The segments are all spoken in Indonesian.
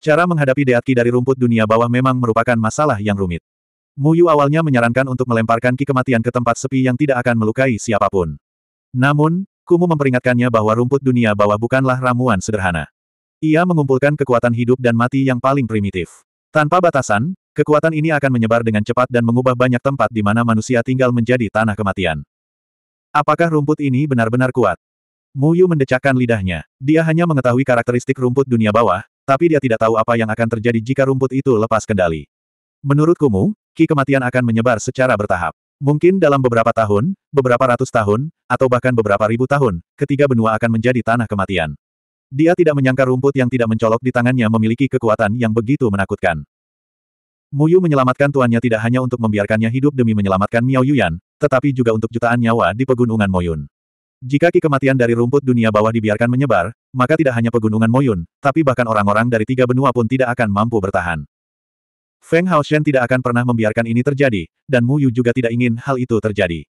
Cara menghadapi Deatki dari rumput dunia bawah memang merupakan masalah yang rumit. Muyu awalnya menyarankan untuk melemparkan ki kematian ke tempat sepi yang tidak akan melukai siapapun. Namun, Kumu memperingatkannya bahwa rumput dunia bawah bukanlah ramuan sederhana. Ia mengumpulkan kekuatan hidup dan mati yang paling primitif. Tanpa batasan, kekuatan ini akan menyebar dengan cepat dan mengubah banyak tempat di mana manusia tinggal menjadi tanah kematian. Apakah rumput ini benar-benar kuat? Muyu mendecakkan lidahnya. Dia hanya mengetahui karakteristik rumput dunia bawah, tapi dia tidak tahu apa yang akan terjadi jika rumput itu lepas kendali. Menurut Kumu, ki kematian akan menyebar secara bertahap. Mungkin dalam beberapa tahun, beberapa ratus tahun, atau bahkan beberapa ribu tahun, ketiga benua akan menjadi tanah kematian. Dia tidak menyangka rumput yang tidak mencolok di tangannya memiliki kekuatan yang begitu menakutkan. Muyu menyelamatkan tuannya tidak hanya untuk membiarkannya hidup demi menyelamatkan Miao Yuyan, tetapi juga untuk jutaan nyawa di pegunungan Moyun. Jika ki kematian dari rumput dunia bawah dibiarkan menyebar, maka tidak hanya pegunungan Moyun, tapi bahkan orang-orang dari tiga benua pun tidak akan mampu bertahan. Feng Haoshen tidak akan pernah membiarkan ini terjadi, dan Mu Yu juga tidak ingin hal itu terjadi.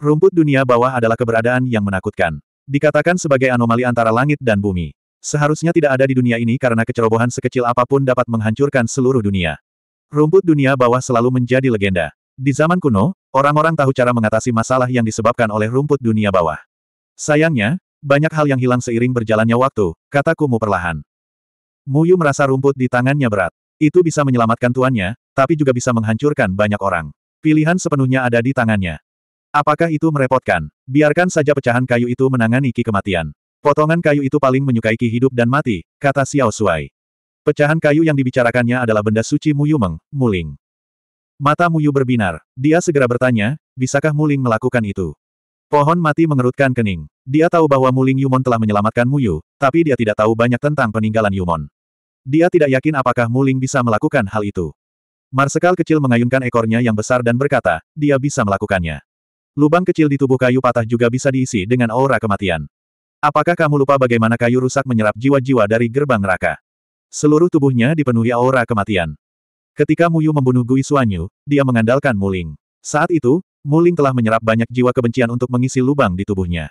Rumput dunia bawah adalah keberadaan yang menakutkan. Dikatakan sebagai anomali antara langit dan bumi. Seharusnya tidak ada di dunia ini karena kecerobohan sekecil apapun dapat menghancurkan seluruh dunia. Rumput dunia bawah selalu menjadi legenda. Di zaman kuno, Orang-orang tahu cara mengatasi masalah yang disebabkan oleh rumput dunia bawah. Sayangnya, banyak hal yang hilang seiring berjalannya waktu, kata Kumu perlahan. Muyu merasa rumput di tangannya berat. Itu bisa menyelamatkan tuannya, tapi juga bisa menghancurkan banyak orang. Pilihan sepenuhnya ada di tangannya. Apakah itu merepotkan? Biarkan saja pecahan kayu itu menangani Ki kematian. Potongan kayu itu paling menyukai Ki hidup dan mati, kata Xiao Shuai. Pecahan kayu yang dibicarakannya adalah benda suci Muyu Meng, Muling. Mata Muyu berbinar. Dia segera bertanya, bisakah Muling melakukan itu? Pohon mati mengerutkan kening. Dia tahu bahwa Muling Yumon telah menyelamatkan Muyu, tapi dia tidak tahu banyak tentang peninggalan Yumon. Dia tidak yakin apakah Muling bisa melakukan hal itu. Marsekal kecil mengayunkan ekornya yang besar dan berkata, dia bisa melakukannya. Lubang kecil di tubuh kayu patah juga bisa diisi dengan aura kematian. Apakah kamu lupa bagaimana kayu rusak menyerap jiwa-jiwa dari gerbang neraka? Seluruh tubuhnya dipenuhi aura kematian. Ketika Muyu membunuh Gui Suanyu, dia mengandalkan Muling. Saat itu, Muling telah menyerap banyak jiwa kebencian untuk mengisi lubang di tubuhnya.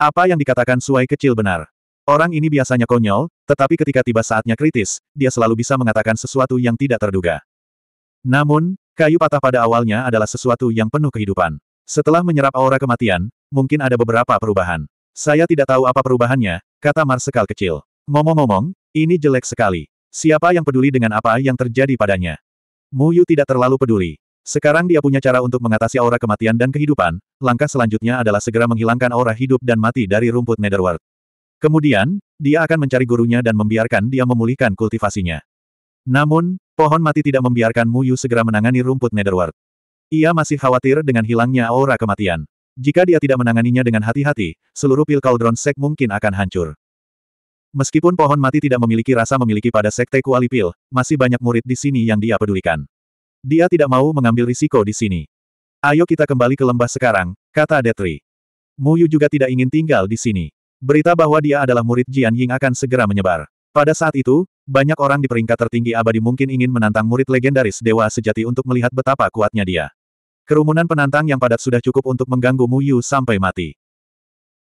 Apa yang dikatakan Suai kecil benar. Orang ini biasanya konyol, tetapi ketika tiba saatnya kritis, dia selalu bisa mengatakan sesuatu yang tidak terduga. Namun, kayu patah pada awalnya adalah sesuatu yang penuh kehidupan. Setelah menyerap aura kematian, mungkin ada beberapa perubahan. Saya tidak tahu apa perubahannya, kata Marsekal kecil. Ngomong-ngomong, ini jelek sekali. Siapa yang peduli dengan apa yang terjadi padanya? Mu Yu tidak terlalu peduli. Sekarang dia punya cara untuk mengatasi aura kematian dan kehidupan, langkah selanjutnya adalah segera menghilangkan aura hidup dan mati dari rumput Netherworld. Kemudian, dia akan mencari gurunya dan membiarkan dia memulihkan kultivasinya. Namun, pohon mati tidak membiarkan Mu Yu segera menangani rumput Netherworld. Ia masih khawatir dengan hilangnya aura kematian. Jika dia tidak menanganinya dengan hati-hati, seluruh pil Cauldron Sek mungkin akan hancur. Meskipun pohon mati tidak memiliki rasa memiliki pada sekte Kuali Kualipil, masih banyak murid di sini yang dia pedulikan. Dia tidak mau mengambil risiko di sini. Ayo kita kembali ke lembah sekarang, kata Detri. Muyu juga tidak ingin tinggal di sini. Berita bahwa dia adalah murid Jian Ying akan segera menyebar. Pada saat itu, banyak orang di peringkat tertinggi abadi mungkin ingin menantang murid legendaris dewa sejati untuk melihat betapa kuatnya dia. Kerumunan penantang yang padat sudah cukup untuk mengganggu Muyu sampai mati.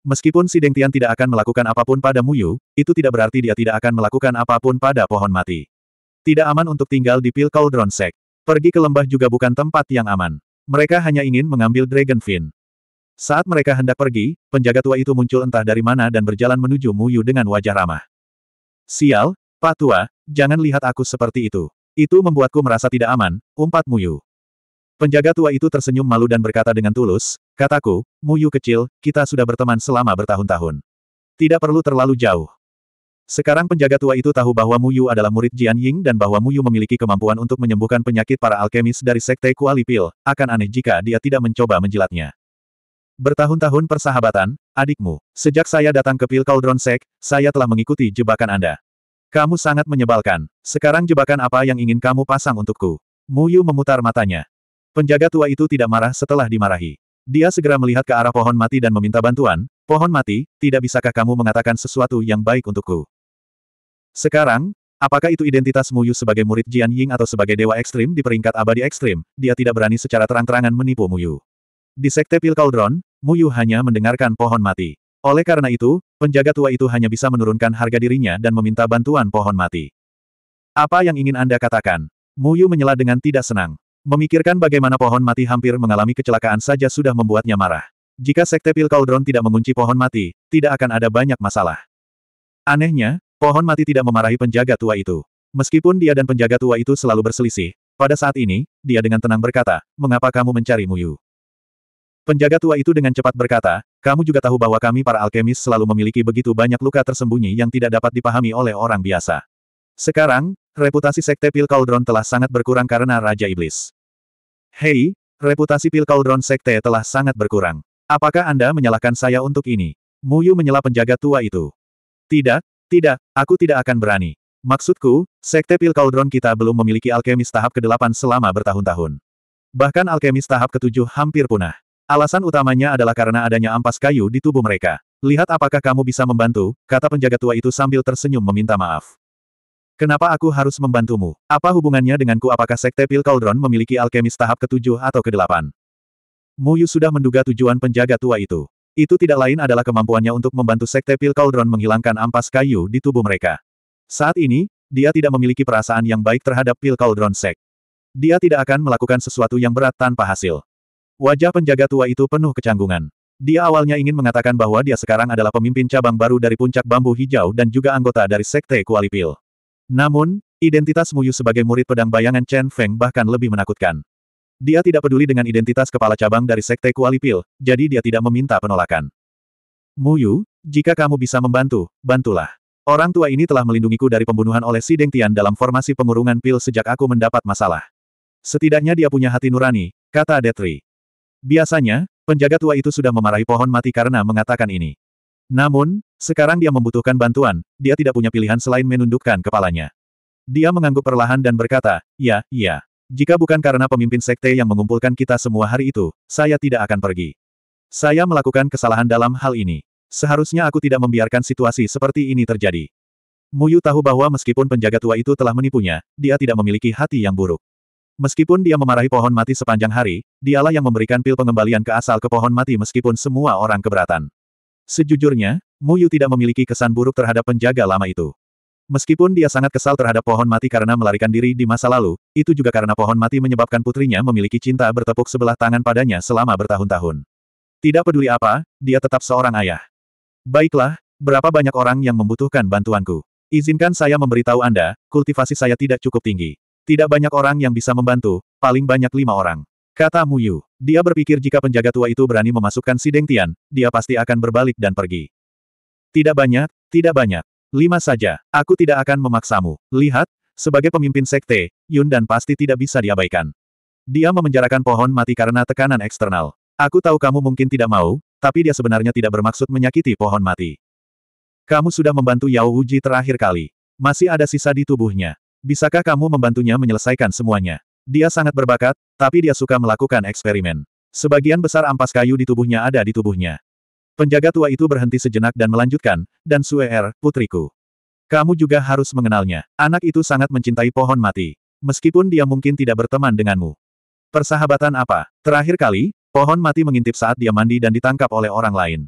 Meskipun si Deng Tian tidak akan melakukan apapun pada Mu Yu, itu tidak berarti dia tidak akan melakukan apapun pada pohon mati. Tidak aman untuk tinggal di Pil Cauldron Sek. Pergi ke lembah juga bukan tempat yang aman. Mereka hanya ingin mengambil Dragon Fin. Saat mereka hendak pergi, penjaga tua itu muncul entah dari mana dan berjalan menuju Mu Yu dengan wajah ramah. Sial, Pak Tua, jangan lihat aku seperti itu. Itu membuatku merasa tidak aman, umpat Mu Yu. Penjaga tua itu tersenyum malu dan berkata dengan tulus, kataku, Muyu kecil, kita sudah berteman selama bertahun-tahun. Tidak perlu terlalu jauh. Sekarang penjaga tua itu tahu bahwa Muyu adalah murid Jian Ying dan bahwa Muyu memiliki kemampuan untuk menyembuhkan penyakit para alkemis dari sekte Kualipil, akan aneh jika dia tidak mencoba menjilatnya. Bertahun-tahun persahabatan, adikmu, sejak saya datang ke Pil Cauldron Sek, saya telah mengikuti jebakan Anda. Kamu sangat menyebalkan. Sekarang jebakan apa yang ingin kamu pasang untukku? Muyu memutar matanya. Penjaga tua itu tidak marah setelah dimarahi. Dia segera melihat ke arah pohon mati dan meminta bantuan, pohon mati, tidak bisakah kamu mengatakan sesuatu yang baik untukku? Sekarang, apakah itu identitas Mu Yu sebagai murid Jian Ying atau sebagai dewa ekstrim di peringkat abadi ekstrim, dia tidak berani secara terang-terangan menipu Mu Yu. Di sekte Pil Mu Yu hanya mendengarkan pohon mati. Oleh karena itu, penjaga tua itu hanya bisa menurunkan harga dirinya dan meminta bantuan pohon mati. Apa yang ingin Anda katakan? Mu Yu menyela dengan tidak senang. Memikirkan bagaimana pohon mati hampir mengalami kecelakaan saja sudah membuatnya marah. Jika Sekte Pil Cauldron tidak mengunci pohon mati, tidak akan ada banyak masalah. Anehnya, pohon mati tidak memarahi penjaga tua itu. Meskipun dia dan penjaga tua itu selalu berselisih, pada saat ini, dia dengan tenang berkata, mengapa kamu mencari Muyu? Penjaga tua itu dengan cepat berkata, kamu juga tahu bahwa kami para alkemis selalu memiliki begitu banyak luka tersembunyi yang tidak dapat dipahami oleh orang biasa. Sekarang, reputasi sekte Pil Cauldron telah sangat berkurang karena Raja Iblis. Hei, reputasi Pil Cauldron sekte telah sangat berkurang. Apakah Anda menyalahkan saya untuk ini? Muyu menyela penjaga tua itu. Tidak, tidak, aku tidak akan berani. Maksudku, sekte Pil Cauldron kita belum memiliki alkemis tahap ke-8 selama bertahun-tahun. Bahkan alkemis tahap ke-7 hampir punah. Alasan utamanya adalah karena adanya ampas kayu di tubuh mereka. Lihat apakah kamu bisa membantu, kata penjaga tua itu sambil tersenyum meminta maaf. Kenapa aku harus membantumu? Apa hubungannya denganku apakah Sekte Pil Cauldron memiliki alkemis tahap ke-7 atau ke-8? Muyu sudah menduga tujuan penjaga tua itu. Itu tidak lain adalah kemampuannya untuk membantu Sekte Pil Cauldron menghilangkan ampas kayu di tubuh mereka. Saat ini, dia tidak memiliki perasaan yang baik terhadap Pil Cauldron Sek. Dia tidak akan melakukan sesuatu yang berat tanpa hasil. Wajah penjaga tua itu penuh kecanggungan. Dia awalnya ingin mengatakan bahwa dia sekarang adalah pemimpin cabang baru dari puncak bambu hijau dan juga anggota dari Sekte Kualipil. Namun, identitas Muyu sebagai murid pedang bayangan Chen Feng bahkan lebih menakutkan. Dia tidak peduli dengan identitas kepala cabang dari Sekte Kuali Pil, jadi dia tidak meminta penolakan. Muyu, jika kamu bisa membantu, bantulah. Orang tua ini telah melindungiku dari pembunuhan oleh si Deng Tian dalam formasi pengurungan pil sejak aku mendapat masalah. Setidaknya dia punya hati nurani, kata Detri. Biasanya, penjaga tua itu sudah memarahi pohon mati karena mengatakan ini. Namun, sekarang dia membutuhkan bantuan, dia tidak punya pilihan selain menundukkan kepalanya. Dia mengangguk perlahan dan berkata, ya, ya. Jika bukan karena pemimpin sekte yang mengumpulkan kita semua hari itu, saya tidak akan pergi. Saya melakukan kesalahan dalam hal ini. Seharusnya aku tidak membiarkan situasi seperti ini terjadi. Muyu tahu bahwa meskipun penjaga tua itu telah menipunya, dia tidak memiliki hati yang buruk. Meskipun dia memarahi pohon mati sepanjang hari, dialah yang memberikan pil pengembalian ke asal ke pohon mati meskipun semua orang keberatan. Sejujurnya, Mu Yu tidak memiliki kesan buruk terhadap penjaga lama itu. Meskipun dia sangat kesal terhadap pohon mati karena melarikan diri di masa lalu, itu juga karena pohon mati menyebabkan putrinya memiliki cinta bertepuk sebelah tangan padanya selama bertahun-tahun. Tidak peduli apa, dia tetap seorang ayah. Baiklah, berapa banyak orang yang membutuhkan bantuanku? Izinkan saya memberitahu Anda, kultivasi saya tidak cukup tinggi. Tidak banyak orang yang bisa membantu, paling banyak lima orang. Kata Muyu. Dia berpikir jika penjaga tua itu berani memasukkan si Deng Tian, dia pasti akan berbalik dan pergi. Tidak banyak, tidak banyak. Lima saja, aku tidak akan memaksamu. Lihat, sebagai pemimpin sekte, Yun dan pasti tidak bisa diabaikan. Dia memenjarakan pohon mati karena tekanan eksternal. Aku tahu kamu mungkin tidak mau, tapi dia sebenarnya tidak bermaksud menyakiti pohon mati. Kamu sudah membantu Yao Wuji terakhir kali. Masih ada sisa di tubuhnya. Bisakah kamu membantunya menyelesaikan semuanya? Dia sangat berbakat, tapi dia suka melakukan eksperimen. Sebagian besar ampas kayu di tubuhnya ada di tubuhnya. Penjaga tua itu berhenti sejenak dan melanjutkan, dan Suer, er, putriku. Kamu juga harus mengenalnya. Anak itu sangat mencintai pohon mati. Meskipun dia mungkin tidak berteman denganmu. Persahabatan apa? Terakhir kali, pohon mati mengintip saat dia mandi dan ditangkap oleh orang lain.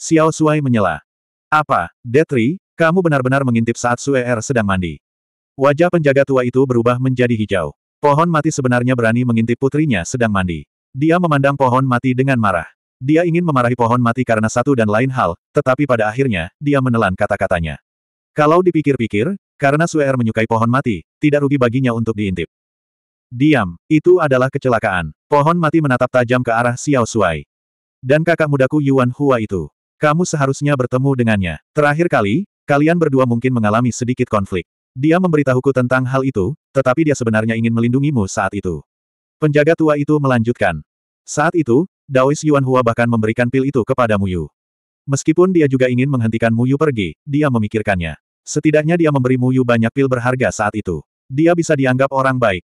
Xiao Suai menyela. Apa, Detri, kamu benar-benar mengintip saat Suer er sedang mandi. Wajah penjaga tua itu berubah menjadi hijau. Pohon mati sebenarnya berani mengintip putrinya sedang mandi. Dia memandang pohon mati dengan marah. Dia ingin memarahi pohon mati karena satu dan lain hal, tetapi pada akhirnya, dia menelan kata-katanya. Kalau dipikir-pikir, karena Suer menyukai pohon mati, tidak rugi baginya untuk diintip. Diam, itu adalah kecelakaan. Pohon mati menatap tajam ke arah Xiao Suai. Dan kakak mudaku Yuan Hua itu. Kamu seharusnya bertemu dengannya. Terakhir kali, kalian berdua mungkin mengalami sedikit konflik. Dia memberitahuku tentang hal itu, tetapi dia sebenarnya ingin melindungimu saat itu. Penjaga tua itu melanjutkan. Saat itu, Daois Yuan Hua bahkan memberikan pil itu kepada Mu Yu. Meskipun dia juga ingin menghentikan Mu Yu pergi, dia memikirkannya. Setidaknya dia memberi Mu Yu banyak pil berharga saat itu. Dia bisa dianggap orang baik.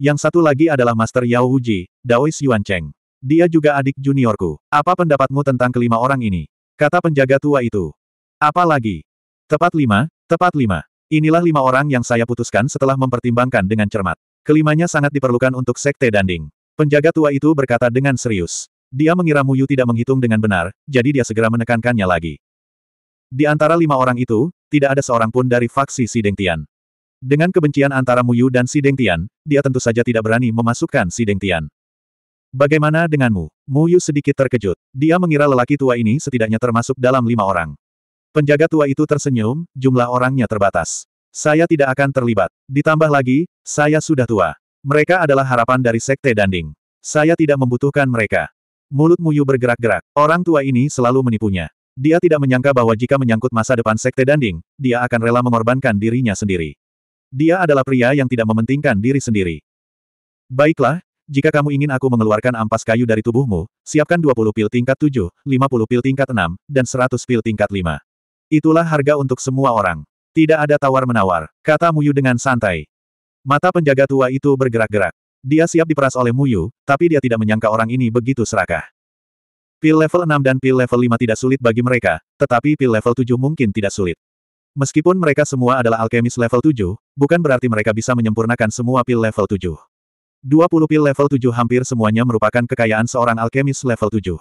Yang satu lagi adalah Master Yao Uji, Daois Yuan Cheng. Dia juga adik juniorku. Apa pendapatmu tentang kelima orang ini? Kata penjaga tua itu. Apa lagi? Tepat lima, tepat lima. Inilah lima orang yang saya putuskan setelah mempertimbangkan dengan cermat. Kelimanya sangat diperlukan untuk sekte danding. Penjaga tua itu berkata dengan serius. Dia mengira Muyu tidak menghitung dengan benar, jadi dia segera menekankannya lagi. Di antara lima orang itu, tidak ada seorang pun dari faksi Si Dengtian. Dengan kebencian antara Muyu dan Si Dengtian, dia tentu saja tidak berani memasukkan Si Dengtian. Bagaimana denganmu? Muyu sedikit terkejut. Dia mengira lelaki tua ini setidaknya termasuk dalam lima orang. Penjaga tua itu tersenyum, jumlah orangnya terbatas. Saya tidak akan terlibat. Ditambah lagi, saya sudah tua. Mereka adalah harapan dari Sekte Danding. Saya tidak membutuhkan mereka. Mulut Muyu bergerak-gerak. Orang tua ini selalu menipunya. Dia tidak menyangka bahwa jika menyangkut masa depan Sekte Danding, dia akan rela mengorbankan dirinya sendiri. Dia adalah pria yang tidak mementingkan diri sendiri. Baiklah, jika kamu ingin aku mengeluarkan ampas kayu dari tubuhmu, siapkan 20 pil tingkat 7, 50 pil tingkat 6, dan 100 pil tingkat 5. Itulah harga untuk semua orang. Tidak ada tawar-menawar, kata Muyu dengan santai. Mata penjaga tua itu bergerak-gerak. Dia siap diperas oleh Muyu, tapi dia tidak menyangka orang ini begitu serakah. Pil level 6 dan pil level 5 tidak sulit bagi mereka, tetapi pil level 7 mungkin tidak sulit. Meskipun mereka semua adalah alkemis level 7, bukan berarti mereka bisa menyempurnakan semua pil level 7. 20 pil level 7 hampir semuanya merupakan kekayaan seorang alkemis level 7.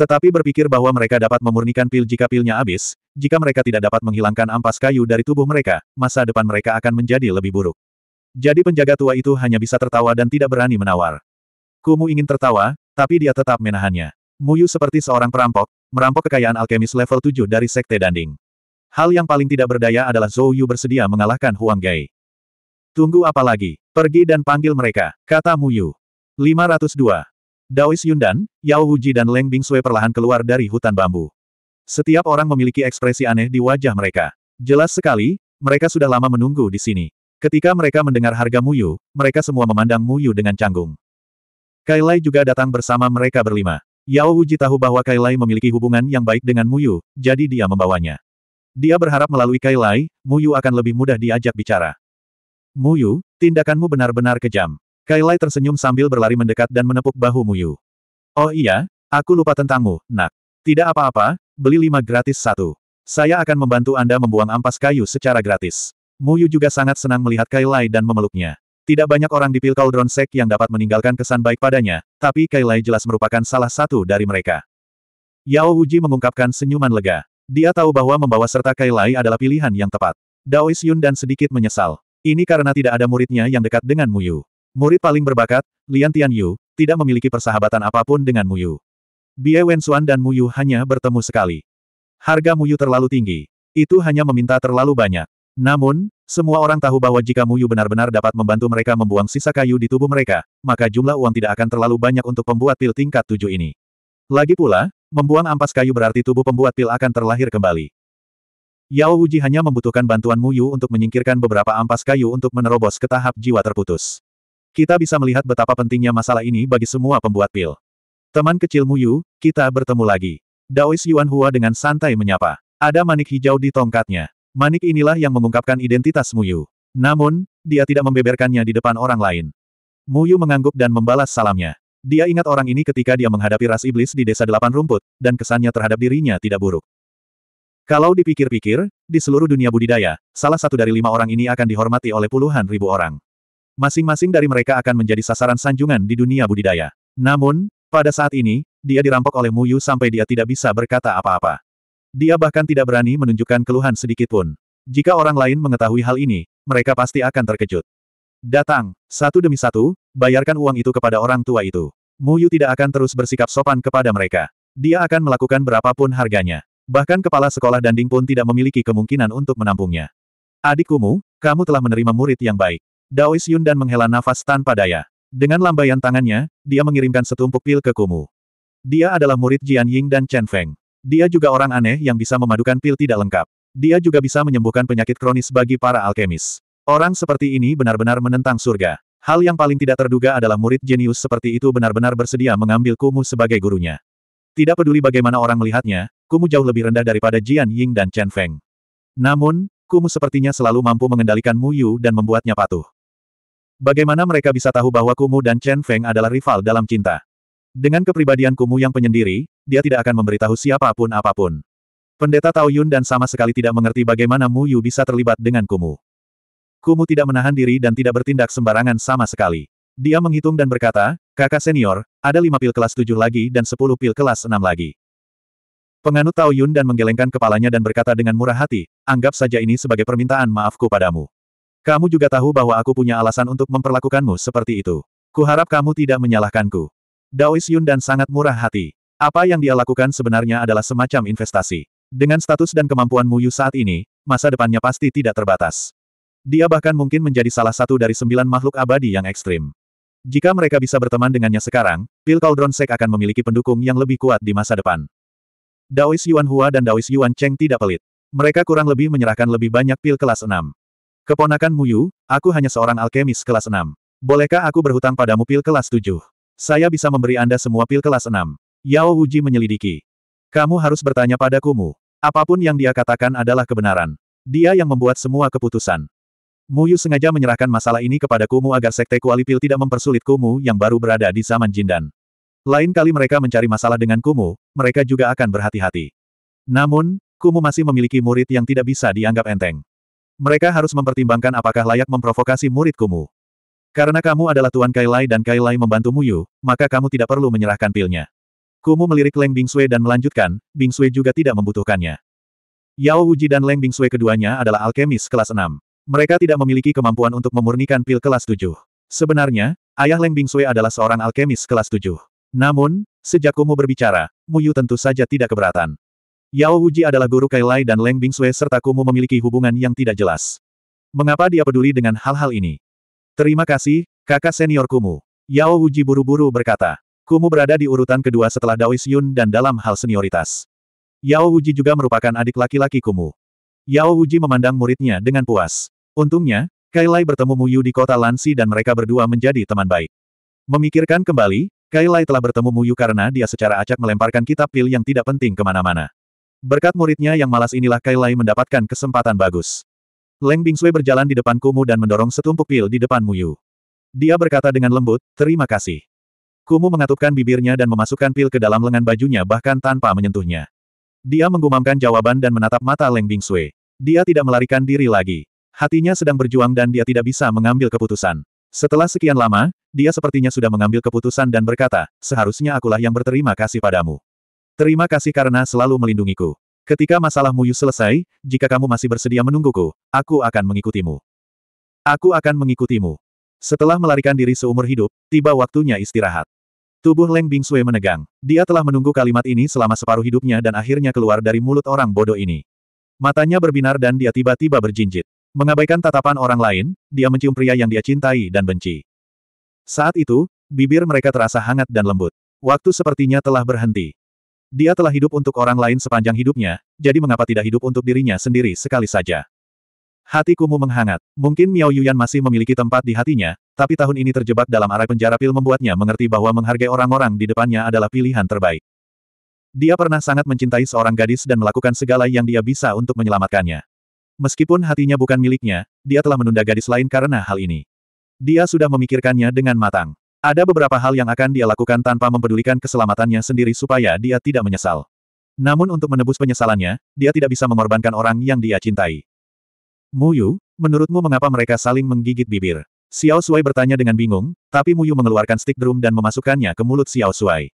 Tetapi berpikir bahwa mereka dapat memurnikan pil jika pilnya habis, jika mereka tidak dapat menghilangkan ampas kayu dari tubuh mereka, masa depan mereka akan menjadi lebih buruk. Jadi penjaga tua itu hanya bisa tertawa dan tidak berani menawar. Kumu ingin tertawa, tapi dia tetap menahannya. Muyu seperti seorang perampok, merampok kekayaan alkemis level 7 dari Sekte Danding. Hal yang paling tidak berdaya adalah Zhou Yu bersedia mengalahkan Huang Gai. Tunggu apa lagi? Pergi dan panggil mereka, kata Muyu. 502. Daois Yundan, Yao Wuji dan Leng Bing Sui perlahan keluar dari hutan bambu. Setiap orang memiliki ekspresi aneh di wajah mereka. Jelas sekali, mereka sudah lama menunggu di sini. Ketika mereka mendengar harga Muyu, mereka semua memandang Muyu dengan canggung. Kailai juga datang bersama mereka berlima. Yao Uji tahu bahwa Kailai memiliki hubungan yang baik dengan Muyu, jadi dia membawanya. Dia berharap melalui Kailai, Muyu akan lebih mudah diajak bicara. Muyu, tindakanmu benar-benar kejam. Kailai tersenyum sambil berlari mendekat dan menepuk bahu Muyu. Oh iya, aku lupa tentangmu, nak. Tidak apa-apa, beli lima gratis satu. Saya akan membantu Anda membuang ampas kayu secara gratis. Muyu juga sangat senang melihat Kailai dan memeluknya. Tidak banyak orang di Pil Cauldron Sek yang dapat meninggalkan kesan baik padanya, tapi Kailai jelas merupakan salah satu dari mereka. Yao Uji mengungkapkan senyuman lega. Dia tahu bahwa membawa serta Kailai adalah pilihan yang tepat. Daois Yun dan sedikit menyesal. Ini karena tidak ada muridnya yang dekat dengan Muyu. Murid paling berbakat, Lian Tian Yu, tidak memiliki persahabatan apapun dengan Muyu. Bie Xuan dan Muyu hanya bertemu sekali. Harga Muyu terlalu tinggi. Itu hanya meminta terlalu banyak. Namun, semua orang tahu bahwa jika Muyu benar-benar dapat membantu mereka membuang sisa kayu di tubuh mereka, maka jumlah uang tidak akan terlalu banyak untuk pembuat pil tingkat tujuh ini. Lagi pula, membuang ampas kayu berarti tubuh pembuat pil akan terlahir kembali. Yao Wuji hanya membutuhkan bantuan Muyu untuk menyingkirkan beberapa ampas kayu untuk menerobos ke tahap jiwa terputus. Kita bisa melihat betapa pentingnya masalah ini bagi semua pembuat pil. Teman kecil Muyu, kita bertemu lagi. Daois Yuan Hua dengan santai menyapa. Ada manik hijau di tongkatnya. Manik inilah yang mengungkapkan identitas Muyu. Namun, dia tidak membeberkannya di depan orang lain. Muyu mengangguk dan membalas salamnya. Dia ingat orang ini ketika dia menghadapi ras iblis di Desa Delapan Rumput, dan kesannya terhadap dirinya tidak buruk. Kalau dipikir-pikir, di seluruh dunia budidaya, salah satu dari lima orang ini akan dihormati oleh puluhan ribu orang. Masing-masing dari mereka akan menjadi sasaran sanjungan di dunia budidaya. Namun, pada saat ini, dia dirampok oleh Muyu sampai dia tidak bisa berkata apa-apa. Dia bahkan tidak berani menunjukkan keluhan sedikit pun. Jika orang lain mengetahui hal ini, mereka pasti akan terkejut. Datang, satu demi satu, bayarkan uang itu kepada orang tua itu. Muyu tidak akan terus bersikap sopan kepada mereka. Dia akan melakukan berapapun harganya. Bahkan kepala sekolah danding pun tidak memiliki kemungkinan untuk menampungnya. Mu, kamu telah menerima murid yang baik. Daois Yun dan menghela nafas tanpa daya. Dengan lambaian tangannya, dia mengirimkan setumpuk pil ke Kumu. Dia adalah murid Jian Ying dan Chen Feng. Dia juga orang aneh yang bisa memadukan pil tidak lengkap. Dia juga bisa menyembuhkan penyakit kronis bagi para alkemis. Orang seperti ini benar-benar menentang surga. Hal yang paling tidak terduga adalah murid jenius seperti itu benar-benar bersedia mengambil Kumu sebagai gurunya. Tidak peduli bagaimana orang melihatnya, Kumu jauh lebih rendah daripada Jian Ying dan Chen Feng. Namun, Kumu sepertinya selalu mampu mengendalikan Mu Yu dan membuatnya patuh. Bagaimana mereka bisa tahu bahwa Kumu dan Chen Feng adalah rival dalam cinta? Dengan kepribadian Kumu yang penyendiri, dia tidak akan memberitahu siapapun apapun. Pendeta Tao Yun dan sama sekali tidak mengerti bagaimana Mu Yu bisa terlibat dengan Kumu. Kumu tidak menahan diri dan tidak bertindak sembarangan sama sekali. Dia menghitung dan berkata, kakak senior, ada lima pil kelas tujuh lagi dan sepuluh pil kelas enam lagi. Penganut Tao Yun dan menggelengkan kepalanya dan berkata dengan murah hati, anggap saja ini sebagai permintaan maafku padamu. Kamu juga tahu bahwa aku punya alasan untuk memperlakukanmu seperti itu. Kuharap kamu tidak menyalahkanku. Daois Yun dan sangat murah hati. Apa yang dia lakukan sebenarnya adalah semacam investasi. Dengan status dan kemampuan Mu Yu saat ini, masa depannya pasti tidak terbatas. Dia bahkan mungkin menjadi salah satu dari sembilan makhluk abadi yang ekstrim. Jika mereka bisa berteman dengannya sekarang, Pil Cauldron Sek akan memiliki pendukung yang lebih kuat di masa depan. Daois Yuan Hua dan Daois Yuan Cheng tidak pelit. Mereka kurang lebih menyerahkan lebih banyak pil kelas 6. Keponakan Mu Yu, aku hanya seorang alkemis kelas 6. Bolehkah aku berhutang padamu pil kelas 7? Saya bisa memberi Anda semua pil kelas 6. Yao Uji menyelidiki. Kamu harus bertanya pada Kumu. Apapun yang dia katakan adalah kebenaran. Dia yang membuat semua keputusan. Muyu sengaja menyerahkan masalah ini kepada Kumu agar Sekte Kualipil tidak mempersulit Kumu yang baru berada di zaman Jindan. Lain kali mereka mencari masalah dengan Kumu, mereka juga akan berhati-hati. Namun, Kumu masih memiliki murid yang tidak bisa dianggap enteng. Mereka harus mempertimbangkan apakah layak memprovokasi murid Kumu. Karena kamu adalah Tuan Kailai dan Kailai membantu Muyu, maka kamu tidak perlu menyerahkan pilnya. Kumu melirik Leng Sui dan melanjutkan, Bing Sui juga tidak membutuhkannya. Yao Wuji dan Leng Sui keduanya adalah alkemis kelas 6. Mereka tidak memiliki kemampuan untuk memurnikan pil kelas 7. Sebenarnya, ayah Leng Sui adalah seorang alkemis kelas 7. Namun, sejak Kumu berbicara, Muyu tentu saja tidak keberatan. Yao Wuji adalah guru Kailai dan Leng Sui serta Kumu memiliki hubungan yang tidak jelas. Mengapa dia peduli dengan hal-hal ini? Terima kasih, kakak senior Kumu. Yao Wuji buru-buru berkata. Kumu berada di urutan kedua setelah Daois Yun dan dalam hal senioritas. Yao Wuji juga merupakan adik laki-laki Kumu. Yao Wuji memandang muridnya dengan puas. Untungnya, Kailai bertemu Muyu di kota Lansi dan mereka berdua menjadi teman baik. Memikirkan kembali, Kailai telah bertemu Muyu karena dia secara acak melemparkan kitab pil yang tidak penting kemana-mana. Berkat muridnya yang malas inilah Kailai mendapatkan kesempatan bagus. Leng Bingsui berjalan di depan Kumu dan mendorong setumpuk pil di depan Muyu. Dia berkata dengan lembut, terima kasih. Kumu mengatupkan bibirnya dan memasukkan pil ke dalam lengan bajunya bahkan tanpa menyentuhnya. Dia menggumamkan jawaban dan menatap mata Leng Bing Sui. Dia tidak melarikan diri lagi. Hatinya sedang berjuang dan dia tidak bisa mengambil keputusan. Setelah sekian lama, dia sepertinya sudah mengambil keputusan dan berkata, seharusnya akulah yang berterima kasih padamu. Terima kasih karena selalu melindungiku. Ketika masalahmu Muyu selesai, jika kamu masih bersedia menungguku, aku akan mengikutimu. Aku akan mengikutimu. Setelah melarikan diri seumur hidup, tiba waktunya istirahat. Tubuh Leng Bing Bingsue menegang. Dia telah menunggu kalimat ini selama separuh hidupnya dan akhirnya keluar dari mulut orang bodoh ini. Matanya berbinar dan dia tiba-tiba berjinjit. Mengabaikan tatapan orang lain, dia mencium pria yang dia cintai dan benci. Saat itu, bibir mereka terasa hangat dan lembut. Waktu sepertinya telah berhenti. Dia telah hidup untuk orang lain sepanjang hidupnya, jadi mengapa tidak hidup untuk dirinya sendiri sekali saja? Hatiku mu menghangat. Mungkin Miao Yuyan masih memiliki tempat di hatinya, tapi tahun ini terjebak dalam arah penjara pil membuatnya mengerti bahwa menghargai orang-orang di depannya adalah pilihan terbaik. Dia pernah sangat mencintai seorang gadis dan melakukan segala yang dia bisa untuk menyelamatkannya. Meskipun hatinya bukan miliknya, dia telah menunda gadis lain karena hal ini. Dia sudah memikirkannya dengan matang. Ada beberapa hal yang akan dia lakukan tanpa mempedulikan keselamatannya sendiri supaya dia tidak menyesal. Namun untuk menebus penyesalannya, dia tidak bisa mengorbankan orang yang dia cintai. Muyu, menurutmu mengapa mereka saling menggigit bibir? Xiao Shuai bertanya dengan bingung, tapi Mu Yu mengeluarkan stick drum dan memasukkannya ke mulut Xiao Shuai.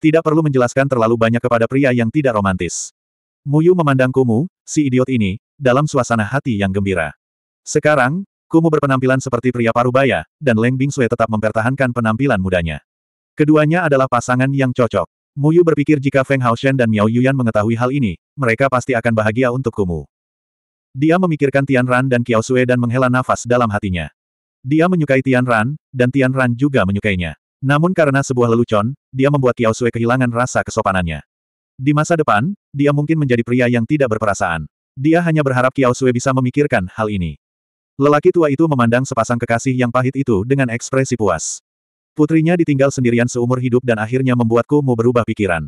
Tidak perlu menjelaskan terlalu banyak kepada pria yang tidak romantis. Mu Yu memandang Kumu, si idiot ini, dalam suasana hati yang gembira. Sekarang, Kumu berpenampilan seperti pria parubaya, dan Leng Bing Bingsue tetap mempertahankan penampilan mudanya. Keduanya adalah pasangan yang cocok. Mu Yu berpikir jika Feng Hao Shen dan Miao Yuan mengetahui hal ini, mereka pasti akan bahagia untuk Kumu. Dia memikirkan Tian Ran dan Qiao Sue dan menghela nafas dalam hatinya. Dia menyukai Tian Ran, dan Tian Ran juga menyukainya. Namun karena sebuah lelucon, dia membuat Kiao Sui kehilangan rasa kesopanannya. Di masa depan, dia mungkin menjadi pria yang tidak berperasaan. Dia hanya berharap Kiao Sui bisa memikirkan hal ini. Lelaki tua itu memandang sepasang kekasih yang pahit itu dengan ekspresi puas. Putrinya ditinggal sendirian seumur hidup dan akhirnya membuat Kumu berubah pikiran.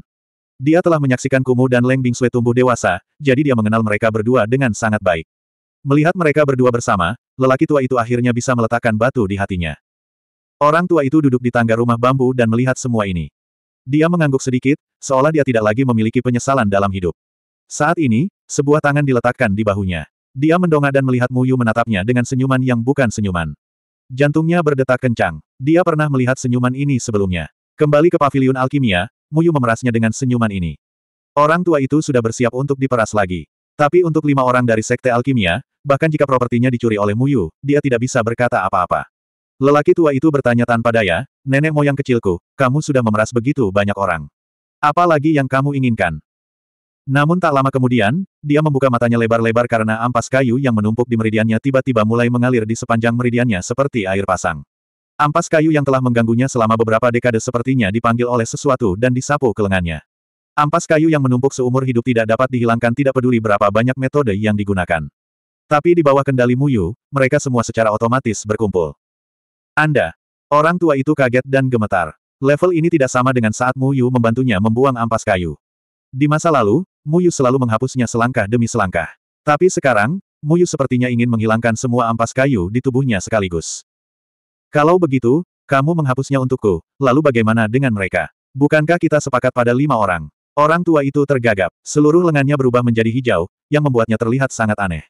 Dia telah menyaksikan Kumu dan Leng Bing Bingsue tumbuh dewasa, jadi dia mengenal mereka berdua dengan sangat baik. Melihat mereka berdua bersama, lelaki tua itu akhirnya bisa meletakkan batu di hatinya. Orang tua itu duduk di tangga rumah bambu dan melihat semua ini. Dia mengangguk sedikit, seolah dia tidak lagi memiliki penyesalan dalam hidup. Saat ini, sebuah tangan diletakkan di bahunya. Dia mendongak dan melihat Muyu menatapnya dengan senyuman yang bukan senyuman. Jantungnya berdetak kencang. Dia pernah melihat senyuman ini sebelumnya. Kembali ke pavilion alkimia, Muyu memerasnya dengan senyuman ini. Orang tua itu sudah bersiap untuk diperas lagi. Tapi untuk lima orang dari sekte alkimia, bahkan jika propertinya dicuri oleh Muyu, dia tidak bisa berkata apa-apa. Lelaki tua itu bertanya tanpa daya, nenek moyang kecilku, kamu sudah memeras begitu banyak orang. Apa lagi yang kamu inginkan? Namun tak lama kemudian, dia membuka matanya lebar-lebar karena ampas kayu yang menumpuk di meridiannya tiba-tiba mulai mengalir di sepanjang meridiannya seperti air pasang. Ampas kayu yang telah mengganggunya selama beberapa dekade sepertinya dipanggil oleh sesuatu dan disapu ke lengannya. Ampas kayu yang menumpuk seumur hidup tidak dapat dihilangkan tidak peduli berapa banyak metode yang digunakan. Tapi di bawah kendali Muyu, mereka semua secara otomatis berkumpul. Anda. Orang tua itu kaget dan gemetar. Level ini tidak sama dengan saat Muyu membantunya membuang ampas kayu. Di masa lalu, Muyu selalu menghapusnya selangkah demi selangkah. Tapi sekarang, Muyu sepertinya ingin menghilangkan semua ampas kayu di tubuhnya sekaligus. Kalau begitu, kamu menghapusnya untukku, lalu bagaimana dengan mereka? Bukankah kita sepakat pada lima orang? Orang tua itu tergagap, seluruh lengannya berubah menjadi hijau, yang membuatnya terlihat sangat aneh.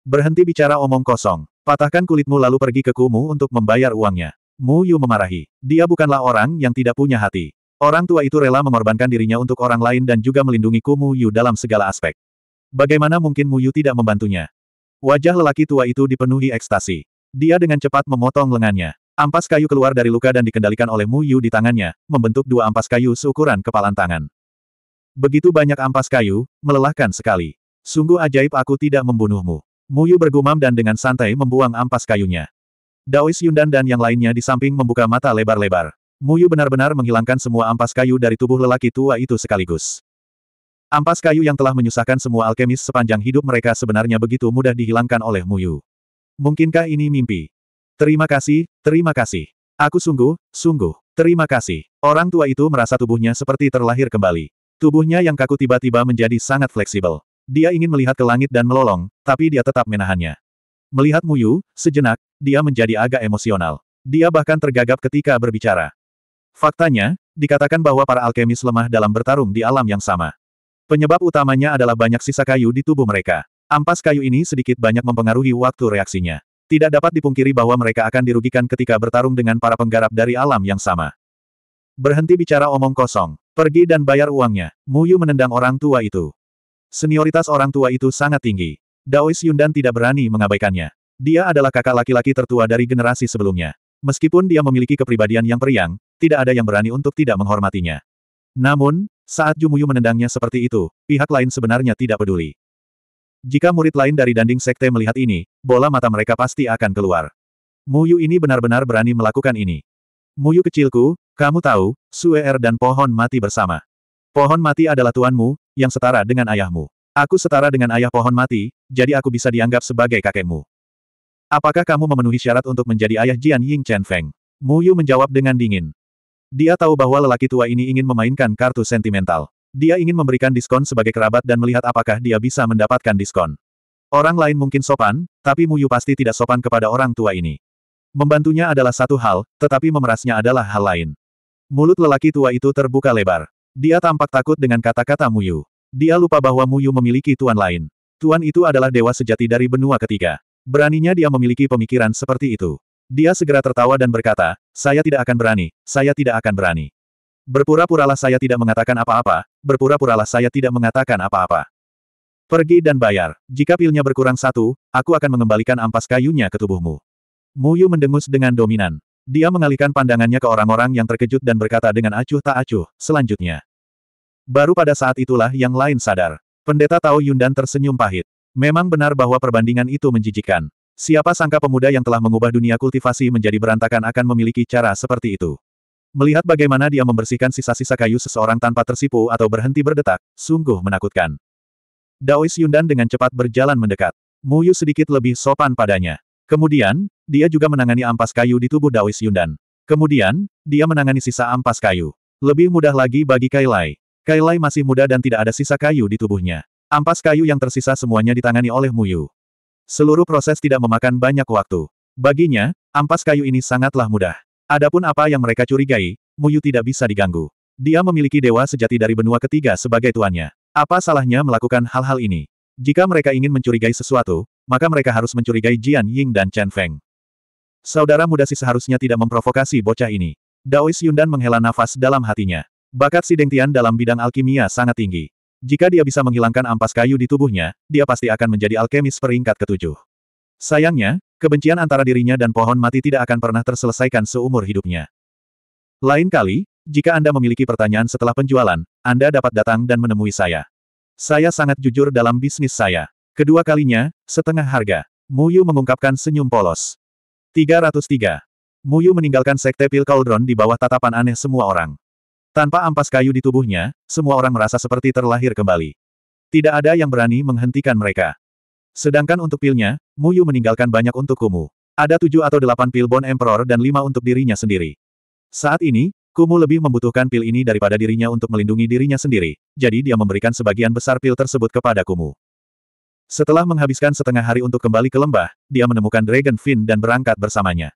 Berhenti bicara omong kosong. Patahkan kulitmu lalu pergi ke Kumu untuk membayar uangnya. Mu Yu memarahi. Dia bukanlah orang yang tidak punya hati. Orang tua itu rela mengorbankan dirinya untuk orang lain dan juga melindungi Kumu Yu dalam segala aspek. Bagaimana mungkin Mu Yu tidak membantunya? Wajah lelaki tua itu dipenuhi ekstasi. Dia dengan cepat memotong lengannya. Ampas kayu keluar dari luka dan dikendalikan oleh Mu Yu di tangannya, membentuk dua ampas kayu seukuran kepalan tangan. Begitu banyak ampas kayu, melelahkan sekali. Sungguh ajaib aku tidak membunuhmu. Muyu bergumam dan dengan santai membuang ampas kayunya. Daois Yundan dan yang lainnya di samping membuka mata lebar-lebar. Muyu benar-benar menghilangkan semua ampas kayu dari tubuh lelaki tua itu sekaligus. Ampas kayu yang telah menyusahkan semua alkemis sepanjang hidup mereka sebenarnya begitu mudah dihilangkan oleh Muyu. Mungkinkah ini mimpi? Terima kasih, terima kasih. Aku sungguh, sungguh, terima kasih. Orang tua itu merasa tubuhnya seperti terlahir kembali. Tubuhnya yang kaku tiba-tiba menjadi sangat fleksibel. Dia ingin melihat ke langit dan melolong, tapi dia tetap menahannya. Melihat Muyu, sejenak, dia menjadi agak emosional. Dia bahkan tergagap ketika berbicara. Faktanya, dikatakan bahwa para alkemis lemah dalam bertarung di alam yang sama. Penyebab utamanya adalah banyak sisa kayu di tubuh mereka. Ampas kayu ini sedikit banyak mempengaruhi waktu reaksinya. Tidak dapat dipungkiri bahwa mereka akan dirugikan ketika bertarung dengan para penggarap dari alam yang sama. Berhenti bicara omong kosong. Pergi dan bayar uangnya. Muyu menendang orang tua itu. Senioritas orang tua itu sangat tinggi. Daois Yundan tidak berani mengabaikannya. Dia adalah kakak laki-laki tertua dari generasi sebelumnya. Meskipun dia memiliki kepribadian yang periang, tidak ada yang berani untuk tidak menghormatinya. Namun, saat Jumuyu menendangnya seperti itu, pihak lain sebenarnya tidak peduli. Jika murid lain dari Danding Sekte melihat ini, bola mata mereka pasti akan keluar. Muyu ini benar-benar berani melakukan ini. Muyu kecilku, kamu tahu, Suer er dan pohon mati bersama. Pohon mati adalah tuanmu, yang setara dengan ayahmu. Aku setara dengan ayah pohon mati, jadi aku bisa dianggap sebagai kakekmu. Apakah kamu memenuhi syarat untuk menjadi ayah Jian Ying Chen Feng? Mu Yu menjawab dengan dingin. Dia tahu bahwa lelaki tua ini ingin memainkan kartu sentimental. Dia ingin memberikan diskon sebagai kerabat dan melihat apakah dia bisa mendapatkan diskon. Orang lain mungkin sopan, tapi Mu Yu pasti tidak sopan kepada orang tua ini. Membantunya adalah satu hal, tetapi memerasnya adalah hal lain. Mulut lelaki tua itu terbuka lebar. Dia tampak takut dengan kata-kata Mu Yu. Dia lupa bahwa Muyu memiliki tuan lain. Tuan itu adalah dewa sejati dari benua ketiga. Beraninya dia memiliki pemikiran seperti itu. Dia segera tertawa dan berkata, saya tidak akan berani, saya tidak akan berani. Berpura-puralah saya tidak mengatakan apa-apa, berpura-puralah saya tidak mengatakan apa-apa. Pergi dan bayar. Jika pilnya berkurang satu, aku akan mengembalikan ampas kayunya ke tubuhmu. Muyu mendengus dengan dominan. Dia mengalihkan pandangannya ke orang-orang yang terkejut dan berkata dengan acuh tak acuh, selanjutnya. Baru pada saat itulah yang lain sadar. Pendeta Tao Yundan tersenyum pahit. Memang benar bahwa perbandingan itu menjijikan. Siapa sangka pemuda yang telah mengubah dunia kultivasi menjadi berantakan akan memiliki cara seperti itu. Melihat bagaimana dia membersihkan sisa-sisa kayu seseorang tanpa tersipu atau berhenti berdetak, sungguh menakutkan. Daois Yundan dengan cepat berjalan mendekat. Muyu sedikit lebih sopan padanya. Kemudian, dia juga menangani ampas kayu di tubuh Daois Yundan. Kemudian, dia menangani sisa ampas kayu. Lebih mudah lagi bagi Kailai. Kailai masih muda dan tidak ada sisa kayu di tubuhnya. Ampas kayu yang tersisa semuanya ditangani oleh Muyu. Seluruh proses tidak memakan banyak waktu. Baginya, ampas kayu ini sangatlah mudah. Adapun apa yang mereka curigai, Muyu tidak bisa diganggu. Dia memiliki dewa sejati dari benua ketiga sebagai tuannya. Apa salahnya melakukan hal-hal ini? Jika mereka ingin mencurigai sesuatu, maka mereka harus mencurigai Jian Ying dan Chen Feng. Saudara muda si seharusnya tidak memprovokasi bocah ini. Daois Yundan menghela nafas dalam hatinya. Bakat si Dengtian dalam bidang alkimia sangat tinggi. Jika dia bisa menghilangkan ampas kayu di tubuhnya, dia pasti akan menjadi alkemis peringkat ketujuh. Sayangnya, kebencian antara dirinya dan pohon mati tidak akan pernah terselesaikan seumur hidupnya. Lain kali, jika Anda memiliki pertanyaan setelah penjualan, Anda dapat datang dan menemui saya. Saya sangat jujur dalam bisnis saya. Kedua kalinya, setengah harga. Muyu mengungkapkan senyum polos. 303. Muyu meninggalkan sekte Pil Cauldron di bawah tatapan aneh semua orang. Tanpa ampas kayu di tubuhnya, semua orang merasa seperti terlahir kembali. Tidak ada yang berani menghentikan mereka. Sedangkan untuk pilnya, Muyu meninggalkan banyak untuk Kumu. Ada tujuh atau delapan pil Bon Emperor dan lima untuk dirinya sendiri. Saat ini, Kumu lebih membutuhkan pil ini daripada dirinya untuk melindungi dirinya sendiri, jadi dia memberikan sebagian besar pil tersebut kepada Kumu. Setelah menghabiskan setengah hari untuk kembali ke lembah, dia menemukan Dragon Fin dan berangkat bersamanya.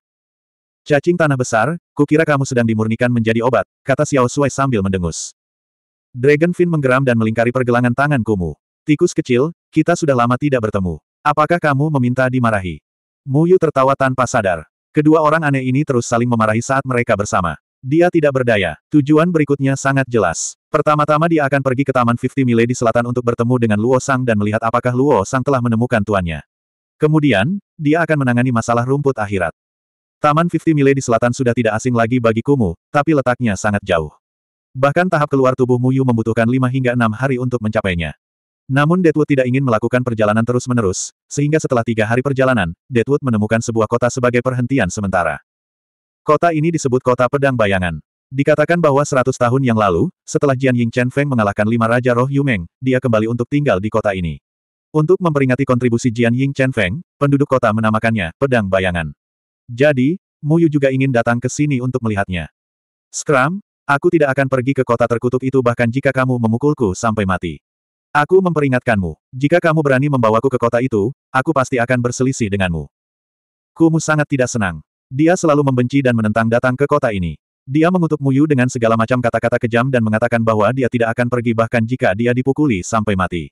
Cacing tanah besar, kukira kamu sedang dimurnikan menjadi obat, kata Xiao Sui sambil mendengus. Dragon fin menggeram dan melingkari pergelangan tangan Kumu. Tikus kecil, kita sudah lama tidak bertemu. Apakah kamu meminta dimarahi? Mu Yu tertawa tanpa sadar. Kedua orang aneh ini terus saling memarahi saat mereka bersama. Dia tidak berdaya. Tujuan berikutnya sangat jelas. Pertama-tama dia akan pergi ke Taman Fifty Mile di selatan untuk bertemu dengan Luo Sang dan melihat apakah Luo Sang telah menemukan tuannya. Kemudian, dia akan menangani masalah rumput akhirat. Taman 50 mile di selatan sudah tidak asing lagi bagi Kumu, tapi letaknya sangat jauh. Bahkan tahap keluar tubuh Muyu membutuhkan lima hingga enam hari untuk mencapainya. Namun Deadwood tidak ingin melakukan perjalanan terus-menerus, sehingga setelah tiga hari perjalanan, Deadwood menemukan sebuah kota sebagai perhentian sementara. Kota ini disebut Kota Pedang Bayangan. Dikatakan bahwa seratus tahun yang lalu, setelah Jian Ying Chen Feng mengalahkan lima Raja Roh Yumeng, dia kembali untuk tinggal di kota ini. Untuk memperingati kontribusi Jian Ying Chen Feng, penduduk kota menamakannya Pedang Bayangan. Jadi, Muyu juga ingin datang ke sini untuk melihatnya. Scrum, aku tidak akan pergi ke kota terkutuk itu bahkan jika kamu memukulku sampai mati. Aku memperingatkanmu, jika kamu berani membawaku ke kota itu, aku pasti akan berselisih denganmu. Kumu sangat tidak senang. Dia selalu membenci dan menentang datang ke kota ini. Dia mengutuk Muyu dengan segala macam kata-kata kejam dan mengatakan bahwa dia tidak akan pergi bahkan jika dia dipukuli sampai mati.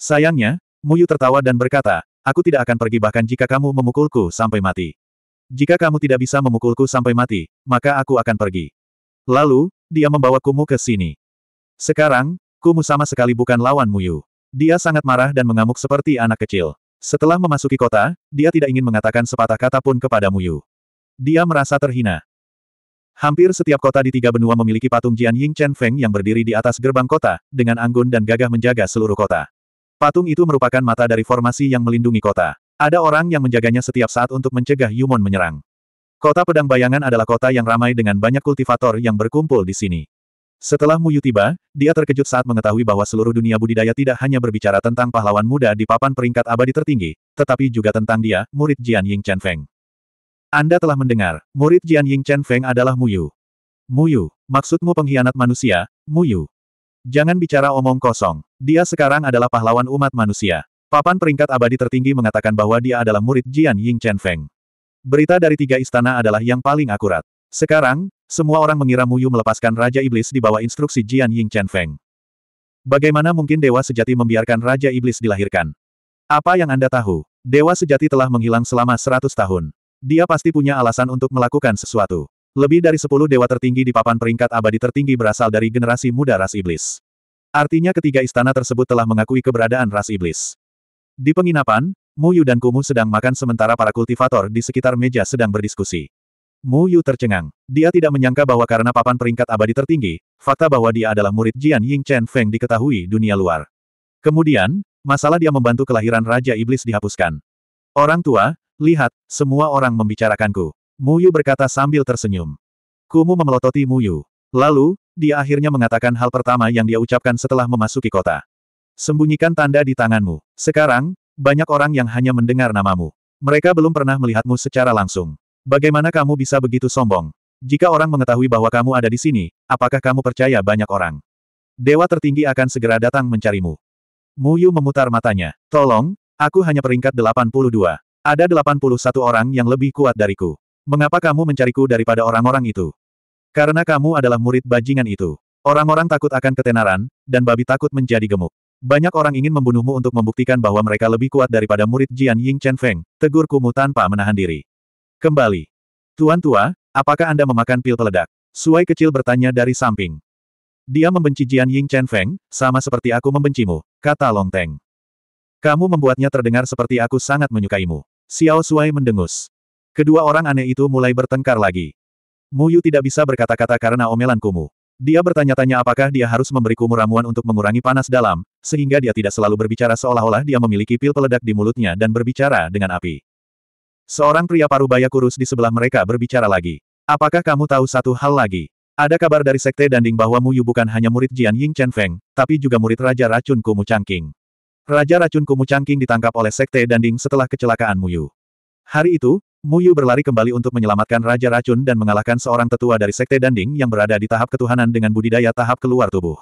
Sayangnya, Muyu tertawa dan berkata, aku tidak akan pergi bahkan jika kamu memukulku sampai mati. Jika kamu tidak bisa memukulku sampai mati, maka aku akan pergi. Lalu, dia membawa Kumu ke sini. Sekarang, Kumu sama sekali bukan lawan Muyu. Dia sangat marah dan mengamuk seperti anak kecil. Setelah memasuki kota, dia tidak ingin mengatakan sepatah kata pun kepada Muyu. Dia merasa terhina. Hampir setiap kota di tiga benua memiliki patung Jian Ying Chen Feng yang berdiri di atas gerbang kota, dengan anggun dan gagah menjaga seluruh kota. Patung itu merupakan mata dari formasi yang melindungi kota. Ada orang yang menjaganya setiap saat untuk mencegah Yumon menyerang. Kota Pedang Bayangan adalah kota yang ramai dengan banyak kultivator yang berkumpul di sini. Setelah Muyu tiba, dia terkejut saat mengetahui bahwa seluruh dunia budidaya tidak hanya berbicara tentang pahlawan muda di papan peringkat abadi tertinggi, tetapi juga tentang dia, murid Jian Ying Chen Feng. Anda telah mendengar, murid Jian Ying Chen Feng adalah Muyu. Muyu, maksudmu pengkhianat manusia, Muyu. Jangan bicara omong kosong, dia sekarang adalah pahlawan umat manusia. Papan peringkat abadi tertinggi mengatakan bahwa dia adalah murid Jian Ying Chen Feng. Berita dari tiga istana adalah yang paling akurat. Sekarang, semua orang mengira Muyu melepaskan Raja Iblis di bawah instruksi Jian Ying Chen Feng. Bagaimana mungkin Dewa Sejati membiarkan Raja Iblis dilahirkan? Apa yang Anda tahu? Dewa Sejati telah menghilang selama seratus tahun. Dia pasti punya alasan untuk melakukan sesuatu. Lebih dari sepuluh dewa tertinggi di papan peringkat abadi tertinggi berasal dari generasi muda ras iblis. Artinya ketiga istana tersebut telah mengakui keberadaan ras iblis. Di penginapan, Mu Yu dan Kumu sedang makan sementara para kultivator di sekitar meja sedang berdiskusi. Mu Yu tercengang. Dia tidak menyangka bahwa karena papan peringkat abadi tertinggi, fakta bahwa dia adalah murid Jian Ying Chen Feng diketahui dunia luar. Kemudian, masalah dia membantu kelahiran Raja Iblis dihapuskan. Orang tua, lihat, semua orang membicarakanku. Mu Yu berkata sambil tersenyum. Kumu memelototi Mu Yu. Lalu, dia akhirnya mengatakan hal pertama yang dia ucapkan setelah memasuki kota. Sembunyikan tanda di tanganmu. Sekarang, banyak orang yang hanya mendengar namamu. Mereka belum pernah melihatmu secara langsung. Bagaimana kamu bisa begitu sombong? Jika orang mengetahui bahwa kamu ada di sini, apakah kamu percaya banyak orang? Dewa tertinggi akan segera datang mencarimu. Mu Yu memutar matanya. Tolong, aku hanya peringkat 82. Ada 81 orang yang lebih kuat dariku. Mengapa kamu mencariku daripada orang-orang itu? Karena kamu adalah murid bajingan itu. Orang-orang takut akan ketenaran, dan babi takut menjadi gemuk. Banyak orang ingin membunuhmu untuk membuktikan bahwa mereka lebih kuat daripada murid Jian Ying Chen Feng, tegur Kumu tanpa menahan diri. Kembali. Tuan tua, apakah Anda memakan pil peledak? Suai kecil bertanya dari samping. Dia membenci Jian Ying Chen Feng, sama seperti aku membencimu, kata Long Teng. Kamu membuatnya terdengar seperti aku sangat menyukaimu. Xiao Suai mendengus. Kedua orang aneh itu mulai bertengkar lagi. Mu Yu tidak bisa berkata-kata karena omelan Kumu. Dia bertanya-tanya apakah dia harus memberiku ramuan untuk mengurangi panas dalam, sehingga dia tidak selalu berbicara seolah-olah dia memiliki pil peledak di mulutnya dan berbicara dengan api. Seorang pria parubaya kurus di sebelah mereka berbicara lagi. Apakah kamu tahu satu hal lagi? Ada kabar dari Sekte Danding bahwa Mu Yu bukan hanya murid Jian Ying Chen Feng, tapi juga murid Raja Racun Kumu Changking. Raja Racun Kumu Changking ditangkap oleh Sekte Danding setelah kecelakaan Mu Yu. Hari itu, Muyu berlari kembali untuk menyelamatkan Raja Racun dan mengalahkan seorang tetua dari Sekte Danding yang berada di tahap ketuhanan dengan budidaya tahap keluar tubuh.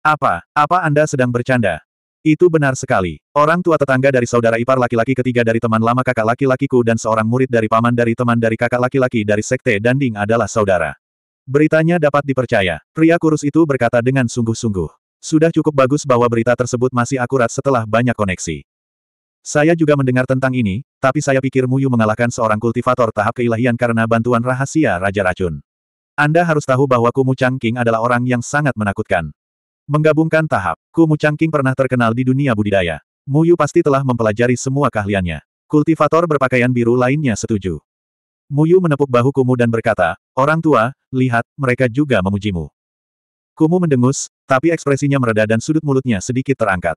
Apa, apa Anda sedang bercanda? Itu benar sekali. Orang tua tetangga dari saudara ipar laki-laki ketiga dari teman lama kakak laki-lakiku dan seorang murid dari paman dari teman dari kakak laki-laki dari Sekte Danding adalah saudara. Beritanya dapat dipercaya. Pria kurus itu berkata dengan sungguh-sungguh. Sudah cukup bagus bahwa berita tersebut masih akurat setelah banyak koneksi. Saya juga mendengar tentang ini, tapi saya pikir Muyu mengalahkan seorang kultivator tahap keilahian karena bantuan rahasia Raja Racun. Anda harus tahu bahwa Kumu Changking adalah orang yang sangat menakutkan. Menggabungkan tahap, Kumu Changking pernah terkenal di dunia budidaya. Muyu pasti telah mempelajari semua keahliannya. Kultivator berpakaian biru lainnya setuju. Muyu menepuk bahu Kumu dan berkata, Orang tua, lihat, mereka juga memujimu. Kumu mendengus, tapi ekspresinya mereda dan sudut mulutnya sedikit terangkat.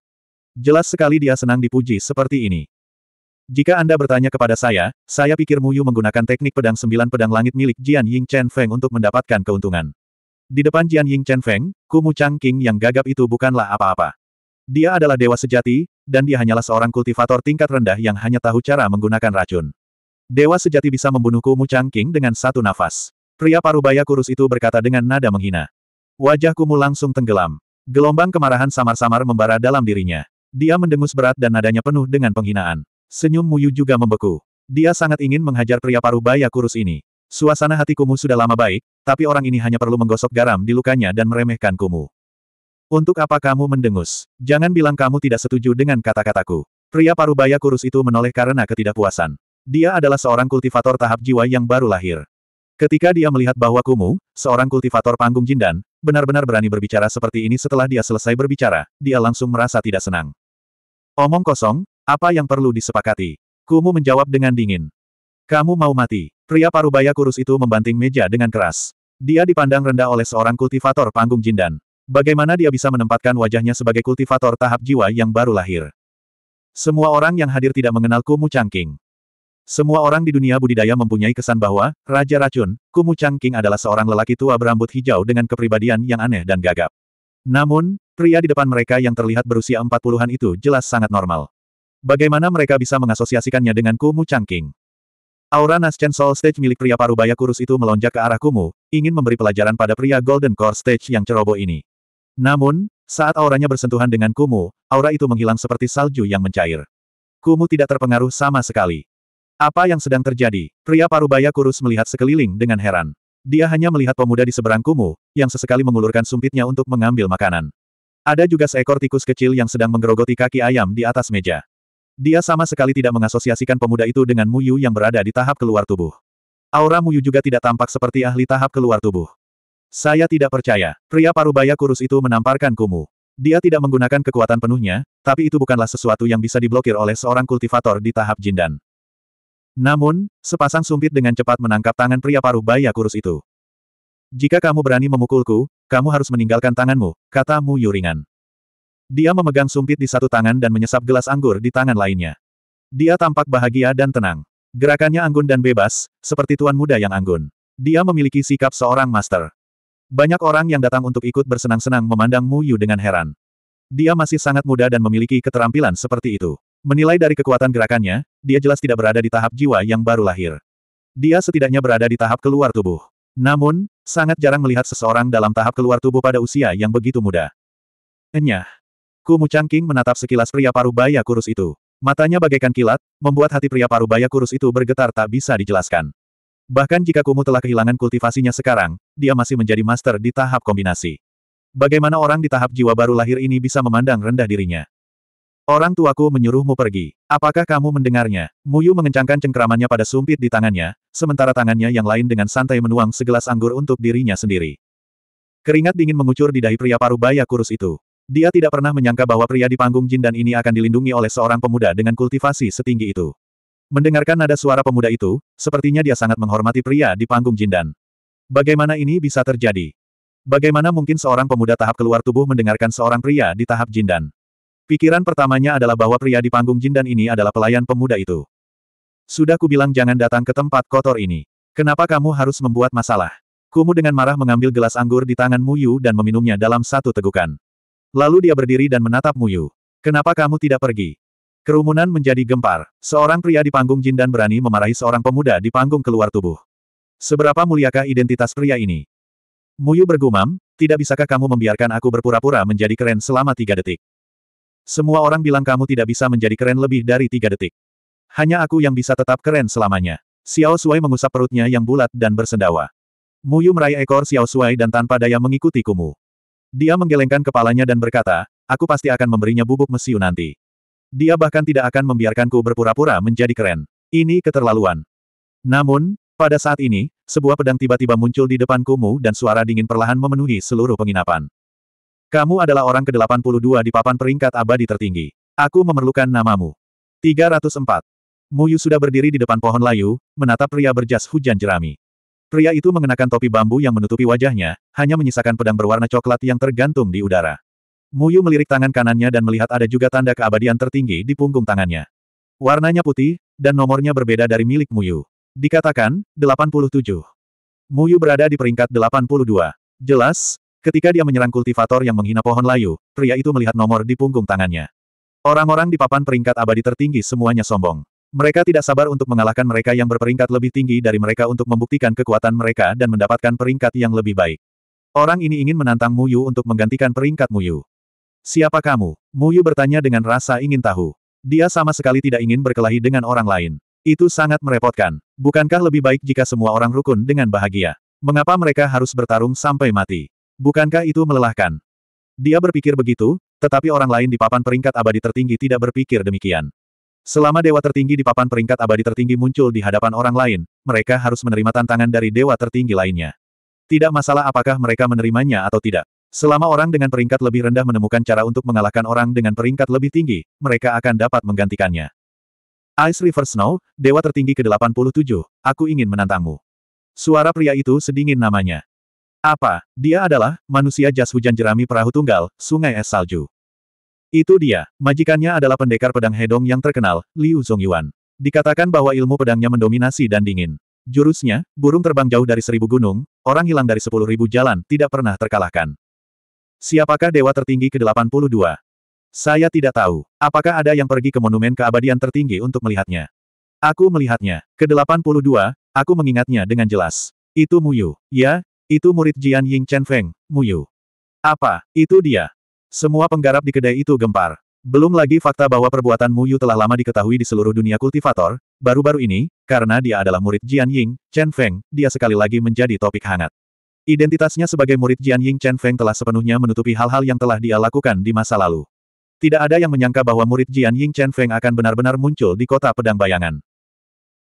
Jelas sekali dia senang dipuji seperti ini. Jika Anda bertanya kepada saya, saya pikir Muyu menggunakan teknik pedang sembilan pedang langit milik Jian Ying Chen Feng untuk mendapatkan keuntungan. Di depan Jian Ying Chen Feng, Ku Kumu King yang gagap itu bukanlah apa-apa. Dia adalah dewa sejati, dan dia hanyalah seorang kultivator tingkat rendah yang hanya tahu cara menggunakan racun. Dewa sejati bisa membunuh Ku Kumu King dengan satu nafas. Pria parubaya kurus itu berkata dengan nada menghina. Wajah Mu langsung tenggelam. Gelombang kemarahan samar-samar membara dalam dirinya. Dia mendengus berat dan nadanya penuh dengan penghinaan. Senyum Muyu juga membeku. Dia sangat ingin menghajar pria paruh baya kurus ini. Suasana hati Kumu sudah lama baik, tapi orang ini hanya perlu menggosok garam di lukanya dan meremehkan Kumu. Untuk apa kamu mendengus? Jangan bilang kamu tidak setuju dengan kata-kataku. Pria paruh baya kurus itu menoleh karena ketidakpuasan. Dia adalah seorang kultivator tahap jiwa yang baru lahir. Ketika dia melihat bahwa Kumu, seorang kultivator panggung jindan, benar-benar berani berbicara seperti ini setelah dia selesai berbicara, dia langsung merasa tidak senang. Omong kosong, apa yang perlu disepakati? Kumu menjawab dengan dingin. Kamu mau mati. Pria parubaya kurus itu membanting meja dengan keras. Dia dipandang rendah oleh seorang kultivator panggung jindan. Bagaimana dia bisa menempatkan wajahnya sebagai kultivator tahap jiwa yang baru lahir? Semua orang yang hadir tidak mengenal Kumu Changking. Semua orang di dunia budidaya mempunyai kesan bahwa, Raja Racun, Kumu Changking adalah seorang lelaki tua berambut hijau dengan kepribadian yang aneh dan gagap. Namun, Pria di depan mereka yang terlihat berusia empat puluhan itu jelas sangat normal. Bagaimana mereka bisa mengasosiasikannya dengan Kumu Changqing? Aura Naschen Soul Stage milik pria parubaya kurus itu melonjak ke arah Kumu, ingin memberi pelajaran pada pria Golden Core Stage yang ceroboh ini. Namun, saat auranya bersentuhan dengan Kumu, aura itu menghilang seperti salju yang mencair. Kumu tidak terpengaruh sama sekali. Apa yang sedang terjadi? Pria parubaya kurus melihat sekeliling dengan heran. Dia hanya melihat pemuda di seberang Kumu, yang sesekali mengulurkan sumpitnya untuk mengambil makanan. Ada juga seekor tikus kecil yang sedang menggerogoti kaki ayam di atas meja. Dia sama sekali tidak mengasosiasikan pemuda itu dengan Muyu yang berada di tahap keluar tubuh. Aura Muyu juga tidak tampak seperti ahli tahap keluar tubuh. Saya tidak percaya. Pria parubaya kurus itu menamparkan kumu. Dia tidak menggunakan kekuatan penuhnya, tapi itu bukanlah sesuatu yang bisa diblokir oleh seorang kultivator di tahap jindan. Namun, sepasang sumpit dengan cepat menangkap tangan pria paruh baya kurus itu. Jika kamu berani memukulku, kamu harus meninggalkan tanganmu, kata Mu Yuringan. Dia memegang sumpit di satu tangan dan menyesap gelas anggur di tangan lainnya. Dia tampak bahagia dan tenang. Gerakannya anggun dan bebas, seperti tuan muda yang anggun. Dia memiliki sikap seorang master. Banyak orang yang datang untuk ikut bersenang-senang memandang Mu Yu dengan heran. Dia masih sangat muda dan memiliki keterampilan seperti itu. Menilai dari kekuatan gerakannya, dia jelas tidak berada di tahap jiwa yang baru lahir. Dia setidaknya berada di tahap keluar tubuh. Namun, Sangat jarang melihat seseorang dalam tahap keluar tubuh pada usia yang begitu muda. Enyah. Kumu Changqing menatap sekilas pria paruh baya kurus itu. Matanya bagaikan kilat, membuat hati pria paruh baya kurus itu bergetar tak bisa dijelaskan. Bahkan jika Kumu telah kehilangan kultivasinya sekarang, dia masih menjadi master di tahap kombinasi. Bagaimana orang di tahap jiwa baru lahir ini bisa memandang rendah dirinya? Orang tuaku menyuruhmu pergi. Apakah kamu mendengarnya? Muyu mengencangkan cengkramannya pada sumpit di tangannya, sementara tangannya yang lain dengan santai menuang segelas anggur untuk dirinya sendiri. Keringat dingin mengucur di dahi pria paruh baya kurus itu. Dia tidak pernah menyangka bahwa pria di panggung jin dan ini akan dilindungi oleh seorang pemuda dengan kultivasi setinggi itu. Mendengarkan nada suara pemuda itu, sepertinya dia sangat menghormati pria di panggung jindan. Bagaimana ini bisa terjadi? Bagaimana mungkin seorang pemuda tahap keluar tubuh mendengarkan seorang pria di tahap jindan? Pikiran pertamanya adalah bahwa pria di panggung Jindan ini adalah pelayan pemuda itu. Sudah kubilang jangan datang ke tempat kotor ini. Kenapa kamu harus membuat masalah? Kumu dengan marah mengambil gelas anggur di tangan Muyu dan meminumnya dalam satu tegukan. Lalu dia berdiri dan menatap Muyu. Kenapa kamu tidak pergi? Kerumunan menjadi gempar. Seorang pria di panggung Jindan berani memarahi seorang pemuda di panggung keluar tubuh. Seberapa muliakah identitas pria ini? Muyu bergumam, tidak bisakah kamu membiarkan aku berpura-pura menjadi keren selama tiga detik? Semua orang bilang kamu tidak bisa menjadi keren lebih dari tiga detik. Hanya aku yang bisa tetap keren selamanya. Xiao Shuai mengusap perutnya yang bulat dan bersendawa. Muyu meraih ekor Xiao Shuai dan tanpa daya mengikuti Kumu. Dia menggelengkan kepalanya dan berkata, aku pasti akan memberinya bubuk mesiu nanti. Dia bahkan tidak akan membiarkanku berpura-pura menjadi keren. Ini keterlaluan. Namun, pada saat ini, sebuah pedang tiba-tiba muncul di depan Kumu dan suara dingin perlahan memenuhi seluruh penginapan. Kamu adalah orang ke-82 di papan peringkat abadi tertinggi. Aku memerlukan namamu. 304. Muyu sudah berdiri di depan pohon layu, menatap pria berjas hujan jerami. Pria itu mengenakan topi bambu yang menutupi wajahnya, hanya menyisakan pedang berwarna coklat yang tergantung di udara. Muyu melirik tangan kanannya dan melihat ada juga tanda keabadian tertinggi di punggung tangannya. Warnanya putih, dan nomornya berbeda dari milik Muyu. Dikatakan, 87. Muyu berada di peringkat 82. Jelas, Ketika dia menyerang kultivator yang menghina pohon layu, pria itu melihat nomor di punggung tangannya. Orang-orang di papan peringkat abadi tertinggi semuanya sombong. Mereka tidak sabar untuk mengalahkan mereka yang berperingkat lebih tinggi dari mereka untuk membuktikan kekuatan mereka dan mendapatkan peringkat yang lebih baik. Orang ini ingin menantang Muyu untuk menggantikan peringkat Muyu. Siapa kamu? Muyu bertanya dengan rasa ingin tahu. Dia sama sekali tidak ingin berkelahi dengan orang lain. Itu sangat merepotkan. Bukankah lebih baik jika semua orang rukun dengan bahagia? Mengapa mereka harus bertarung sampai mati? Bukankah itu melelahkan? Dia berpikir begitu, tetapi orang lain di papan peringkat abadi tertinggi tidak berpikir demikian. Selama dewa tertinggi di papan peringkat abadi tertinggi muncul di hadapan orang lain, mereka harus menerima tantangan dari dewa tertinggi lainnya. Tidak masalah apakah mereka menerimanya atau tidak. Selama orang dengan peringkat lebih rendah menemukan cara untuk mengalahkan orang dengan peringkat lebih tinggi, mereka akan dapat menggantikannya. Ice River Snow, dewa tertinggi ke-87, aku ingin menantangmu. Suara pria itu sedingin namanya. Apa? Dia adalah, manusia jas hujan jerami perahu tunggal, sungai es salju. Itu dia, majikannya adalah pendekar pedang Hedong yang terkenal, Liu Zongyuan. Dikatakan bahwa ilmu pedangnya mendominasi dan dingin. Jurusnya, burung terbang jauh dari seribu gunung, orang hilang dari sepuluh ribu jalan, tidak pernah terkalahkan. Siapakah dewa tertinggi ke-82? Saya tidak tahu. Apakah ada yang pergi ke monumen keabadian tertinggi untuk melihatnya? Aku melihatnya. Ke-82, aku mengingatnya dengan jelas. Itu Muyu. Ya, itu murid Jian Ying Chen Feng, Muyu. Apa, itu dia? Semua penggarap di kedai itu gempar. Belum lagi fakta bahwa perbuatan Muyu telah lama diketahui di seluruh dunia kultivator, baru-baru ini, karena dia adalah murid Jian Ying, Chen Feng, dia sekali lagi menjadi topik hangat. Identitasnya sebagai murid Jian Ying Chen Feng telah sepenuhnya menutupi hal-hal yang telah dia lakukan di masa lalu. Tidak ada yang menyangka bahwa murid Jian Ying Chen Feng akan benar-benar muncul di kota pedang bayangan.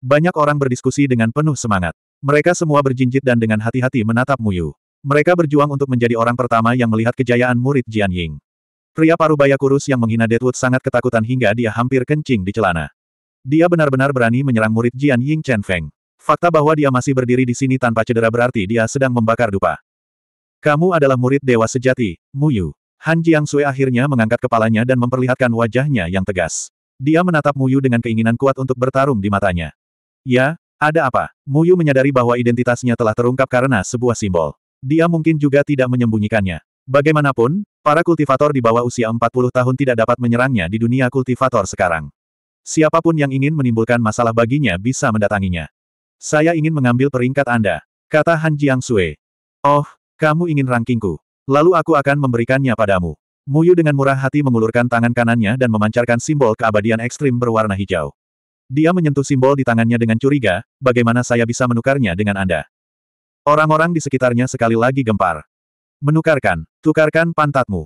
Banyak orang berdiskusi dengan penuh semangat. Mereka semua berjinjit dan dengan hati-hati menatap Muyu. Mereka berjuang untuk menjadi orang pertama yang melihat kejayaan murid Jian Ying. Pria parubaya kurus yang menghina Deadwood sangat ketakutan hingga dia hampir kencing di celana. Dia benar-benar berani menyerang murid Jian Ying Chen Feng. Fakta bahwa dia masih berdiri di sini tanpa cedera berarti dia sedang membakar dupa. Kamu adalah murid dewa sejati, Muyu. Han Jiang Sui akhirnya mengangkat kepalanya dan memperlihatkan wajahnya yang tegas. Dia menatap Muyu dengan keinginan kuat untuk bertarung di matanya. Ya, ada apa? Muyu menyadari bahwa identitasnya telah terungkap karena sebuah simbol. Dia mungkin juga tidak menyembunyikannya. Bagaimanapun, para kultivator di bawah usia 40 tahun tidak dapat menyerangnya di dunia kultivator sekarang. Siapapun yang ingin menimbulkan masalah baginya bisa mendatanginya. Saya ingin mengambil peringkat Anda, kata Han Jiang Sui. Oh, kamu ingin rankingku. Lalu aku akan memberikannya padamu. Muyu dengan murah hati mengulurkan tangan kanannya dan memancarkan simbol keabadian ekstrim berwarna hijau. Dia menyentuh simbol di tangannya dengan curiga, bagaimana saya bisa menukarnya dengan Anda? Orang-orang di sekitarnya sekali lagi gempar. Menukarkan, tukarkan pantatmu.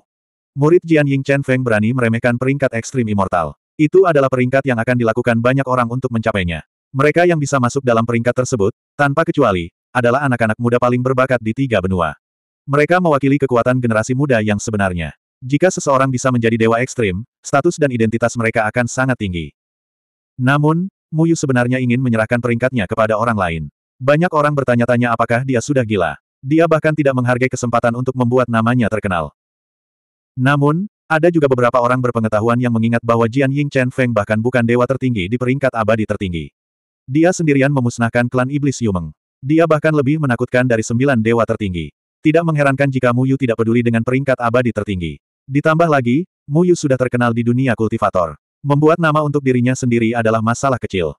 Murid Jian Ying Chen Feng berani meremehkan peringkat ekstrim immortal. Itu adalah peringkat yang akan dilakukan banyak orang untuk mencapainya. Mereka yang bisa masuk dalam peringkat tersebut, tanpa kecuali, adalah anak-anak muda paling berbakat di tiga benua. Mereka mewakili kekuatan generasi muda yang sebenarnya. Jika seseorang bisa menjadi dewa ekstrim, status dan identitas mereka akan sangat tinggi. Namun, Muyu sebenarnya ingin menyerahkan peringkatnya kepada orang lain. Banyak orang bertanya-tanya apakah dia sudah gila. Dia bahkan tidak menghargai kesempatan untuk membuat namanya terkenal. Namun, ada juga beberapa orang berpengetahuan yang mengingat bahwa Jian Ying Chen Feng bahkan bukan dewa tertinggi di peringkat abadi tertinggi. Dia sendirian memusnahkan klan iblis Yumeng. Dia bahkan lebih menakutkan dari sembilan dewa tertinggi. Tidak mengherankan jika Mu Yu tidak peduli dengan peringkat abadi tertinggi. Ditambah lagi, Mu Yu sudah terkenal di dunia kultivator. Membuat nama untuk dirinya sendiri adalah masalah kecil.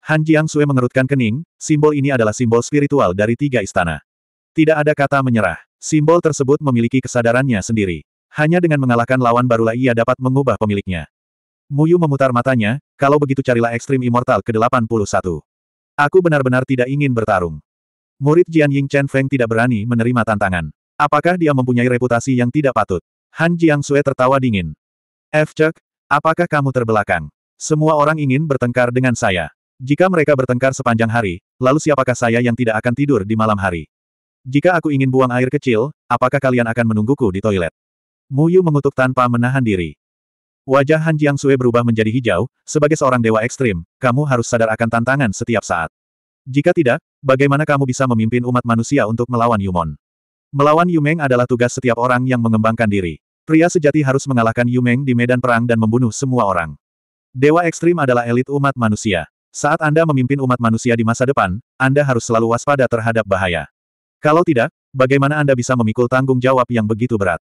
Han Jiang Sui mengerutkan kening, simbol ini adalah simbol spiritual dari tiga istana. Tidak ada kata menyerah. Simbol tersebut memiliki kesadarannya sendiri. Hanya dengan mengalahkan lawan barulah ia dapat mengubah pemiliknya. Muyu memutar matanya, kalau begitu carilah ekstrim immortal ke-81. Aku benar-benar tidak ingin bertarung. Murid Jian Ying Chen Feng tidak berani menerima tantangan. Apakah dia mempunyai reputasi yang tidak patut? Han Jiang Sui tertawa dingin. F. Cek, Apakah kamu terbelakang? Semua orang ingin bertengkar dengan saya. Jika mereka bertengkar sepanjang hari, lalu siapakah saya yang tidak akan tidur di malam hari? Jika aku ingin buang air kecil, apakah kalian akan menungguku di toilet? Mu Yu mengutuk tanpa menahan diri. Wajah Han Jiang Sue berubah menjadi hijau, sebagai seorang dewa ekstrim, kamu harus sadar akan tantangan setiap saat. Jika tidak, bagaimana kamu bisa memimpin umat manusia untuk melawan Yumon? Melawan Yumeng adalah tugas setiap orang yang mengembangkan diri. Pria sejati harus mengalahkan Yumeng di medan perang dan membunuh semua orang. Dewa ekstrim adalah elit umat manusia. Saat Anda memimpin umat manusia di masa depan, Anda harus selalu waspada terhadap bahaya. Kalau tidak, bagaimana Anda bisa memikul tanggung jawab yang begitu berat?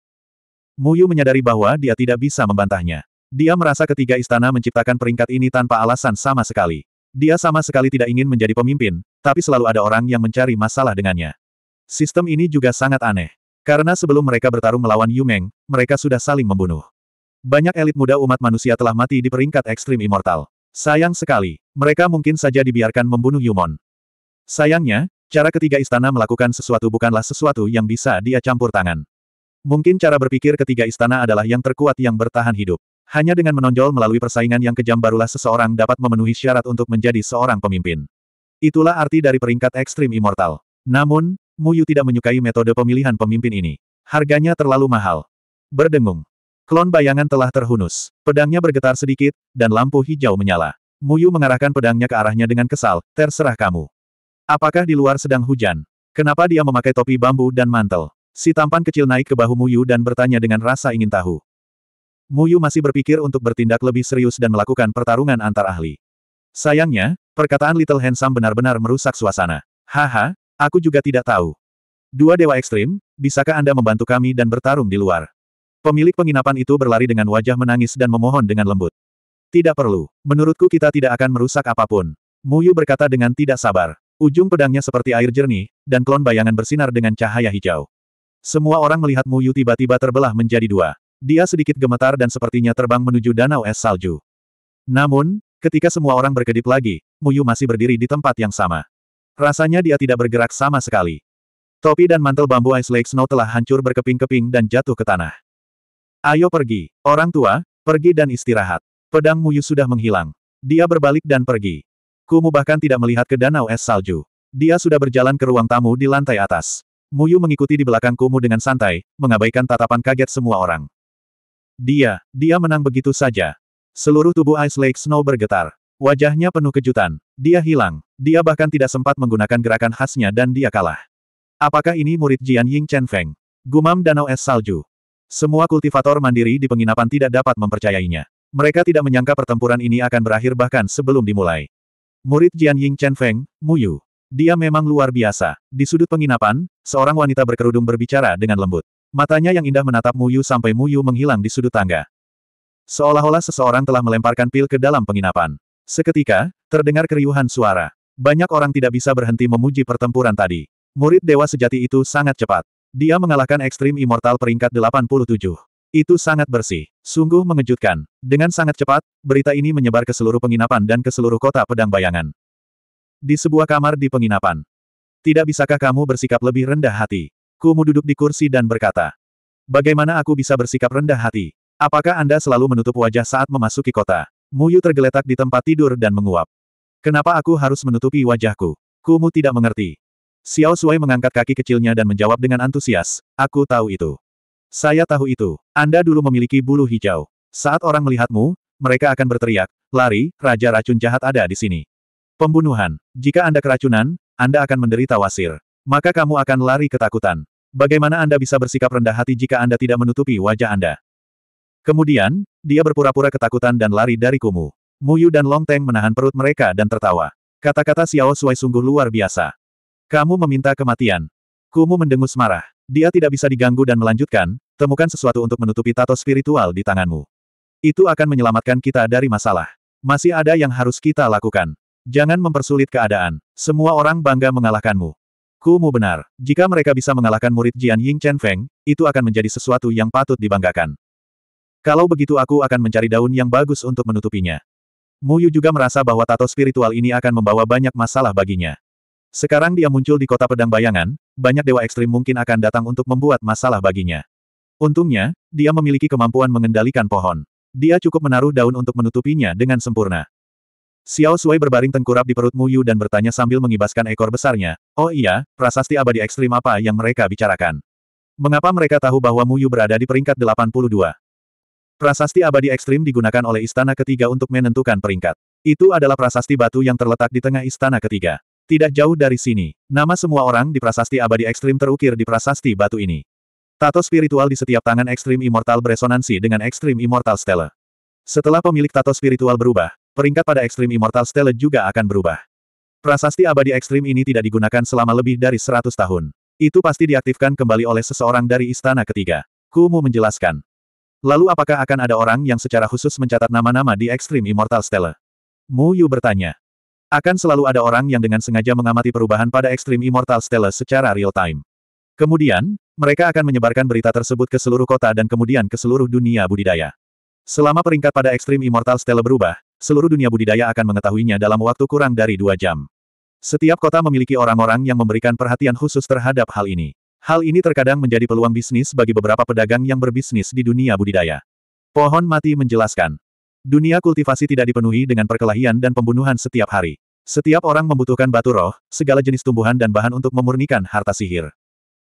Muyu menyadari bahwa dia tidak bisa membantahnya. Dia merasa ketiga istana menciptakan peringkat ini tanpa alasan sama sekali. Dia sama sekali tidak ingin menjadi pemimpin, tapi selalu ada orang yang mencari masalah dengannya. Sistem ini juga sangat aneh. Karena sebelum mereka bertarung melawan Yumeng, mereka sudah saling membunuh. Banyak elit muda umat manusia telah mati di peringkat ekstrim immortal. Sayang sekali, mereka mungkin saja dibiarkan membunuh Yumon. Sayangnya, cara ketiga istana melakukan sesuatu bukanlah sesuatu yang bisa dia campur tangan. Mungkin cara berpikir ketiga istana adalah yang terkuat yang bertahan hidup. Hanya dengan menonjol melalui persaingan yang kejam barulah seseorang dapat memenuhi syarat untuk menjadi seorang pemimpin. Itulah arti dari peringkat ekstrim immortal. Namun, Muyu tidak menyukai metode pemilihan pemimpin ini. Harganya terlalu mahal. Berdengung. Klon bayangan telah terhunus. Pedangnya bergetar sedikit, dan lampu hijau menyala. Muyu mengarahkan pedangnya ke arahnya dengan kesal, terserah kamu. Apakah di luar sedang hujan? Kenapa dia memakai topi bambu dan mantel? Si tampan kecil naik ke bahu Muyu dan bertanya dengan rasa ingin tahu. Muyu masih berpikir untuk bertindak lebih serius dan melakukan pertarungan antar ahli. Sayangnya, perkataan Little Handsome benar-benar merusak suasana. Haha, Aku juga tidak tahu. Dua dewa ekstrim, bisakah Anda membantu kami dan bertarung di luar? Pemilik penginapan itu berlari dengan wajah menangis dan memohon dengan lembut. Tidak perlu. Menurutku kita tidak akan merusak apapun. Muyu berkata dengan tidak sabar. Ujung pedangnya seperti air jernih, dan klon bayangan bersinar dengan cahaya hijau. Semua orang melihat Muyu tiba-tiba terbelah menjadi dua. Dia sedikit gemetar dan sepertinya terbang menuju danau es salju. Namun, ketika semua orang berkedip lagi, Muyu masih berdiri di tempat yang sama. Rasanya dia tidak bergerak sama sekali. Topi dan mantel bambu Ice Lake Snow telah hancur berkeping-keping dan jatuh ke tanah. Ayo pergi, orang tua, pergi dan istirahat. Pedang Muyu sudah menghilang. Dia berbalik dan pergi. Kumu bahkan tidak melihat ke danau es salju. Dia sudah berjalan ke ruang tamu di lantai atas. Muyu mengikuti di belakang Kumu dengan santai, mengabaikan tatapan kaget semua orang. Dia, dia menang begitu saja. Seluruh tubuh Ice Lake Snow bergetar. Wajahnya penuh kejutan. Dia hilang. Dia bahkan tidak sempat menggunakan gerakan khasnya dan dia kalah. Apakah ini murid Jian Ying Chen Feng? Gumam danau es salju. Semua kultivator mandiri di penginapan tidak dapat mempercayainya. Mereka tidak menyangka pertempuran ini akan berakhir bahkan sebelum dimulai. Murid Jian Ying Chen Feng, Mu Yu. Dia memang luar biasa. Di sudut penginapan, seorang wanita berkerudung berbicara dengan lembut. Matanya yang indah menatap Mu Yu sampai Mu Yu menghilang di sudut tangga. Seolah-olah seseorang telah melemparkan pil ke dalam penginapan. Seketika, terdengar keriuhan suara. Banyak orang tidak bisa berhenti memuji pertempuran tadi. Murid dewa sejati itu sangat cepat. Dia mengalahkan ekstrim immortal peringkat 87. Itu sangat bersih. Sungguh mengejutkan. Dengan sangat cepat, berita ini menyebar ke seluruh penginapan dan ke seluruh kota pedang bayangan. Di sebuah kamar di penginapan. Tidak bisakah kamu bersikap lebih rendah hati? Kumu duduk di kursi dan berkata. Bagaimana aku bisa bersikap rendah hati? Apakah Anda selalu menutup wajah saat memasuki kota? Muyu tergeletak di tempat tidur dan menguap. Kenapa aku harus menutupi wajahku? Kumu tidak mengerti. Xiao Sui mengangkat kaki kecilnya dan menjawab dengan antusias, aku tahu itu. Saya tahu itu. Anda dulu memiliki bulu hijau. Saat orang melihatmu, mereka akan berteriak, lari, raja racun jahat ada di sini. Pembunuhan. Jika Anda keracunan, Anda akan menderita wasir. Maka kamu akan lari ketakutan. Bagaimana Anda bisa bersikap rendah hati jika Anda tidak menutupi wajah Anda? Kemudian, dia berpura-pura ketakutan dan lari dari Kumu. Muyu dan Long Teng menahan perut mereka dan tertawa. Kata-kata Xiao Suai sungguh luar biasa. Kamu meminta kematian. Kumu mendengus marah. Dia tidak bisa diganggu dan melanjutkan, temukan sesuatu untuk menutupi tato spiritual di tanganmu. Itu akan menyelamatkan kita dari masalah. Masih ada yang harus kita lakukan. Jangan mempersulit keadaan. Semua orang bangga mengalahkanmu. Kumu benar. Jika mereka bisa mengalahkan murid Jian Ying Chen Feng, itu akan menjadi sesuatu yang patut dibanggakan. Kalau begitu aku akan mencari daun yang bagus untuk menutupinya. Muyu juga merasa bahwa tato spiritual ini akan membawa banyak masalah baginya. Sekarang dia muncul di kota pedang bayangan, banyak dewa ekstrim mungkin akan datang untuk membuat masalah baginya. Untungnya, dia memiliki kemampuan mengendalikan pohon. Dia cukup menaruh daun untuk menutupinya dengan sempurna. Xiao Sui berbaring tengkurap di perut Muyu dan bertanya sambil mengibaskan ekor besarnya, Oh iya, prasasti abadi ekstrim apa yang mereka bicarakan? Mengapa mereka tahu bahwa Muyu berada di peringkat 82? Prasasti abadi ekstrim digunakan oleh istana ketiga untuk menentukan peringkat. Itu adalah prasasti batu yang terletak di tengah istana ketiga. Tidak jauh dari sini, nama semua orang di prasasti abadi ekstrim terukir di prasasti batu ini. Tato spiritual di setiap tangan ekstrim immortal beresonansi dengan ekstrim immortal stele. Setelah pemilik tato spiritual berubah, peringkat pada ekstrim immortal stele juga akan berubah. Prasasti abadi ekstrim ini tidak digunakan selama lebih dari 100 tahun. Itu pasti diaktifkan kembali oleh seseorang dari istana ketiga. Kumu menjelaskan. Lalu apakah akan ada orang yang secara khusus mencatat nama-nama di Extreme Immortal Stella? Mu Yu bertanya. Akan selalu ada orang yang dengan sengaja mengamati perubahan pada Extreme Immortal Stella secara real-time. Kemudian, mereka akan menyebarkan berita tersebut ke seluruh kota dan kemudian ke seluruh dunia budidaya. Selama peringkat pada Extreme Immortal Stella berubah, seluruh dunia budidaya akan mengetahuinya dalam waktu kurang dari dua jam. Setiap kota memiliki orang-orang yang memberikan perhatian khusus terhadap hal ini. Hal ini terkadang menjadi peluang bisnis bagi beberapa pedagang yang berbisnis di dunia budidaya. Pohon mati menjelaskan. Dunia kultivasi tidak dipenuhi dengan perkelahian dan pembunuhan setiap hari. Setiap orang membutuhkan batu roh, segala jenis tumbuhan dan bahan untuk memurnikan harta sihir.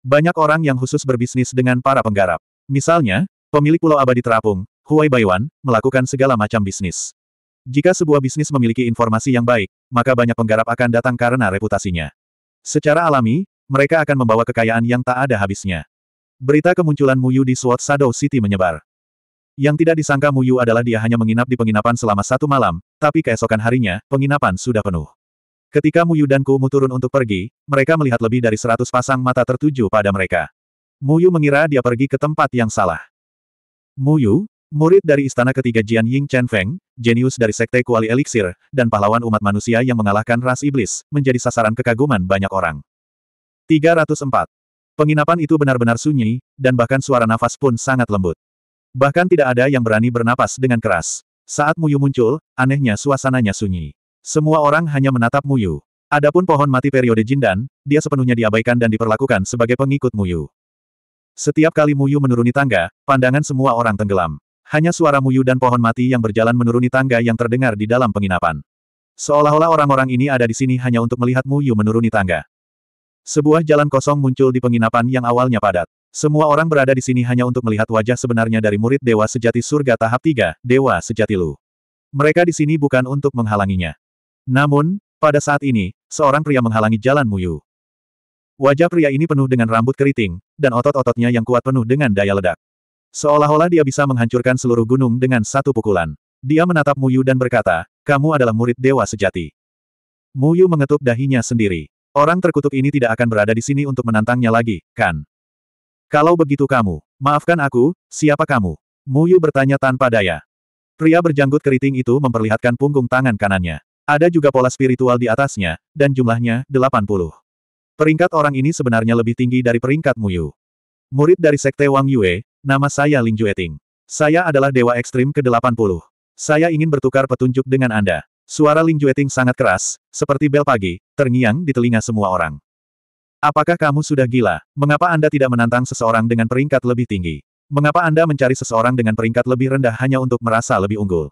Banyak orang yang khusus berbisnis dengan para penggarap. Misalnya, pemilik Pulau Abadi Terapung, Huai Baiwan, melakukan segala macam bisnis. Jika sebuah bisnis memiliki informasi yang baik, maka banyak penggarap akan datang karena reputasinya. Secara alami, mereka akan membawa kekayaan yang tak ada habisnya. Berita kemunculan Muyu di Sword Shadow City menyebar. Yang tidak disangka Muyu adalah dia hanya menginap di penginapan selama satu malam, tapi keesokan harinya, penginapan sudah penuh. Ketika Muyu dan Kumu turun untuk pergi, mereka melihat lebih dari seratus pasang mata tertuju pada mereka. Muyu mengira dia pergi ke tempat yang salah. Muyu, murid dari istana ketiga Jian Ying Chen Feng, jenius dari sekte kuali Elixir, dan pahlawan umat manusia yang mengalahkan ras iblis, menjadi sasaran kekaguman banyak orang. 304. Penginapan itu benar-benar sunyi, dan bahkan suara nafas pun sangat lembut. Bahkan tidak ada yang berani bernapas dengan keras. Saat Muyu muncul, anehnya suasananya sunyi. Semua orang hanya menatap Muyu. Adapun pohon mati periode Jindan, dia sepenuhnya diabaikan dan diperlakukan sebagai pengikut Muyu. Setiap kali Muyu menuruni tangga, pandangan semua orang tenggelam. Hanya suara Muyu dan pohon mati yang berjalan menuruni tangga yang terdengar di dalam penginapan. Seolah-olah orang-orang ini ada di sini hanya untuk melihat Muyu menuruni tangga. Sebuah jalan kosong muncul di penginapan yang awalnya padat. Semua orang berada di sini hanya untuk melihat wajah sebenarnya dari murid Dewa Sejati Surga Tahap 3, Dewa Sejati Lu. Mereka di sini bukan untuk menghalanginya. Namun, pada saat ini, seorang pria menghalangi jalan Muyu. Wajah pria ini penuh dengan rambut keriting, dan otot-ototnya yang kuat penuh dengan daya ledak. Seolah-olah dia bisa menghancurkan seluruh gunung dengan satu pukulan. Dia menatap Muyu dan berkata, kamu adalah murid dewa sejati. Muyu mengetuk dahinya sendiri. Orang terkutuk ini tidak akan berada di sini untuk menantangnya lagi, kan? Kalau begitu kamu, maafkan aku, siapa kamu? Muyu bertanya tanpa daya. Pria berjanggut keriting itu memperlihatkan punggung tangan kanannya. Ada juga pola spiritual di atasnya, dan jumlahnya, 80. Peringkat orang ini sebenarnya lebih tinggi dari peringkat Muyu. Murid dari Sekte Wang Yue, nama saya Ling Jueting. Saya adalah Dewa Ekstrim ke-80. Saya ingin bertukar petunjuk dengan Anda. Suara Ling Jueting sangat keras, seperti bel pagi, terngiang di telinga semua orang. Apakah kamu sudah gila? Mengapa Anda tidak menantang seseorang dengan peringkat lebih tinggi? Mengapa Anda mencari seseorang dengan peringkat lebih rendah hanya untuk merasa lebih unggul?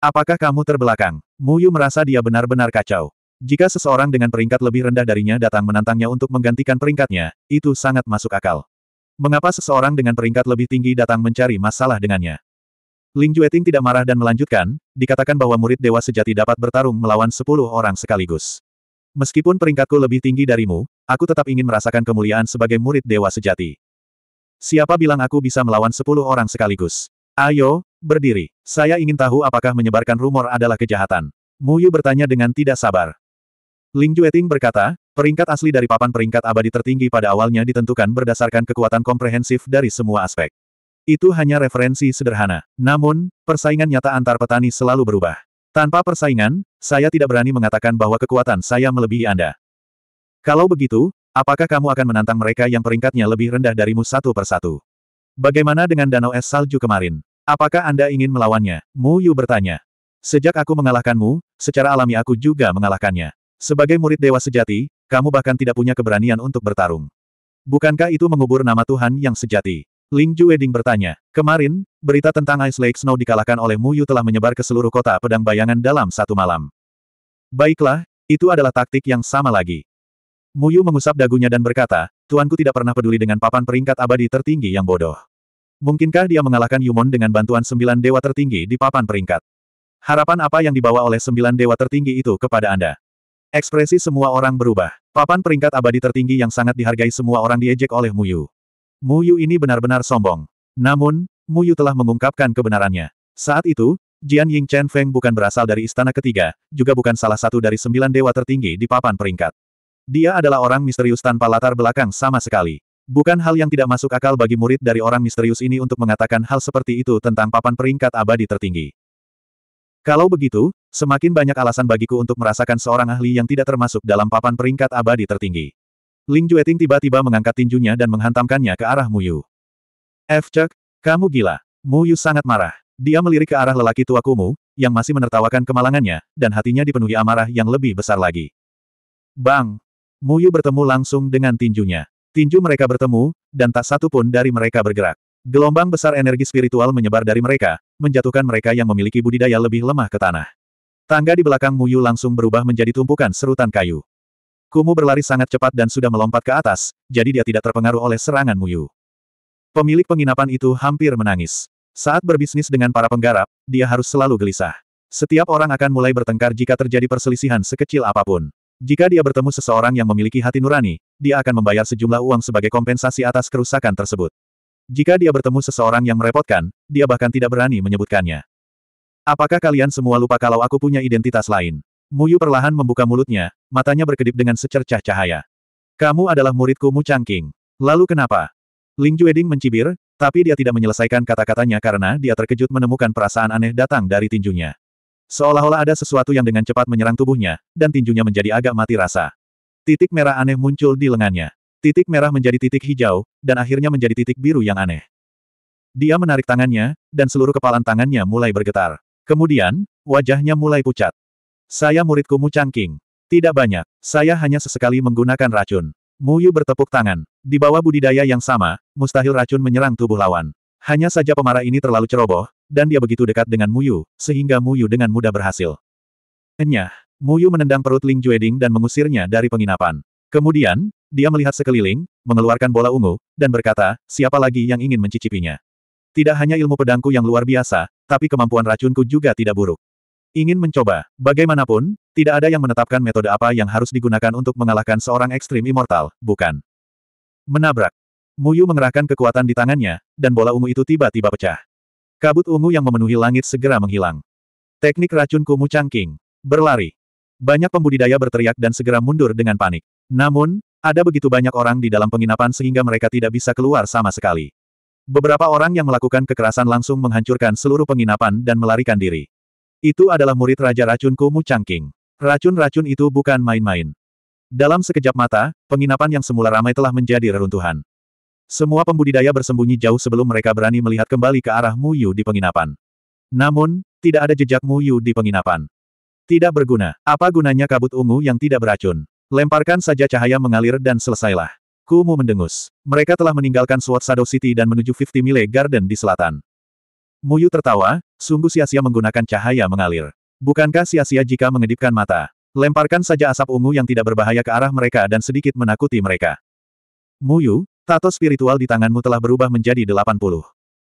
Apakah kamu terbelakang? Muyu merasa dia benar-benar kacau. Jika seseorang dengan peringkat lebih rendah darinya datang menantangnya untuk menggantikan peringkatnya, itu sangat masuk akal. Mengapa seseorang dengan peringkat lebih tinggi datang mencari masalah dengannya? Ling Jueting tidak marah dan melanjutkan, dikatakan bahwa murid dewa sejati dapat bertarung melawan sepuluh orang sekaligus. Meskipun peringkatku lebih tinggi darimu, aku tetap ingin merasakan kemuliaan sebagai murid dewa sejati. Siapa bilang aku bisa melawan sepuluh orang sekaligus? Ayo, berdiri. Saya ingin tahu apakah menyebarkan rumor adalah kejahatan. Muyu bertanya dengan tidak sabar. Ling Jueting berkata, peringkat asli dari papan peringkat abadi tertinggi pada awalnya ditentukan berdasarkan kekuatan komprehensif dari semua aspek. Itu hanya referensi sederhana. Namun, persaingan nyata antar petani selalu berubah. Tanpa persaingan, saya tidak berani mengatakan bahwa kekuatan saya melebihi Anda. Kalau begitu, apakah kamu akan menantang mereka yang peringkatnya lebih rendah darimu satu persatu? Bagaimana dengan danau es salju kemarin? Apakah Anda ingin melawannya? Mu Yu bertanya. Sejak aku mengalahkanmu, secara alami aku juga mengalahkannya. Sebagai murid dewa sejati, kamu bahkan tidak punya keberanian untuk bertarung. Bukankah itu mengubur nama Tuhan yang sejati? Ling Eding bertanya. Kemarin, berita tentang Ice Lake Snow dikalahkan oleh Mu Yu telah menyebar ke seluruh kota pedang bayangan dalam satu malam. Baiklah, itu adalah taktik yang sama lagi. Mu Yu mengusap dagunya dan berkata, Tuanku tidak pernah peduli dengan papan peringkat abadi tertinggi yang bodoh. Mungkinkah dia mengalahkan Yumon dengan bantuan sembilan dewa tertinggi di papan peringkat? Harapan apa yang dibawa oleh sembilan dewa tertinggi itu kepada Anda? Ekspresi semua orang berubah. Papan peringkat abadi tertinggi yang sangat dihargai semua orang diejek oleh Muyu. Muyu ini benar-benar sombong. Namun, Muyu telah mengungkapkan kebenarannya. Saat itu, Jian Ying Chen Feng bukan berasal dari istana ketiga, juga bukan salah satu dari sembilan dewa tertinggi di papan peringkat. Dia adalah orang misterius tanpa latar belakang sama sekali. Bukan hal yang tidak masuk akal bagi murid dari orang misterius ini untuk mengatakan hal seperti itu tentang papan peringkat abadi tertinggi. Kalau begitu, semakin banyak alasan bagiku untuk merasakan seorang ahli yang tidak termasuk dalam papan peringkat abadi tertinggi. Ling Jueting tiba-tiba mengangkat tinjunya dan menghantamkannya ke arah Muyu. F. Cek, kamu gila. Mu Yu sangat marah. Dia melirik ke arah lelaki tua Kumu, yang masih menertawakan kemalangannya, dan hatinya dipenuhi amarah yang lebih besar lagi. Bang! Mu Yu bertemu langsung dengan tinjunya. Tinju mereka bertemu, dan tak satu pun dari mereka bergerak. Gelombang besar energi spiritual menyebar dari mereka, menjatuhkan mereka yang memiliki budidaya lebih lemah ke tanah. Tangga di belakang Mu Yu langsung berubah menjadi tumpukan serutan kayu. Kumu berlari sangat cepat dan sudah melompat ke atas, jadi dia tidak terpengaruh oleh serangan Muyu. Pemilik penginapan itu hampir menangis. Saat berbisnis dengan para penggarap, dia harus selalu gelisah. Setiap orang akan mulai bertengkar jika terjadi perselisihan sekecil apapun. Jika dia bertemu seseorang yang memiliki hati nurani, dia akan membayar sejumlah uang sebagai kompensasi atas kerusakan tersebut. Jika dia bertemu seseorang yang merepotkan, dia bahkan tidak berani menyebutkannya. Apakah kalian semua lupa kalau aku punya identitas lain? Muyu perlahan membuka mulutnya, matanya berkedip dengan secercah cahaya. Kamu adalah muridku Mu Changqing. Lalu kenapa? Ling Jueding mencibir, tapi dia tidak menyelesaikan kata-katanya karena dia terkejut menemukan perasaan aneh datang dari tinjunya. Seolah-olah ada sesuatu yang dengan cepat menyerang tubuhnya, dan tinjunya menjadi agak mati rasa. Titik merah aneh muncul di lengannya. Titik merah menjadi titik hijau, dan akhirnya menjadi titik biru yang aneh. Dia menarik tangannya, dan seluruh kepalan tangannya mulai bergetar. Kemudian, wajahnya mulai pucat. Saya muridku Mu Changqing. Tidak banyak, saya hanya sesekali menggunakan racun. Muyu bertepuk tangan. Di bawah budidaya yang sama, mustahil racun menyerang tubuh lawan. Hanya saja pemarah ini terlalu ceroboh, dan dia begitu dekat dengan Muyu, sehingga Muyu dengan mudah berhasil. Enyah, Muyu menendang perut Ling Jueding dan mengusirnya dari penginapan. Kemudian, dia melihat sekeliling, mengeluarkan bola ungu, dan berkata, siapa lagi yang ingin mencicipinya? Tidak hanya ilmu pedangku yang luar biasa, tapi kemampuan racunku juga tidak buruk. Ingin mencoba, bagaimanapun, tidak ada yang menetapkan metode apa yang harus digunakan untuk mengalahkan seorang ekstrim immortal, bukan? Menabrak. Muyu mengerahkan kekuatan di tangannya, dan bola ungu itu tiba-tiba pecah. Kabut ungu yang memenuhi langit segera menghilang. Teknik racun kumu cangking. Berlari. Banyak pembudidaya berteriak dan segera mundur dengan panik. Namun, ada begitu banyak orang di dalam penginapan sehingga mereka tidak bisa keluar sama sekali. Beberapa orang yang melakukan kekerasan langsung menghancurkan seluruh penginapan dan melarikan diri. Itu adalah murid Raja Racun Kumu Changking. Racun-racun itu bukan main-main. Dalam sekejap mata, penginapan yang semula ramai telah menjadi reruntuhan. Semua pembudidaya bersembunyi jauh sebelum mereka berani melihat kembali ke arah Mu Yu di penginapan. Namun, tidak ada jejak Mu Yu di penginapan. Tidak berguna. Apa gunanya kabut ungu yang tidak beracun? Lemparkan saja cahaya mengalir dan selesailah. Kumu mendengus. Mereka telah meninggalkan Sword Shadow City dan menuju Fifty Mile Garden di selatan. Muyu tertawa, Sungguh sia-sia menggunakan cahaya mengalir. Bukankah sia-sia jika mengedipkan mata? Lemparkan saja asap ungu yang tidak berbahaya ke arah mereka dan sedikit menakuti mereka. Muyu, tato spiritual di tanganmu telah berubah menjadi 80.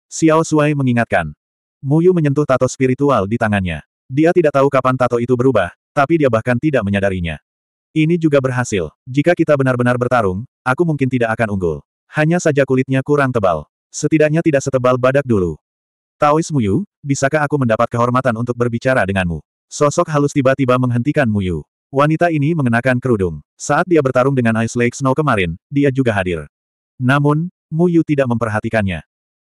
Xiao Suai mengingatkan. Muyu menyentuh tato spiritual di tangannya. Dia tidak tahu kapan tato itu berubah, tapi dia bahkan tidak menyadarinya. Ini juga berhasil. Jika kita benar-benar bertarung, aku mungkin tidak akan unggul. Hanya saja kulitnya kurang tebal. Setidaknya tidak setebal badak dulu. Taois Muyu, bisakah aku mendapat kehormatan untuk berbicara denganmu? Sosok halus tiba-tiba menghentikan Muyu. Wanita ini mengenakan kerudung. Saat dia bertarung dengan Ice Lake Snow kemarin, dia juga hadir. Namun, Muyu tidak memperhatikannya.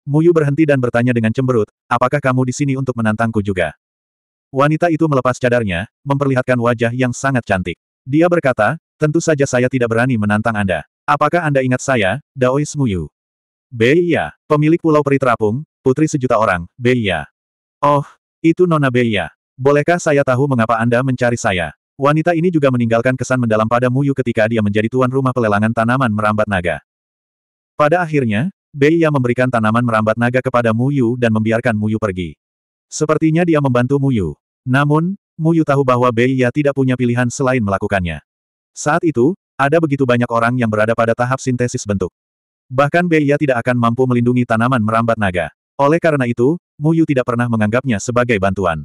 Muyu berhenti dan bertanya dengan cemberut, apakah kamu di sini untuk menantangku juga? Wanita itu melepas cadarnya, memperlihatkan wajah yang sangat cantik. Dia berkata, tentu saja saya tidak berani menantang Anda. Apakah Anda ingat saya, Daois Muyu? Beiya, pemilik Pulau Peri Terapung putri sejuta orang, Beia. Oh, itu Nona Beia. Bolehkah saya tahu mengapa Anda mencari saya? Wanita ini juga meninggalkan kesan mendalam pada Muyu ketika dia menjadi tuan rumah pelelangan tanaman merambat naga. Pada akhirnya, Beia memberikan tanaman merambat naga kepada Muyu dan membiarkan Muyu pergi. Sepertinya dia membantu Muyu. Namun, Muyu tahu bahwa Beia tidak punya pilihan selain melakukannya. Saat itu, ada begitu banyak orang yang berada pada tahap sintesis bentuk. Bahkan Beia tidak akan mampu melindungi tanaman merambat naga. Oleh karena itu, Muyu tidak pernah menganggapnya sebagai bantuan.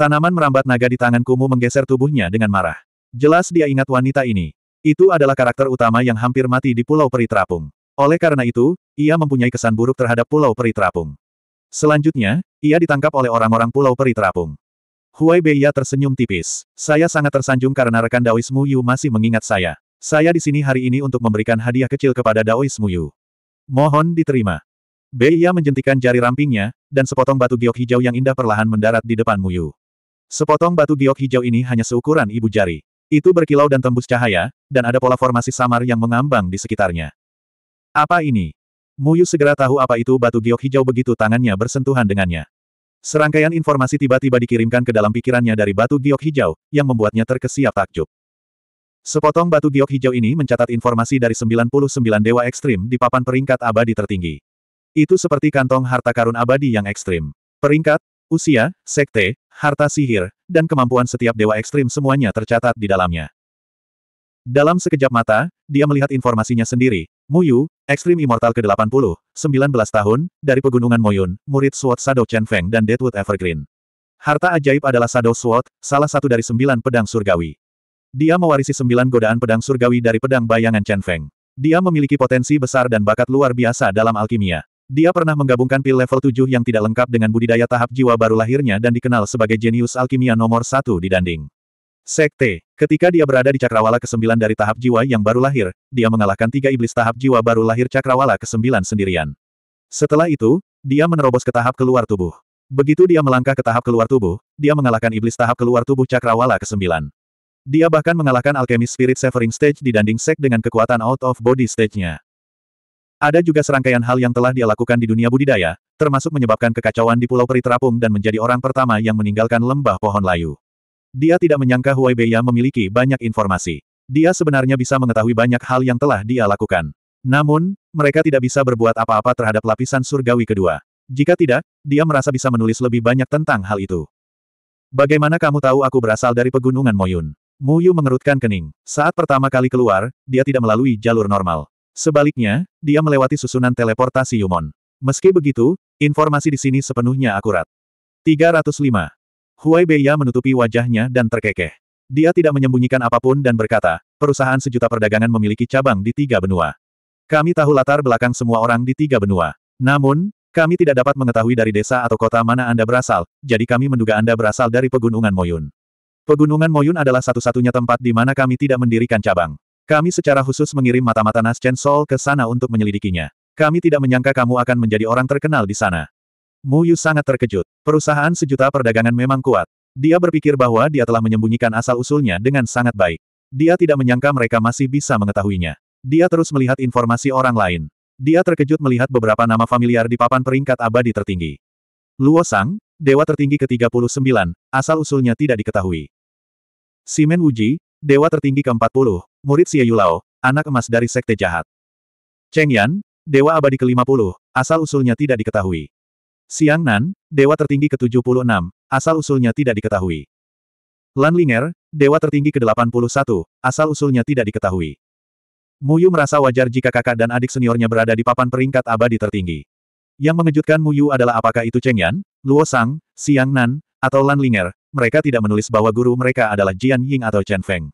Tanaman merambat naga di tangan Kumu menggeser tubuhnya dengan marah. Jelas dia ingat wanita ini. Itu adalah karakter utama yang hampir mati di Pulau Peri Terapung. Oleh karena itu, ia mempunyai kesan buruk terhadap Pulau Peri Terapung. Selanjutnya, ia ditangkap oleh orang-orang Pulau Peri Terapung. Huai Beiya tersenyum tipis. Saya sangat tersanjung karena rekan Daois Muyu masih mengingat saya. Saya di sini hari ini untuk memberikan hadiah kecil kepada Daois Muyu. Mohon diterima. Beiya menjentikan jari rampingnya, dan sepotong batu giok hijau yang indah perlahan mendarat di depan Muyu. Sepotong batu giok hijau ini hanya seukuran ibu jari. Itu berkilau dan tembus cahaya, dan ada pola formasi samar yang mengambang di sekitarnya. Apa ini? Muyu segera tahu apa itu batu giok hijau begitu tangannya bersentuhan dengannya. Serangkaian informasi tiba-tiba dikirimkan ke dalam pikirannya dari batu giok hijau, yang membuatnya terkesiap takjub. Sepotong batu giok hijau ini mencatat informasi dari 99 dewa ekstrim di papan peringkat abadi tertinggi. Itu seperti kantong harta karun abadi yang ekstrim. Peringkat, usia, sekte, harta sihir, dan kemampuan setiap dewa ekstrim semuanya tercatat di dalamnya. Dalam sekejap mata, dia melihat informasinya sendiri. Muyu, ekstrim immortal ke-80, 19 tahun, dari Pegunungan Moyun, murid Sword Shadow Chen Feng dan Deadwood Evergreen. Harta ajaib adalah Shadow Sword, salah satu dari sembilan pedang surgawi. Dia mewarisi sembilan godaan pedang surgawi dari pedang bayangan Chen Feng. Dia memiliki potensi besar dan bakat luar biasa dalam alkimia. Dia pernah menggabungkan pil level 7 yang tidak lengkap dengan budidaya tahap jiwa baru lahirnya dan dikenal sebagai jenius alkimia nomor satu di Danding. Sekte. Ketika dia berada di cakrawala ke-9 dari tahap jiwa yang baru lahir, dia mengalahkan tiga iblis tahap jiwa baru lahir cakrawala ke-9 sendirian. Setelah itu, dia menerobos ke tahap keluar tubuh. Begitu dia melangkah ke tahap keluar tubuh, dia mengalahkan iblis tahap keluar tubuh cakrawala ke-9. Dia bahkan mengalahkan alchemist spirit severing stage di danding sek dengan kekuatan out of body stage-nya. Ada juga serangkaian hal yang telah dia lakukan di dunia budidaya, termasuk menyebabkan kekacauan di Pulau Peri Terapung dan menjadi orang pertama yang meninggalkan lembah pohon layu. Dia tidak menyangka Huai Beya memiliki banyak informasi. Dia sebenarnya bisa mengetahui banyak hal yang telah dia lakukan. Namun, mereka tidak bisa berbuat apa-apa terhadap lapisan surgawi kedua. Jika tidak, dia merasa bisa menulis lebih banyak tentang hal itu. Bagaimana kamu tahu aku berasal dari pegunungan Moyun? Muyu mengerutkan kening. Saat pertama kali keluar, dia tidak melalui jalur normal. Sebaliknya, dia melewati susunan teleportasi Yumon. Meski begitu, informasi di sini sepenuhnya akurat. 305. Huai Beiya menutupi wajahnya dan terkekeh. Dia tidak menyembunyikan apapun dan berkata, perusahaan sejuta perdagangan memiliki cabang di tiga benua. Kami tahu latar belakang semua orang di tiga benua. Namun, kami tidak dapat mengetahui dari desa atau kota mana Anda berasal, jadi kami menduga Anda berasal dari Pegunungan Moyun. Pegunungan Moyun adalah satu-satunya tempat di mana kami tidak mendirikan cabang. Kami secara khusus mengirim mata-mata Nas Chen Sol ke sana untuk menyelidikinya. Kami tidak menyangka kamu akan menjadi orang terkenal di sana. Mu Yu sangat terkejut. Perusahaan sejuta perdagangan memang kuat. Dia berpikir bahwa dia telah menyembunyikan asal-usulnya dengan sangat baik. Dia tidak menyangka mereka masih bisa mengetahuinya. Dia terus melihat informasi orang lain. Dia terkejut melihat beberapa nama familiar di papan peringkat abadi tertinggi. Luo Sang, dewa tertinggi ke-39, asal-usulnya tidak diketahui. Simen Wuji, Dewa tertinggi ke-40, murid Xie Yulao, anak emas dari sekte jahat. Cheng Yan, Dewa abadi ke-50, asal-usulnya tidak diketahui. Xiang Nan, Dewa tertinggi ke-76, asal-usulnya tidak diketahui. Lan Linger, Dewa tertinggi ke-81, asal-usulnya tidak diketahui. Mu Yu merasa wajar jika kakak dan adik seniornya berada di papan peringkat abadi tertinggi. Yang mengejutkan Mu Yu adalah apakah itu Cheng Yan, Luo Sang, Xiang Nan, atau Lan Linger, mereka tidak menulis bahwa guru mereka adalah Jian Ying atau Chen Feng.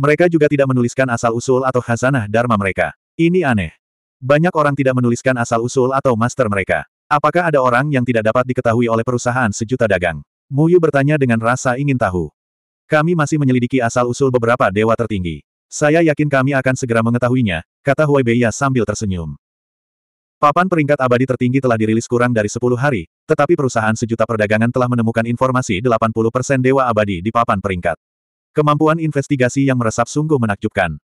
Mereka juga tidak menuliskan asal-usul atau khazanah dharma mereka. Ini aneh. Banyak orang tidak menuliskan asal-usul atau master mereka. Apakah ada orang yang tidak dapat diketahui oleh perusahaan sejuta dagang? Mu Yu bertanya dengan rasa ingin tahu. Kami masih menyelidiki asal-usul beberapa dewa tertinggi. Saya yakin kami akan segera mengetahuinya, kata Huai Beiya sambil tersenyum. Papan peringkat abadi tertinggi telah dirilis kurang dari 10 hari, tetapi perusahaan sejuta perdagangan telah menemukan informasi 80% dewa abadi di papan peringkat. Kemampuan investigasi yang meresap sungguh menakjubkan.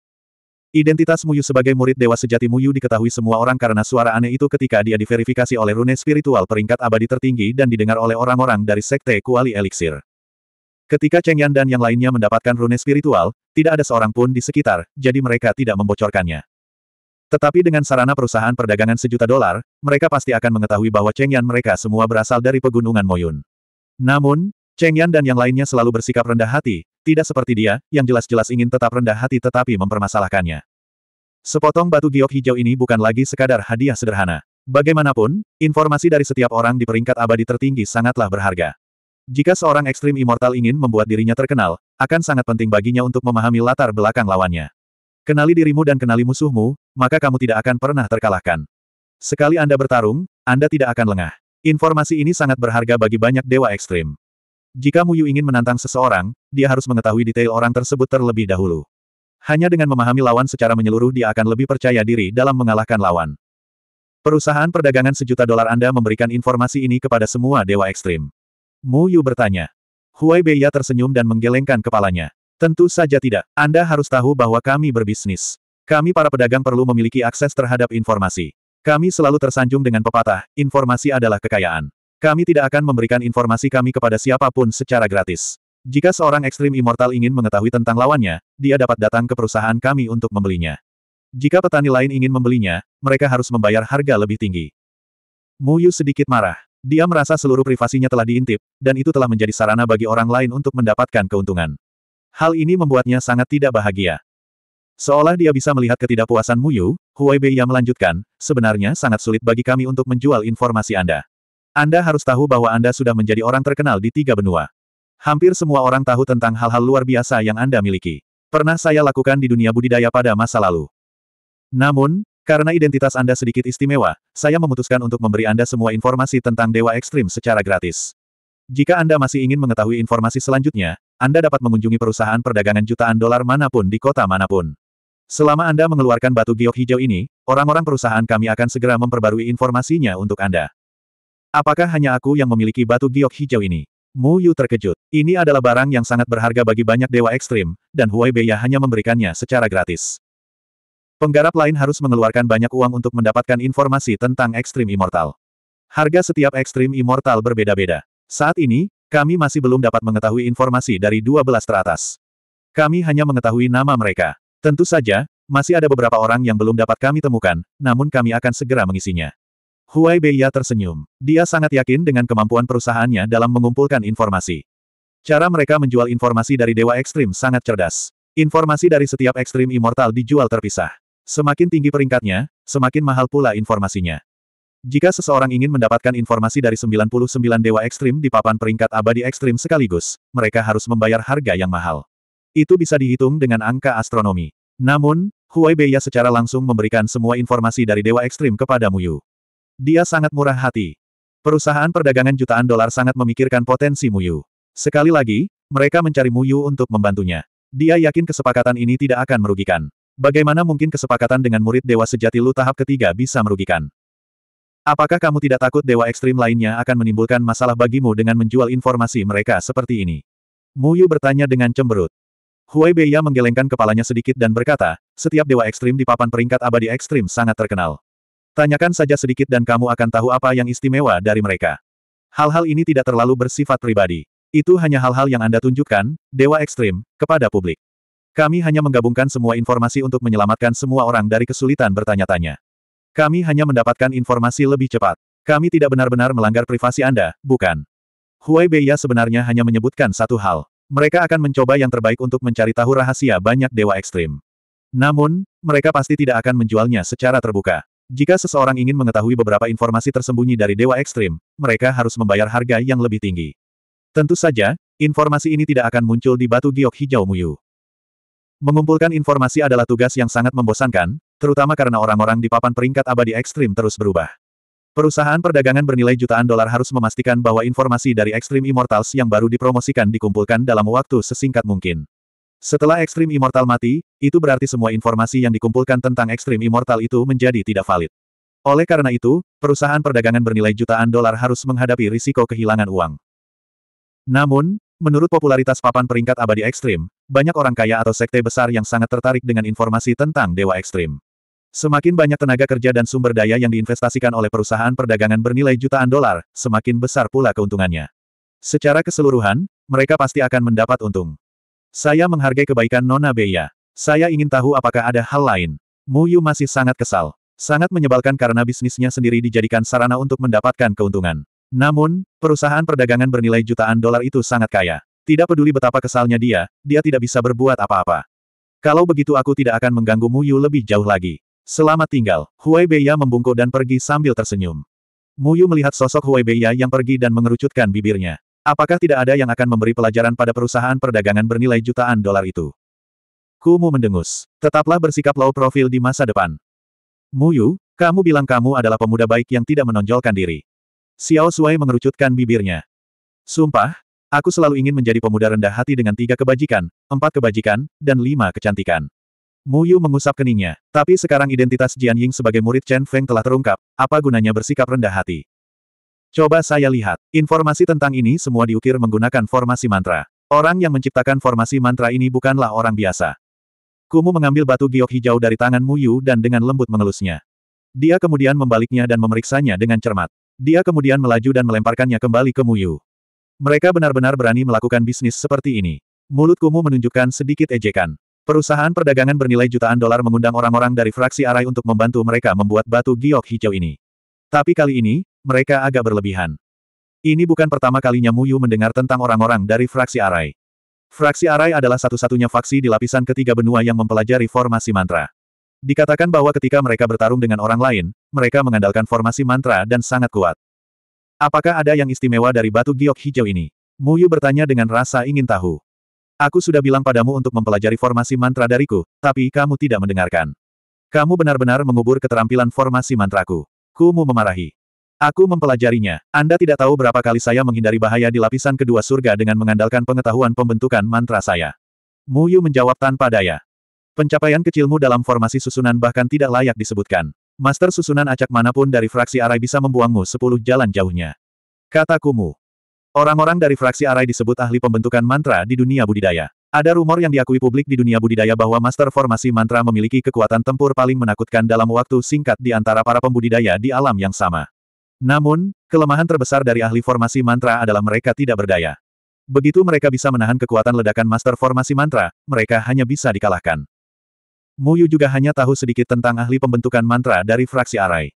Identitas Muyu sebagai murid dewa sejati Muyu diketahui semua orang karena suara aneh itu ketika dia diverifikasi oleh rune spiritual peringkat abadi tertinggi dan didengar oleh orang-orang dari sekte Kuali Elixir. Ketika Cheng Yan dan yang lainnya mendapatkan rune spiritual, tidak ada seorang pun di sekitar, jadi mereka tidak membocorkannya. Tetapi dengan sarana perusahaan perdagangan sejuta dolar, mereka pasti akan mengetahui bahwa Cheng Yan mereka semua berasal dari pegunungan Moyun. Namun, Cheng Yan dan yang lainnya selalu bersikap rendah hati, tidak seperti dia, yang jelas-jelas ingin tetap rendah hati tetapi mempermasalahkannya. Sepotong batu giok hijau ini bukan lagi sekadar hadiah sederhana. Bagaimanapun, informasi dari setiap orang di peringkat abadi tertinggi sangatlah berharga. Jika seorang ekstrim immortal ingin membuat dirinya terkenal, akan sangat penting baginya untuk memahami latar belakang lawannya. Kenali dirimu dan kenali musuhmu, maka kamu tidak akan pernah terkalahkan. Sekali Anda bertarung, Anda tidak akan lengah. Informasi ini sangat berharga bagi banyak dewa ekstrim. Jika Muyu ingin menantang seseorang, dia harus mengetahui detail orang tersebut terlebih dahulu. Hanya dengan memahami lawan secara menyeluruh dia akan lebih percaya diri dalam mengalahkan lawan. Perusahaan perdagangan sejuta dolar Anda memberikan informasi ini kepada semua dewa ekstrim. Muyu bertanya. Huai Beiya tersenyum dan menggelengkan kepalanya. Tentu saja tidak, Anda harus tahu bahwa kami berbisnis. Kami para pedagang perlu memiliki akses terhadap informasi. Kami selalu tersanjung dengan pepatah, informasi adalah kekayaan. Kami tidak akan memberikan informasi kami kepada siapapun secara gratis. Jika seorang ekstrim immortal ingin mengetahui tentang lawannya, dia dapat datang ke perusahaan kami untuk membelinya. Jika petani lain ingin membelinya, mereka harus membayar harga lebih tinggi. Muyu sedikit marah. Dia merasa seluruh privasinya telah diintip, dan itu telah menjadi sarana bagi orang lain untuk mendapatkan keuntungan. Hal ini membuatnya sangat tidak bahagia. Seolah dia bisa melihat ketidakpuasan Muyu, Huai Beiya melanjutkan, sebenarnya sangat sulit bagi kami untuk menjual informasi Anda. Anda harus tahu bahwa Anda sudah menjadi orang terkenal di tiga benua. Hampir semua orang tahu tentang hal-hal luar biasa yang Anda miliki. Pernah saya lakukan di dunia budidaya pada masa lalu. Namun, karena identitas Anda sedikit istimewa, saya memutuskan untuk memberi Anda semua informasi tentang Dewa Ekstrim secara gratis. Jika Anda masih ingin mengetahui informasi selanjutnya, Anda dapat mengunjungi perusahaan perdagangan jutaan dolar manapun di kota manapun. Selama Anda mengeluarkan batu giok hijau ini, orang-orang perusahaan kami akan segera memperbarui informasinya untuk Anda. Apakah hanya aku yang memiliki batu giok hijau ini? Mu Yu terkejut. Ini adalah barang yang sangat berharga bagi banyak dewa ekstrim, dan Huai Beya hanya memberikannya secara gratis. Penggarap lain harus mengeluarkan banyak uang untuk mendapatkan informasi tentang ekstrim immortal. Harga setiap ekstrim immortal berbeda-beda. Saat ini, kami masih belum dapat mengetahui informasi dari 12 teratas. Kami hanya mengetahui nama mereka. Tentu saja, masih ada beberapa orang yang belum dapat kami temukan, namun kami akan segera mengisinya. Huai Beiya tersenyum. Dia sangat yakin dengan kemampuan perusahaannya dalam mengumpulkan informasi. Cara mereka menjual informasi dari Dewa Ekstrim sangat cerdas. Informasi dari setiap ekstrim immortal dijual terpisah. Semakin tinggi peringkatnya, semakin mahal pula informasinya. Jika seseorang ingin mendapatkan informasi dari 99 dewa ekstrim di papan peringkat abadi ekstrim sekaligus, mereka harus membayar harga yang mahal. Itu bisa dihitung dengan angka astronomi. Namun, Huai Beya secara langsung memberikan semua informasi dari Dewa Ekstrim kepada Muyu. Dia sangat murah hati. Perusahaan perdagangan jutaan dolar sangat memikirkan potensi Muyu. Sekali lagi, mereka mencari Muyu untuk membantunya. Dia yakin kesepakatan ini tidak akan merugikan. Bagaimana mungkin kesepakatan dengan murid Dewa Sejati Lu tahap ketiga bisa merugikan? Apakah kamu tidak takut Dewa Ekstrim lainnya akan menimbulkan masalah bagimu dengan menjual informasi mereka seperti ini? Muyu bertanya dengan cemberut. Huai Beiya menggelengkan kepalanya sedikit dan berkata, setiap dewa ekstrim di papan peringkat abadi ekstrim sangat terkenal. Tanyakan saja sedikit dan kamu akan tahu apa yang istimewa dari mereka. Hal-hal ini tidak terlalu bersifat pribadi. Itu hanya hal-hal yang Anda tunjukkan, dewa ekstrim, kepada publik. Kami hanya menggabungkan semua informasi untuk menyelamatkan semua orang dari kesulitan bertanya-tanya. Kami hanya mendapatkan informasi lebih cepat. Kami tidak benar-benar melanggar privasi Anda, bukan? Huai Beiya sebenarnya hanya menyebutkan satu hal. Mereka akan mencoba yang terbaik untuk mencari tahu rahasia banyak dewa ekstrim. Namun, mereka pasti tidak akan menjualnya secara terbuka. Jika seseorang ingin mengetahui beberapa informasi tersembunyi dari dewa ekstrim, mereka harus membayar harga yang lebih tinggi. Tentu saja, informasi ini tidak akan muncul di batu giok hijau Muyu. Mengumpulkan informasi adalah tugas yang sangat membosankan, terutama karena orang-orang di papan peringkat abadi ekstrim terus berubah. Perusahaan perdagangan bernilai jutaan dolar harus memastikan bahwa informasi dari Extreme Immortals yang baru dipromosikan dikumpulkan dalam waktu sesingkat mungkin. Setelah Extreme Immortal mati, itu berarti semua informasi yang dikumpulkan tentang Extreme Immortal itu menjadi tidak valid. Oleh karena itu, perusahaan perdagangan bernilai jutaan dolar harus menghadapi risiko kehilangan uang. Namun, menurut popularitas papan peringkat abadi ekstrim, banyak orang kaya atau sekte besar yang sangat tertarik dengan informasi tentang Dewa Ekstrim. Semakin banyak tenaga kerja dan sumber daya yang diinvestasikan oleh perusahaan perdagangan bernilai jutaan dolar, semakin besar pula keuntungannya. Secara keseluruhan, mereka pasti akan mendapat untung. Saya menghargai kebaikan Nona Beya. Saya ingin tahu apakah ada hal lain. Mu Yu masih sangat kesal. Sangat menyebalkan karena bisnisnya sendiri dijadikan sarana untuk mendapatkan keuntungan. Namun, perusahaan perdagangan bernilai jutaan dolar itu sangat kaya. Tidak peduli betapa kesalnya dia, dia tidak bisa berbuat apa-apa. Kalau begitu aku tidak akan mengganggu Mu Yu lebih jauh lagi. Selamat tinggal, Huai Beiya membungkuk dan pergi sambil tersenyum. Muyu melihat sosok Huai Beiya yang pergi dan mengerucutkan bibirnya. Apakah tidak ada yang akan memberi pelajaran pada perusahaan perdagangan bernilai jutaan dolar itu? Kumu mendengus. Tetaplah bersikap low profil di masa depan. Muyu, kamu bilang kamu adalah pemuda baik yang tidak menonjolkan diri. Xiao Sui mengerucutkan bibirnya. Sumpah, aku selalu ingin menjadi pemuda rendah hati dengan tiga kebajikan, empat kebajikan, dan lima kecantikan. Mu Yu mengusap keningnya, tapi sekarang identitas Jian Ying sebagai murid Chen Feng telah terungkap, apa gunanya bersikap rendah hati? Coba saya lihat, informasi tentang ini semua diukir menggunakan formasi mantra. Orang yang menciptakan formasi mantra ini bukanlah orang biasa. Kumu mengambil batu giok hijau dari tangan Mu Yu dan dengan lembut mengelusnya. Dia kemudian membaliknya dan memeriksanya dengan cermat. Dia kemudian melaju dan melemparkannya kembali ke Mu Yu. Mereka benar-benar berani melakukan bisnis seperti ini. Mulut Kumu menunjukkan sedikit ejekan. Perusahaan perdagangan bernilai jutaan dolar mengundang orang-orang dari fraksi Arai untuk membantu mereka membuat batu giok hijau ini. Tapi kali ini, mereka agak berlebihan. Ini bukan pertama kalinya Muyu mendengar tentang orang-orang dari fraksi Arai. Fraksi Arai adalah satu-satunya faksi di lapisan ketiga benua yang mempelajari formasi mantra. Dikatakan bahwa ketika mereka bertarung dengan orang lain, mereka mengandalkan formasi mantra dan sangat kuat. Apakah ada yang istimewa dari batu giok hijau ini? Muyu bertanya dengan rasa ingin tahu. Aku sudah bilang padamu untuk mempelajari formasi mantra dariku, tapi kamu tidak mendengarkan. Kamu benar-benar mengubur keterampilan formasi mantraku. Kumu memarahi. Aku mempelajarinya. Anda tidak tahu berapa kali saya menghindari bahaya di lapisan kedua surga dengan mengandalkan pengetahuan pembentukan mantra saya. Muyu menjawab tanpa daya. Pencapaian kecilmu dalam formasi susunan bahkan tidak layak disebutkan. Master susunan acak manapun dari fraksi arai bisa membuangmu sepuluh jalan jauhnya. Kata Kumu. Orang-orang dari fraksi Arai disebut ahli pembentukan mantra di dunia budidaya. Ada rumor yang diakui publik di dunia budidaya bahwa master formasi mantra memiliki kekuatan tempur paling menakutkan dalam waktu singkat di antara para pembudidaya di alam yang sama. Namun, kelemahan terbesar dari ahli formasi mantra adalah mereka tidak berdaya. Begitu mereka bisa menahan kekuatan ledakan master formasi mantra, mereka hanya bisa dikalahkan. Muyu juga hanya tahu sedikit tentang ahli pembentukan mantra dari fraksi Arai.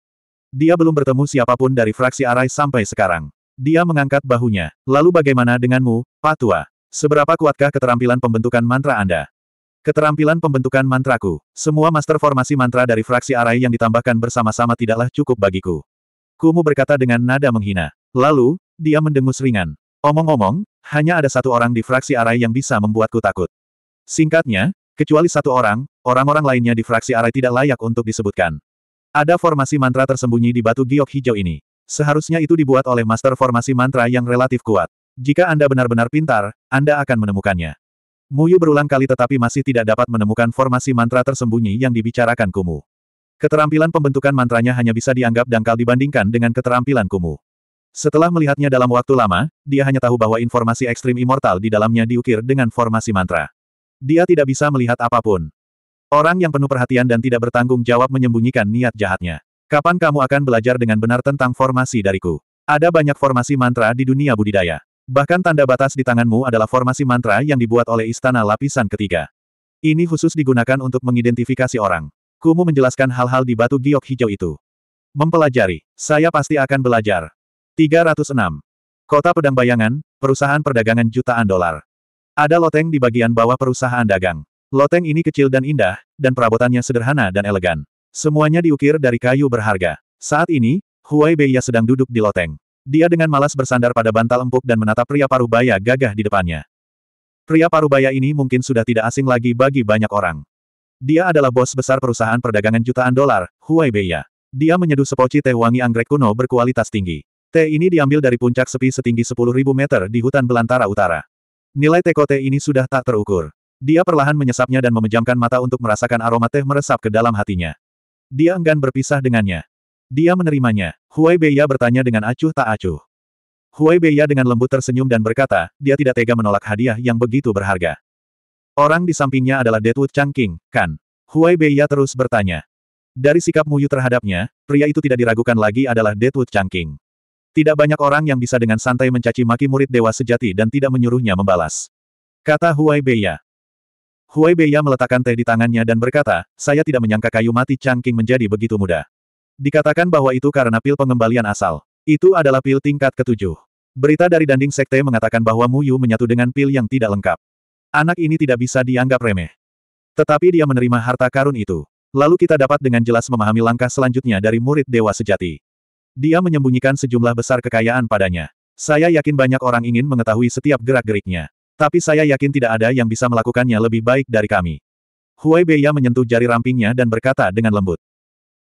Dia belum bertemu siapapun dari fraksi Arai sampai sekarang. Dia mengangkat bahunya. Lalu bagaimana denganmu, Pak Tua? Seberapa kuatkah keterampilan pembentukan mantra Anda? Keterampilan pembentukan mantraku. Semua master formasi mantra dari fraksi arai yang ditambahkan bersama-sama tidaklah cukup bagiku. Kumu berkata dengan nada menghina. Lalu, dia mendengus ringan. Omong-omong, hanya ada satu orang di fraksi arai yang bisa membuatku takut. Singkatnya, kecuali satu orang, orang-orang lainnya di fraksi arai tidak layak untuk disebutkan. Ada formasi mantra tersembunyi di batu giok hijau ini. Seharusnya itu dibuat oleh master formasi mantra yang relatif kuat. Jika Anda benar-benar pintar, Anda akan menemukannya. Muyu berulang kali tetapi masih tidak dapat menemukan formasi mantra tersembunyi yang dibicarakan Kumu. Keterampilan pembentukan mantranya hanya bisa dianggap dangkal dibandingkan dengan keterampilan Kumu. Setelah melihatnya dalam waktu lama, dia hanya tahu bahwa informasi ekstrim immortal di dalamnya diukir dengan formasi mantra. Dia tidak bisa melihat apapun. Orang yang penuh perhatian dan tidak bertanggung jawab menyembunyikan niat jahatnya. Kapan kamu akan belajar dengan benar tentang formasi dariku? Ada banyak formasi mantra di dunia budidaya. Bahkan tanda batas di tanganmu adalah formasi mantra yang dibuat oleh Istana Lapisan Ketiga. Ini khusus digunakan untuk mengidentifikasi orang. Kumu menjelaskan hal-hal di batu giok hijau itu. Mempelajari. Saya pasti akan belajar. 306. Kota Pedang Bayangan, perusahaan perdagangan jutaan dolar. Ada loteng di bagian bawah perusahaan dagang. Loteng ini kecil dan indah, dan perabotannya sederhana dan elegan. Semuanya diukir dari kayu berharga. Saat ini, Huai Beiya sedang duduk di loteng. Dia dengan malas bersandar pada bantal empuk dan menatap pria parubaya gagah di depannya. Pria parubaya ini mungkin sudah tidak asing lagi bagi banyak orang. Dia adalah bos besar perusahaan perdagangan jutaan dolar, Huai Beiya. Dia menyeduh sepoci teh wangi anggrek kuno berkualitas tinggi. Teh ini diambil dari puncak sepi setinggi 10.000 meter di hutan belantara utara. Nilai teko teh ini sudah tak terukur. Dia perlahan menyesapnya dan memejamkan mata untuk merasakan aroma teh meresap ke dalam hatinya. Dia enggan berpisah dengannya. Dia menerimanya. Huai Beiya bertanya dengan acuh tak acuh. Huai Beiya dengan lembut tersenyum dan berkata, dia tidak tega menolak hadiah yang begitu berharga. Orang di sampingnya adalah Deadwood Changking, kan? Huai Beiya terus bertanya. Dari sikap Muyu terhadapnya, pria itu tidak diragukan lagi adalah Deadwood Changking. Tidak banyak orang yang bisa dengan santai mencaci maki murid dewa sejati dan tidak menyuruhnya membalas. Kata Huai Beiya, Huai Beiya meletakkan teh di tangannya dan berkata, saya tidak menyangka kayu mati cangking menjadi begitu mudah. Dikatakan bahwa itu karena pil pengembalian asal. Itu adalah pil tingkat ketujuh. Berita dari Danding Sekte mengatakan bahwa Mu Yu menyatu dengan pil yang tidak lengkap. Anak ini tidak bisa dianggap remeh. Tetapi dia menerima harta karun itu. Lalu kita dapat dengan jelas memahami langkah selanjutnya dari murid dewa sejati. Dia menyembunyikan sejumlah besar kekayaan padanya. Saya yakin banyak orang ingin mengetahui setiap gerak-geriknya. Tapi saya yakin tidak ada yang bisa melakukannya lebih baik dari kami. Huai Beiya menyentuh jari rampingnya dan berkata dengan lembut.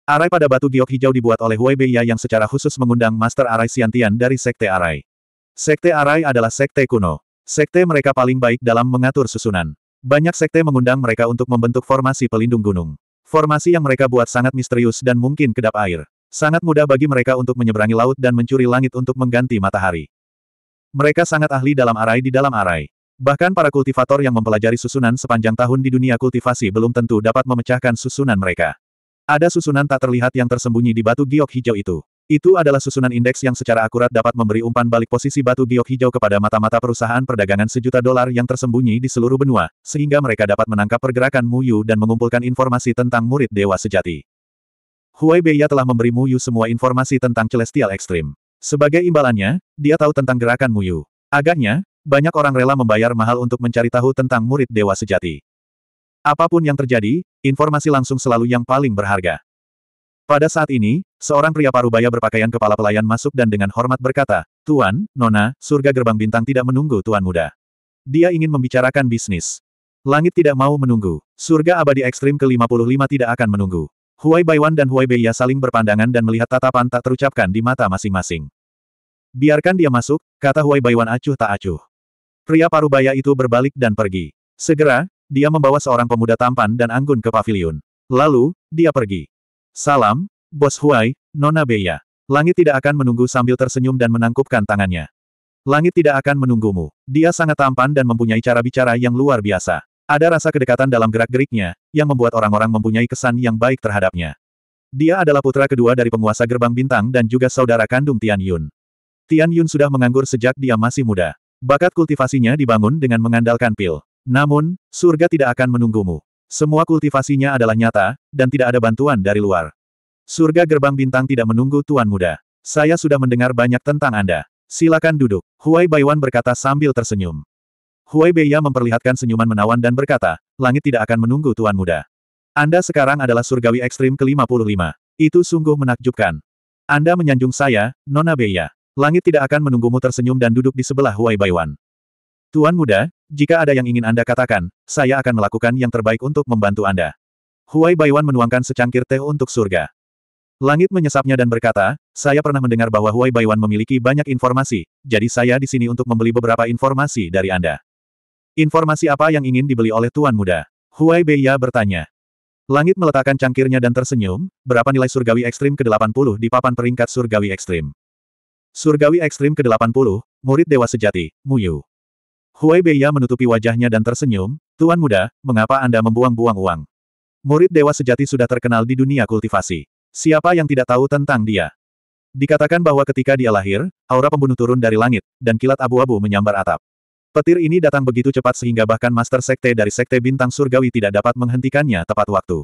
Arai pada batu giok hijau dibuat oleh Huai Beiya yang secara khusus mengundang Master Arai Siantian dari Sekte Arai. Sekte Arai adalah sekte kuno. Sekte mereka paling baik dalam mengatur susunan. Banyak sekte mengundang mereka untuk membentuk formasi pelindung gunung. Formasi yang mereka buat sangat misterius dan mungkin kedap air. Sangat mudah bagi mereka untuk menyeberangi laut dan mencuri langit untuk mengganti matahari. Mereka sangat ahli dalam arai di dalam arai. Bahkan para kultivator yang mempelajari susunan sepanjang tahun di dunia kultivasi belum tentu dapat memecahkan susunan mereka. Ada susunan tak terlihat yang tersembunyi di batu giok hijau itu. Itu adalah susunan indeks yang secara akurat dapat memberi umpan balik posisi batu giok hijau kepada mata-mata perusahaan perdagangan sejuta dolar yang tersembunyi di seluruh benua, sehingga mereka dapat menangkap pergerakan Muyu dan mengumpulkan informasi tentang murid dewa sejati. Huai Beiya telah memberi Muyu semua informasi tentang Celestial Extreme. Sebagai imbalannya, dia tahu tentang gerakan Muyu. Agaknya, banyak orang rela membayar mahal untuk mencari tahu tentang murid dewa sejati. Apapun yang terjadi, informasi langsung selalu yang paling berharga. Pada saat ini, seorang pria parubaya berpakaian kepala pelayan masuk dan dengan hormat berkata, Tuan, Nona, surga gerbang bintang tidak menunggu Tuan muda. Dia ingin membicarakan bisnis. Langit tidak mau menunggu. Surga abadi ekstrim ke-55 tidak akan menunggu. Huai Baiwan dan Huai Beiya saling berpandangan dan melihat tatapan tak terucapkan di mata masing-masing. Biarkan dia masuk, kata Huai Baiwan acuh tak acuh. Pria parubaya itu berbalik dan pergi. Segera, dia membawa seorang pemuda tampan dan anggun ke pavilion. Lalu, dia pergi. Salam, Bos Huai, Nona Beya. Langit tidak akan menunggu sambil tersenyum dan menangkupkan tangannya. Langit tidak akan menunggumu. Dia sangat tampan dan mempunyai cara bicara yang luar biasa. Ada rasa kedekatan dalam gerak-geriknya, yang membuat orang-orang mempunyai kesan yang baik terhadapnya. Dia adalah putra kedua dari penguasa gerbang bintang dan juga saudara kandung Tian Yun. Tian Yun sudah menganggur sejak dia masih muda. Bakat kultivasinya dibangun dengan mengandalkan pil. Namun, surga tidak akan menunggumu. Semua kultivasinya adalah nyata, dan tidak ada bantuan dari luar. Surga gerbang bintang tidak menunggu Tuan Muda. Saya sudah mendengar banyak tentang Anda. Silakan duduk, Huai Baiwan berkata sambil tersenyum. Huai Beiya memperlihatkan senyuman menawan dan berkata, langit tidak akan menunggu Tuan Muda. Anda sekarang adalah surgawi ekstrim ke-55. Itu sungguh menakjubkan. Anda menyanjung saya, Nona Beiya. Langit tidak akan menunggumu tersenyum dan duduk di sebelah Wei Baiwan. Tuan muda, jika ada yang ingin Anda katakan, saya akan melakukan yang terbaik untuk membantu Anda. Huai Baiwan menuangkan secangkir teh untuk surga. Langit menyesapnya dan berkata, saya pernah mendengar bahwa Huai Baiwan memiliki banyak informasi, jadi saya di sini untuk membeli beberapa informasi dari Anda. Informasi apa yang ingin dibeli oleh Tuan Muda? Huai Beiya bertanya. Langit meletakkan cangkirnya dan tersenyum, berapa nilai surgawi ekstrim ke-80 di papan peringkat surgawi ekstrim? Surgawi Ekstrim ke-80, Murid Dewa Sejati, Muyu. Huai Beiya menutupi wajahnya dan tersenyum, Tuan Muda, mengapa Anda membuang-buang uang? Murid Dewa Sejati sudah terkenal di dunia kultivasi. Siapa yang tidak tahu tentang dia? Dikatakan bahwa ketika dia lahir, aura pembunuh turun dari langit, dan kilat abu-abu menyambar atap. Petir ini datang begitu cepat sehingga bahkan Master Sekte dari Sekte Bintang Surgawi tidak dapat menghentikannya tepat waktu.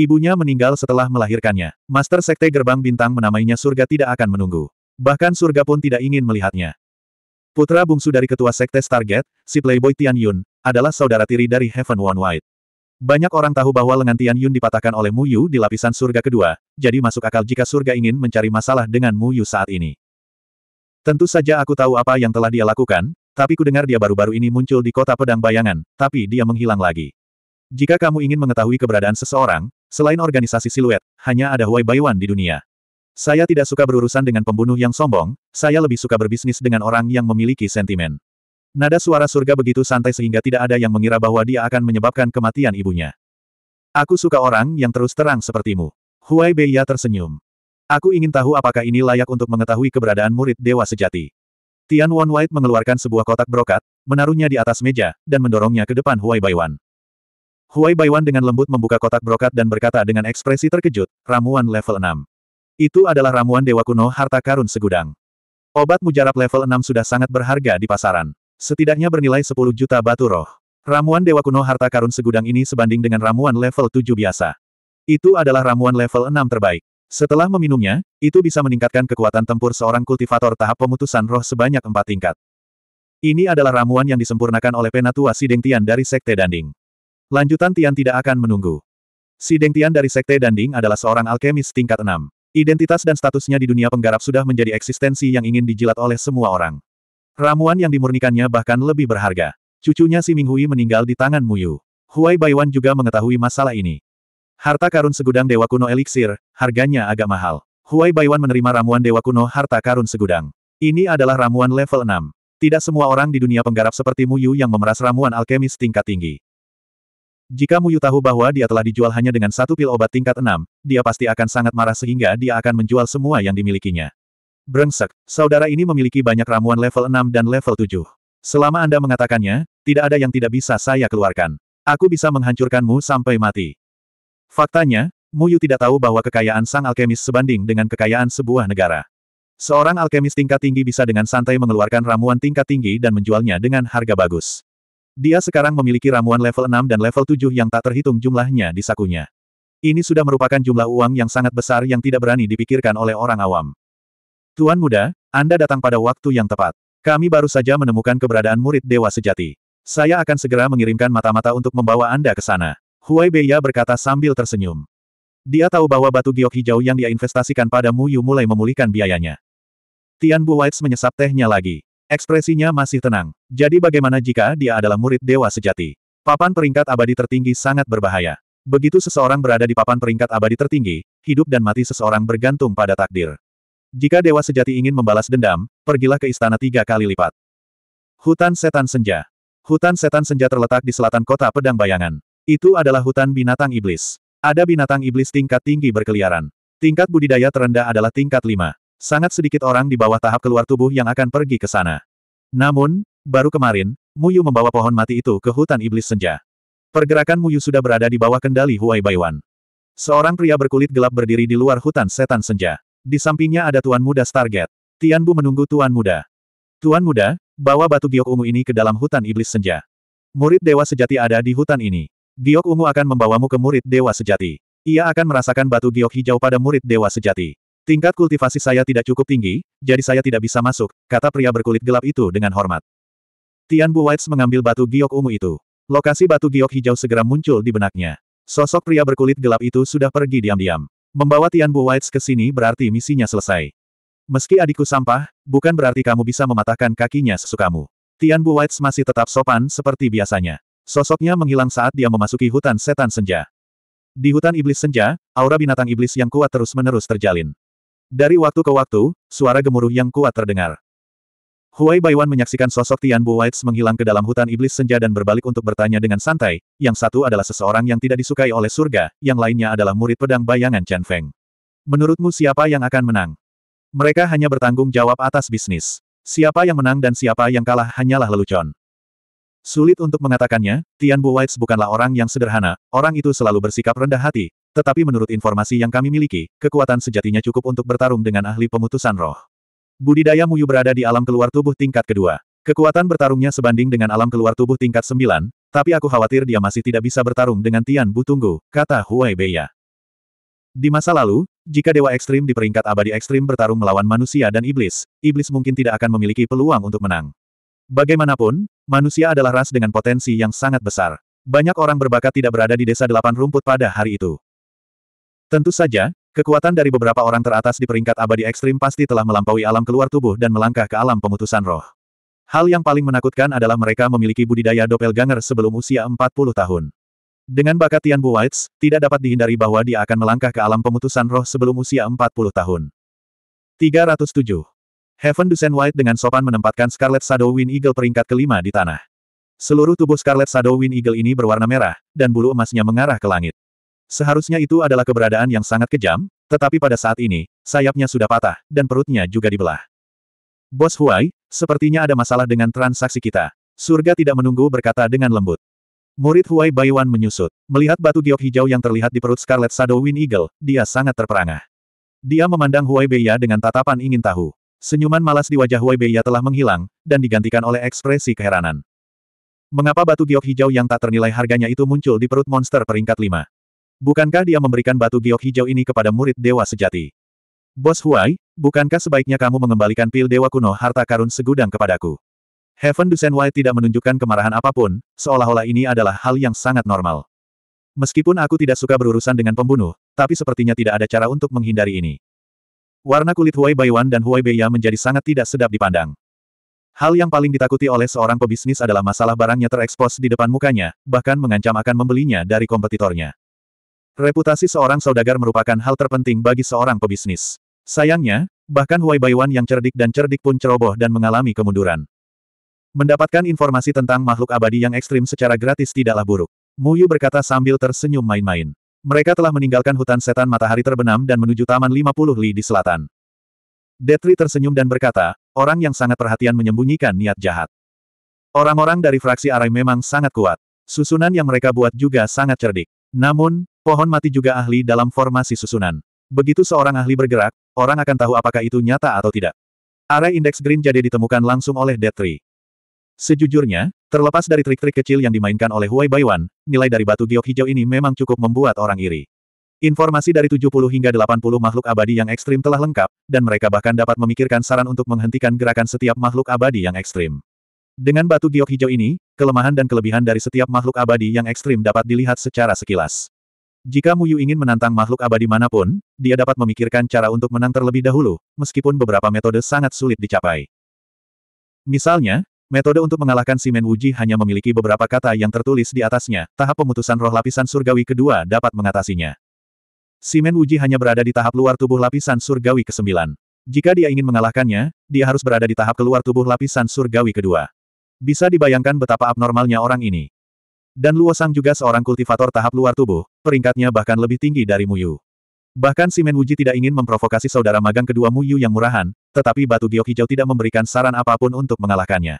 Ibunya meninggal setelah melahirkannya. Master Sekte Gerbang Bintang menamainya surga tidak akan menunggu. Bahkan surga pun tidak ingin melihatnya. Putra bungsu dari ketua sekte target, si playboy Tian Yun, adalah saudara tiri dari Heaven One White. Banyak orang tahu bahwa lengan Tian Yun dipatahkan oleh Mu Yu di lapisan surga kedua, jadi masuk akal jika surga ingin mencari masalah dengan Mu Yu saat ini. Tentu saja aku tahu apa yang telah dia lakukan, tapi kudengar dia baru-baru ini muncul di kota pedang bayangan, tapi dia menghilang lagi. Jika kamu ingin mengetahui keberadaan seseorang, selain organisasi siluet, hanya ada Huai Baiwan di dunia. Saya tidak suka berurusan dengan pembunuh yang sombong, saya lebih suka berbisnis dengan orang yang memiliki sentimen. Nada suara surga begitu santai sehingga tidak ada yang mengira bahwa dia akan menyebabkan kematian ibunya. Aku suka orang yang terus terang sepertimu. Huai Beiya tersenyum. Aku ingin tahu apakah ini layak untuk mengetahui keberadaan murid dewa sejati. Tian Wan White mengeluarkan sebuah kotak brokat, menaruhnya di atas meja, dan mendorongnya ke depan Huai Baiwan. Huai Baiwan dengan lembut membuka kotak brokat dan berkata dengan ekspresi terkejut, ramuan level 6. Itu adalah ramuan dewa kuno harta karun segudang. Obat mujarab level 6 sudah sangat berharga di pasaran. Setidaknya bernilai 10 juta batu roh. Ramuan dewa kuno harta karun segudang ini sebanding dengan ramuan level 7 biasa. Itu adalah ramuan level 6 terbaik. Setelah meminumnya, itu bisa meningkatkan kekuatan tempur seorang kultivator tahap pemutusan roh sebanyak empat tingkat. Ini adalah ramuan yang disempurnakan oleh Penatua Sideng Tian dari Sekte Danding. Lanjutan Tian tidak akan menunggu. Sideng Tian dari Sekte Danding adalah seorang alkemis tingkat 6. Identitas dan statusnya di dunia penggarap sudah menjadi eksistensi yang ingin dijilat oleh semua orang. Ramuan yang dimurnikannya bahkan lebih berharga. Cucunya si Minghui meninggal di tangan Muyu. Huai Baiwan juga mengetahui masalah ini. Harta karun segudang Dewa Kuno Eliksir, harganya agak mahal. Huai Baiwan menerima ramuan Dewa Kuno Harta Karun Segudang. Ini adalah ramuan level 6. Tidak semua orang di dunia penggarap seperti Muyu yang memeras ramuan alkemis tingkat tinggi. Jika Muyu tahu bahwa dia telah dijual hanya dengan satu pil obat tingkat 6, dia pasti akan sangat marah sehingga dia akan menjual semua yang dimilikinya. Brengsek, saudara ini memiliki banyak ramuan level 6 dan level 7. Selama Anda mengatakannya, tidak ada yang tidak bisa saya keluarkan. Aku bisa menghancurkanmu sampai mati. Faktanya, Muyu tidak tahu bahwa kekayaan sang alkemis sebanding dengan kekayaan sebuah negara. Seorang alkemis tingkat tinggi bisa dengan santai mengeluarkan ramuan tingkat tinggi dan menjualnya dengan harga bagus. Dia sekarang memiliki ramuan level 6 dan level 7 yang tak terhitung jumlahnya di sakunya. Ini sudah merupakan jumlah uang yang sangat besar yang tidak berani dipikirkan oleh orang awam. Tuan muda, Anda datang pada waktu yang tepat. Kami baru saja menemukan keberadaan murid dewa sejati. Saya akan segera mengirimkan mata-mata untuk membawa Anda ke sana. Huai Beya berkata sambil tersenyum. Dia tahu bahwa batu giok hijau yang dia investasikan pada Mu Yu mulai memulihkan biayanya. Tian Bu Whites menyesap tehnya lagi. Ekspresinya masih tenang. Jadi bagaimana jika dia adalah murid dewa sejati? Papan peringkat abadi tertinggi sangat berbahaya. Begitu seseorang berada di papan peringkat abadi tertinggi, hidup dan mati seseorang bergantung pada takdir. Jika dewa sejati ingin membalas dendam, pergilah ke istana tiga kali lipat. Hutan Setan Senja Hutan Setan Senja terletak di selatan kota Pedang Bayangan. Itu adalah hutan binatang iblis. Ada binatang iblis tingkat tinggi berkeliaran. Tingkat budidaya terendah adalah tingkat lima. Sangat sedikit orang di bawah tahap keluar tubuh yang akan pergi ke sana. Namun, baru kemarin, Muyu membawa pohon mati itu ke hutan iblis senja. Pergerakan Muyu sudah berada di bawah kendali Huai Baiwan. Seorang pria berkulit gelap berdiri di luar hutan setan senja. Di sampingnya ada Tuan Muda Stargate. Tian Bu menunggu Tuan Muda. Tuan Muda, bawa batu giok ungu ini ke dalam hutan iblis senja. Murid dewa sejati ada di hutan ini. Giok ungu akan membawamu ke murid dewa sejati. Ia akan merasakan batu giok hijau pada murid dewa sejati. Tingkat kultivasi saya tidak cukup tinggi, jadi saya tidak bisa masuk, kata pria berkulit gelap itu dengan hormat. Tian Bu Whites mengambil batu giok ungu itu. Lokasi batu giok hijau segera muncul di benaknya. Sosok pria berkulit gelap itu sudah pergi diam-diam. Membawa Tian Bu Whites ke sini berarti misinya selesai. Meski adikku sampah, bukan berarti kamu bisa mematahkan kakinya sesukamu. Tian Bu Whites masih tetap sopan seperti biasanya. Sosoknya menghilang saat dia memasuki hutan setan senja. Di hutan iblis senja, aura binatang iblis yang kuat terus-menerus terjalin. Dari waktu ke waktu, suara gemuruh yang kuat terdengar. Huai Baiwan menyaksikan sosok Tian Bu Whites menghilang ke dalam hutan iblis senja dan berbalik untuk bertanya dengan santai, yang satu adalah seseorang yang tidak disukai oleh surga, yang lainnya adalah murid pedang bayangan Chen Feng. Menurutmu siapa yang akan menang? Mereka hanya bertanggung jawab atas bisnis. Siapa yang menang dan siapa yang kalah hanyalah lelucon. Sulit untuk mengatakannya, Tian Bu Whites bukanlah orang yang sederhana, orang itu selalu bersikap rendah hati, tetapi menurut informasi yang kami miliki, kekuatan sejatinya cukup untuk bertarung dengan ahli pemutusan roh. Budidaya Muyu berada di alam keluar tubuh tingkat kedua. Kekuatan bertarungnya sebanding dengan alam keluar tubuh tingkat sembilan, tapi aku khawatir dia masih tidak bisa bertarung dengan Tian Butunggu, kata Huai Beya. Di masa lalu, jika dewa ekstrim di peringkat abadi ekstrim bertarung melawan manusia dan iblis, iblis mungkin tidak akan memiliki peluang untuk menang. Bagaimanapun, manusia adalah ras dengan potensi yang sangat besar. Banyak orang berbakat tidak berada di desa delapan rumput pada hari itu. Tentu saja, kekuatan dari beberapa orang teratas di peringkat abadi ekstrim pasti telah melampaui alam keluar tubuh dan melangkah ke alam pemutusan roh. Hal yang paling menakutkan adalah mereka memiliki budidaya doppelganger sebelum usia 40 tahun. Dengan bakat Tian Bu Whites, tidak dapat dihindari bahwa dia akan melangkah ke alam pemutusan roh sebelum usia 40 tahun. 307. Heaven Dusen White dengan sopan menempatkan Scarlet Shadow Wind Eagle peringkat kelima di tanah. Seluruh tubuh Scarlet Shadow Wind Eagle ini berwarna merah, dan bulu emasnya mengarah ke langit. Seharusnya itu adalah keberadaan yang sangat kejam, tetapi pada saat ini, sayapnya sudah patah, dan perutnya juga dibelah. Bos Huai, sepertinya ada masalah dengan transaksi kita. Surga tidak menunggu berkata dengan lembut. Murid Huai Baiwan menyusut. Melihat batu giok hijau yang terlihat di perut Scarlet Shadow Wind Eagle, dia sangat terperangah. Dia memandang Huai Beiya dengan tatapan ingin tahu. Senyuman malas di wajah Huai Beiya telah menghilang, dan digantikan oleh ekspresi keheranan. Mengapa batu giok hijau yang tak ternilai harganya itu muncul di perut monster peringkat 5? Bukankah dia memberikan batu giok hijau ini kepada murid dewa sejati? Bos Huai, bukankah sebaiknya kamu mengembalikan pil dewa kuno harta karun segudang kepadaku? Heaven Dusen White tidak menunjukkan kemarahan apapun, seolah-olah ini adalah hal yang sangat normal. Meskipun aku tidak suka berurusan dengan pembunuh, tapi sepertinya tidak ada cara untuk menghindari ini. Warna kulit Huai Baiwan dan Huai Beiya menjadi sangat tidak sedap dipandang. Hal yang paling ditakuti oleh seorang pebisnis adalah masalah barangnya terekspos di depan mukanya, bahkan mengancam akan membelinya dari kompetitornya. Reputasi seorang saudagar merupakan hal terpenting bagi seorang pebisnis. Sayangnya, bahkan Huai Baiwan yang cerdik dan cerdik pun ceroboh dan mengalami kemunduran. Mendapatkan informasi tentang makhluk abadi yang ekstrim secara gratis tidaklah buruk. Mu Yu berkata sambil tersenyum main-main. Mereka telah meninggalkan hutan setan matahari terbenam dan menuju taman 50 li di selatan. Detri tersenyum dan berkata, orang yang sangat perhatian menyembunyikan niat jahat. Orang-orang dari fraksi Arai memang sangat kuat. Susunan yang mereka buat juga sangat cerdik. Namun, Pohon mati juga ahli dalam formasi susunan. Begitu seorang ahli bergerak, orang akan tahu apakah itu nyata atau tidak. Array indeks Green jadi ditemukan langsung oleh Dead Tree. Sejujurnya, terlepas dari trik-trik kecil yang dimainkan oleh Huai Baiwan, nilai dari batu giok hijau ini memang cukup membuat orang iri. Informasi dari 70 hingga 80 makhluk abadi yang ekstrim telah lengkap, dan mereka bahkan dapat memikirkan saran untuk menghentikan gerakan setiap makhluk abadi yang ekstrim. Dengan batu giok hijau ini, kelemahan dan kelebihan dari setiap makhluk abadi yang ekstrim dapat dilihat secara sekilas. Jika Muyu ingin menantang makhluk abadi manapun, dia dapat memikirkan cara untuk menang terlebih dahulu, meskipun beberapa metode sangat sulit dicapai. Misalnya, metode untuk mengalahkan Simen Wuji hanya memiliki beberapa kata yang tertulis di atasnya, tahap pemutusan roh lapisan surgawi kedua dapat mengatasinya. Simen Wuji hanya berada di tahap luar tubuh lapisan surgawi ke-9. Jika dia ingin mengalahkannya, dia harus berada di tahap keluar tubuh lapisan surgawi kedua. Bisa dibayangkan betapa abnormalnya orang ini. Dan Luosang juga seorang kultivator tahap luar tubuh, peringkatnya bahkan lebih tinggi dari Muyu. Bahkan Simen Wuji tidak ingin memprovokasi saudara magang kedua Muyu yang murahan, tetapi batu giok hijau tidak memberikan saran apapun untuk mengalahkannya.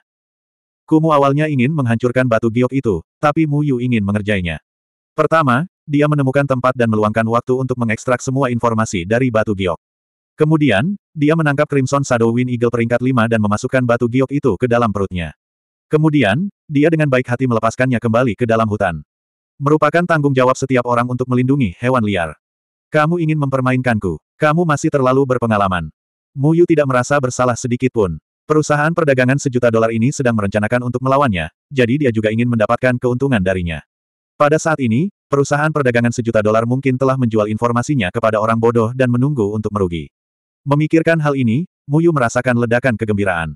Kumu awalnya ingin menghancurkan batu giok itu, tapi Muyu ingin mengerjainya. Pertama, dia menemukan tempat dan meluangkan waktu untuk mengekstrak semua informasi dari batu giok. Kemudian, dia menangkap Crimson Shadow Wind Eagle peringkat 5 dan memasukkan batu giok itu ke dalam perutnya. Kemudian, dia dengan baik hati melepaskannya kembali ke dalam hutan. Merupakan tanggung jawab setiap orang untuk melindungi hewan liar. Kamu ingin mempermainkanku. Kamu masih terlalu berpengalaman. Muyu tidak merasa bersalah sedikit pun. Perusahaan perdagangan sejuta dolar ini sedang merencanakan untuk melawannya, jadi dia juga ingin mendapatkan keuntungan darinya. Pada saat ini, perusahaan perdagangan sejuta dolar mungkin telah menjual informasinya kepada orang bodoh dan menunggu untuk merugi. Memikirkan hal ini, Muyu merasakan ledakan kegembiraan.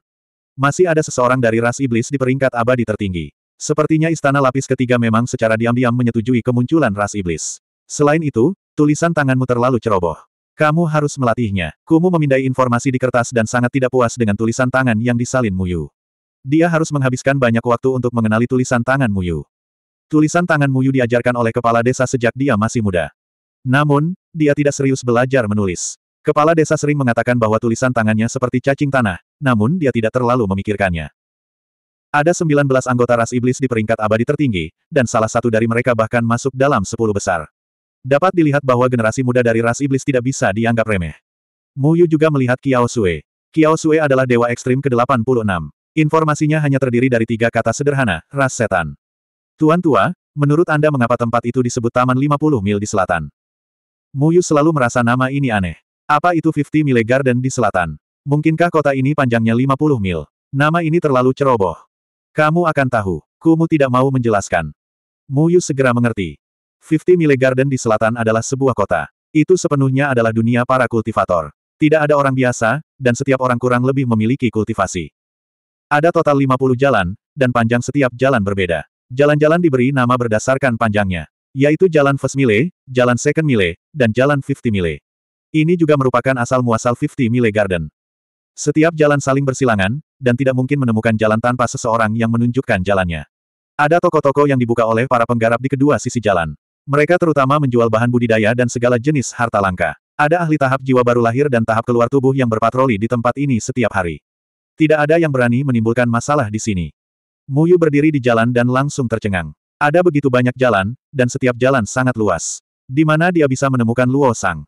Masih ada seseorang dari ras iblis di peringkat abadi tertinggi. Sepertinya istana lapis ketiga memang secara diam-diam menyetujui kemunculan ras iblis. Selain itu, tulisan tanganmu terlalu ceroboh. Kamu harus melatihnya. Kumu memindai informasi di kertas dan sangat tidak puas dengan tulisan tangan yang disalin Muyu. Dia harus menghabiskan banyak waktu untuk mengenali tulisan tangan Muyu. Tulisan tangan Muyu diajarkan oleh kepala desa sejak dia masih muda. Namun, dia tidak serius belajar menulis. Kepala desa sering mengatakan bahwa tulisan tangannya seperti cacing tanah, namun dia tidak terlalu memikirkannya. Ada 19 anggota ras iblis di peringkat abadi tertinggi, dan salah satu dari mereka bahkan masuk dalam 10 besar. Dapat dilihat bahwa generasi muda dari ras iblis tidak bisa dianggap remeh. Mu Yu juga melihat Kiao Sue. Kiao Sue adalah dewa ekstrim ke-86. Informasinya hanya terdiri dari tiga kata sederhana, ras setan. Tuan tua, menurut Anda mengapa tempat itu disebut Taman 50 mil di selatan? Mu Yu selalu merasa nama ini aneh. Apa itu 50 mile garden di selatan? Mungkinkah kota ini panjangnya 50 mil? Nama ini terlalu ceroboh. Kamu akan tahu. Kumu tidak mau menjelaskan. Muyu segera mengerti. 50 Mile Garden di selatan adalah sebuah kota. Itu sepenuhnya adalah dunia para kultivator. Tidak ada orang biasa, dan setiap orang kurang lebih memiliki kultivasi. Ada total 50 jalan, dan panjang setiap jalan berbeda. Jalan-jalan diberi nama berdasarkan panjangnya, yaitu Jalan First Mile, Jalan Second Mile, dan Jalan Fifty Mile. Ini juga merupakan asal-muasal Fifty Mile Garden. Setiap jalan saling bersilangan, dan tidak mungkin menemukan jalan tanpa seseorang yang menunjukkan jalannya. Ada toko-toko yang dibuka oleh para penggarap di kedua sisi jalan. Mereka terutama menjual bahan budidaya dan segala jenis harta langka. Ada ahli tahap jiwa baru lahir dan tahap keluar tubuh yang berpatroli di tempat ini setiap hari. Tidak ada yang berani menimbulkan masalah di sini. Muyu berdiri di jalan dan langsung tercengang. Ada begitu banyak jalan, dan setiap jalan sangat luas. Di mana dia bisa menemukan Luo Sang.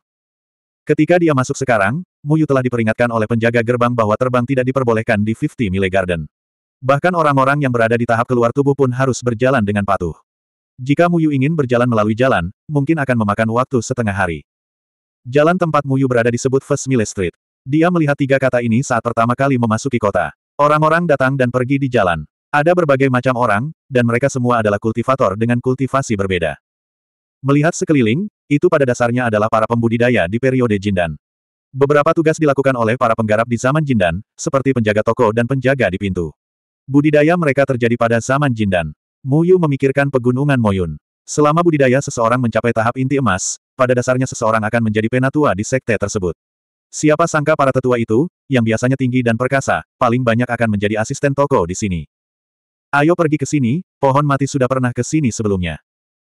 Ketika dia masuk sekarang, Muyu telah diperingatkan oleh penjaga gerbang bahwa terbang tidak diperbolehkan di 50 Mile Garden. Bahkan orang-orang yang berada di tahap keluar tubuh pun harus berjalan dengan patuh. Jika Muyu ingin berjalan melalui jalan, mungkin akan memakan waktu setengah hari. Jalan tempat Muyu berada disebut First Mile Street. Dia melihat tiga kata ini saat pertama kali memasuki kota. Orang-orang datang dan pergi di jalan. Ada berbagai macam orang, dan mereka semua adalah kultivator dengan kultivasi berbeda. Melihat sekeliling, itu pada dasarnya adalah para pembudidaya di periode Jindan. Beberapa tugas dilakukan oleh para penggarap di zaman Jindan, seperti penjaga toko dan penjaga di pintu. Budidaya mereka terjadi pada zaman Jindan. Muyu memikirkan pegunungan Moyun. Selama budidaya seseorang mencapai tahap inti emas, pada dasarnya seseorang akan menjadi penatua di sekte tersebut. Siapa sangka para tetua itu, yang biasanya tinggi dan perkasa, paling banyak akan menjadi asisten toko di sini. Ayo pergi ke sini, pohon mati sudah pernah ke sini sebelumnya.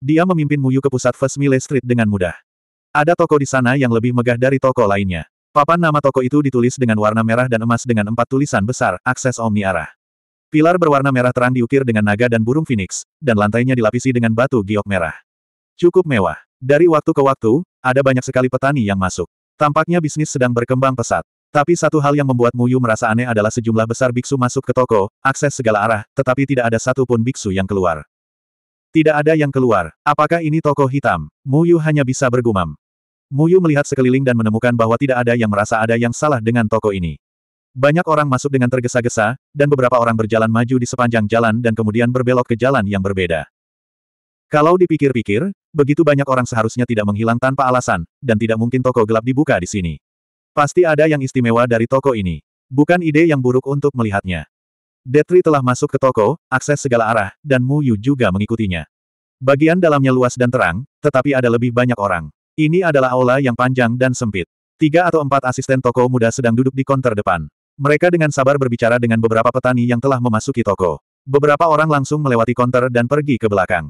Dia memimpin Muyu ke pusat First Mile Street dengan mudah. Ada toko di sana yang lebih megah dari toko lainnya. Papan nama toko itu ditulis dengan warna merah dan emas dengan empat tulisan besar, akses omni arah. Pilar berwarna merah terang diukir dengan naga dan burung phoenix, dan lantainya dilapisi dengan batu giok merah. Cukup mewah. Dari waktu ke waktu, ada banyak sekali petani yang masuk. Tampaknya bisnis sedang berkembang pesat. Tapi satu hal yang membuat Muyu merasa aneh adalah sejumlah besar biksu masuk ke toko, akses segala arah, tetapi tidak ada satupun biksu yang keluar. Tidak ada yang keluar. Apakah ini toko hitam? Muyu hanya bisa bergumam. Muyu melihat sekeliling dan menemukan bahwa tidak ada yang merasa ada yang salah dengan toko ini. Banyak orang masuk dengan tergesa-gesa, dan beberapa orang berjalan maju di sepanjang jalan dan kemudian berbelok ke jalan yang berbeda. Kalau dipikir-pikir, begitu banyak orang seharusnya tidak menghilang tanpa alasan, dan tidak mungkin toko gelap dibuka di sini. Pasti ada yang istimewa dari toko ini. Bukan ide yang buruk untuk melihatnya. Detri telah masuk ke toko, akses segala arah, dan Mu Yu juga mengikutinya. Bagian dalamnya luas dan terang, tetapi ada lebih banyak orang. Ini adalah aula yang panjang dan sempit. Tiga atau empat asisten toko muda sedang duduk di konter depan. Mereka dengan sabar berbicara dengan beberapa petani yang telah memasuki toko. Beberapa orang langsung melewati konter dan pergi ke belakang.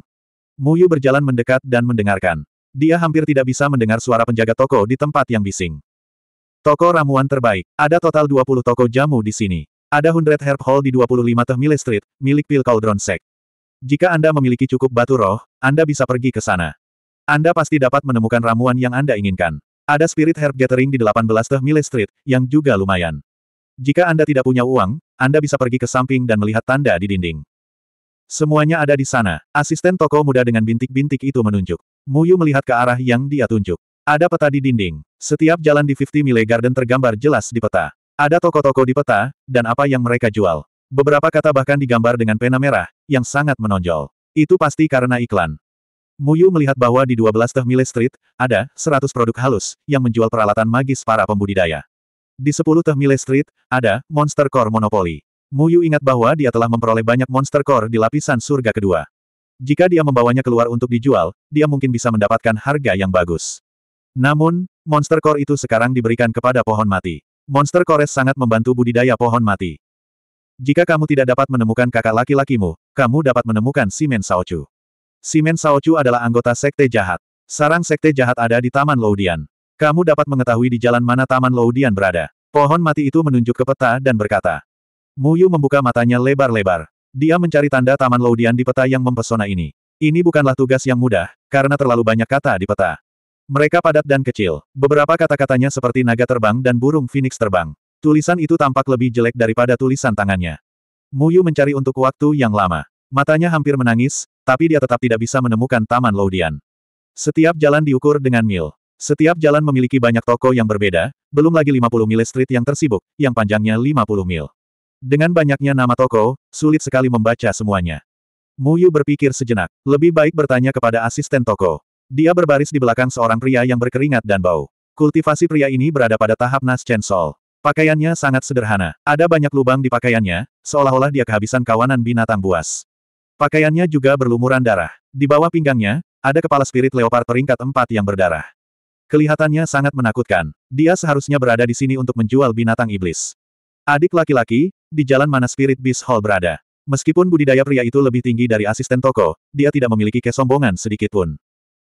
Mu Yu berjalan mendekat dan mendengarkan. Dia hampir tidak bisa mendengar suara penjaga toko di tempat yang bising. Toko ramuan terbaik. Ada total 20 toko jamu di sini. Ada Hundred Herb Hall di 25 mile Street, milik Pil Cauldron Sek. Jika Anda memiliki cukup batu roh, Anda bisa pergi ke sana. Anda pasti dapat menemukan ramuan yang Anda inginkan. Ada Spirit Herb Gathering di 18 mile Street, yang juga lumayan. Jika Anda tidak punya uang, Anda bisa pergi ke samping dan melihat tanda di dinding. Semuanya ada di sana. Asisten toko muda dengan bintik-bintik itu menunjuk. Muyu melihat ke arah yang dia tunjuk. Ada peta di dinding. Setiap jalan di 50 Mile Garden tergambar jelas di peta. Ada toko-toko di peta, dan apa yang mereka jual. Beberapa kata bahkan digambar dengan pena merah, yang sangat menonjol. Itu pasti karena iklan. Muyu melihat bahwa di 12 Tehmile Street, ada 100 produk halus, yang menjual peralatan magis para pembudidaya. Di 10 Tehmile Street, ada Monster Core Monopoly. Muyu ingat bahwa dia telah memperoleh banyak Monster Core di lapisan surga kedua. Jika dia membawanya keluar untuk dijual, dia mungkin bisa mendapatkan harga yang bagus. Namun, Monster Core itu sekarang diberikan kepada pohon mati. Monster Kores sangat membantu budidaya pohon mati. Jika kamu tidak dapat menemukan kakak laki-lakimu, kamu dapat menemukan Simen Saochu. Simen Saochu adalah anggota Sekte Jahat. Sarang Sekte Jahat ada di Taman Loudian. Kamu dapat mengetahui di jalan mana Taman Loudian berada. Pohon mati itu menunjuk ke peta dan berkata. Muyu membuka matanya lebar-lebar. Dia mencari tanda Taman Loudian di peta yang mempesona ini. Ini bukanlah tugas yang mudah, karena terlalu banyak kata di peta. Mereka padat dan kecil. Beberapa kata-katanya seperti naga terbang dan burung phoenix terbang. Tulisan itu tampak lebih jelek daripada tulisan tangannya. Muyu mencari untuk waktu yang lama. Matanya hampir menangis, tapi dia tetap tidak bisa menemukan Taman Loudian. Setiap jalan diukur dengan mil. Setiap jalan memiliki banyak toko yang berbeda, belum lagi 50 mil street yang tersibuk, yang panjangnya 50 mil. Dengan banyaknya nama toko, sulit sekali membaca semuanya. Muyu berpikir sejenak, lebih baik bertanya kepada asisten toko. Dia berbaris di belakang seorang pria yang berkeringat dan bau. Kultivasi pria ini berada pada tahap Chen Sol. Pakaiannya sangat sederhana. Ada banyak lubang di pakaiannya, seolah-olah dia kehabisan kawanan binatang buas. Pakaiannya juga berlumuran darah. Di bawah pinggangnya, ada kepala spirit leopard peringkat empat yang berdarah. Kelihatannya sangat menakutkan. Dia seharusnya berada di sini untuk menjual binatang iblis. Adik laki-laki, di jalan mana Spirit Beast Hall berada. Meskipun budidaya pria itu lebih tinggi dari asisten toko, dia tidak memiliki kesombongan sedikitpun.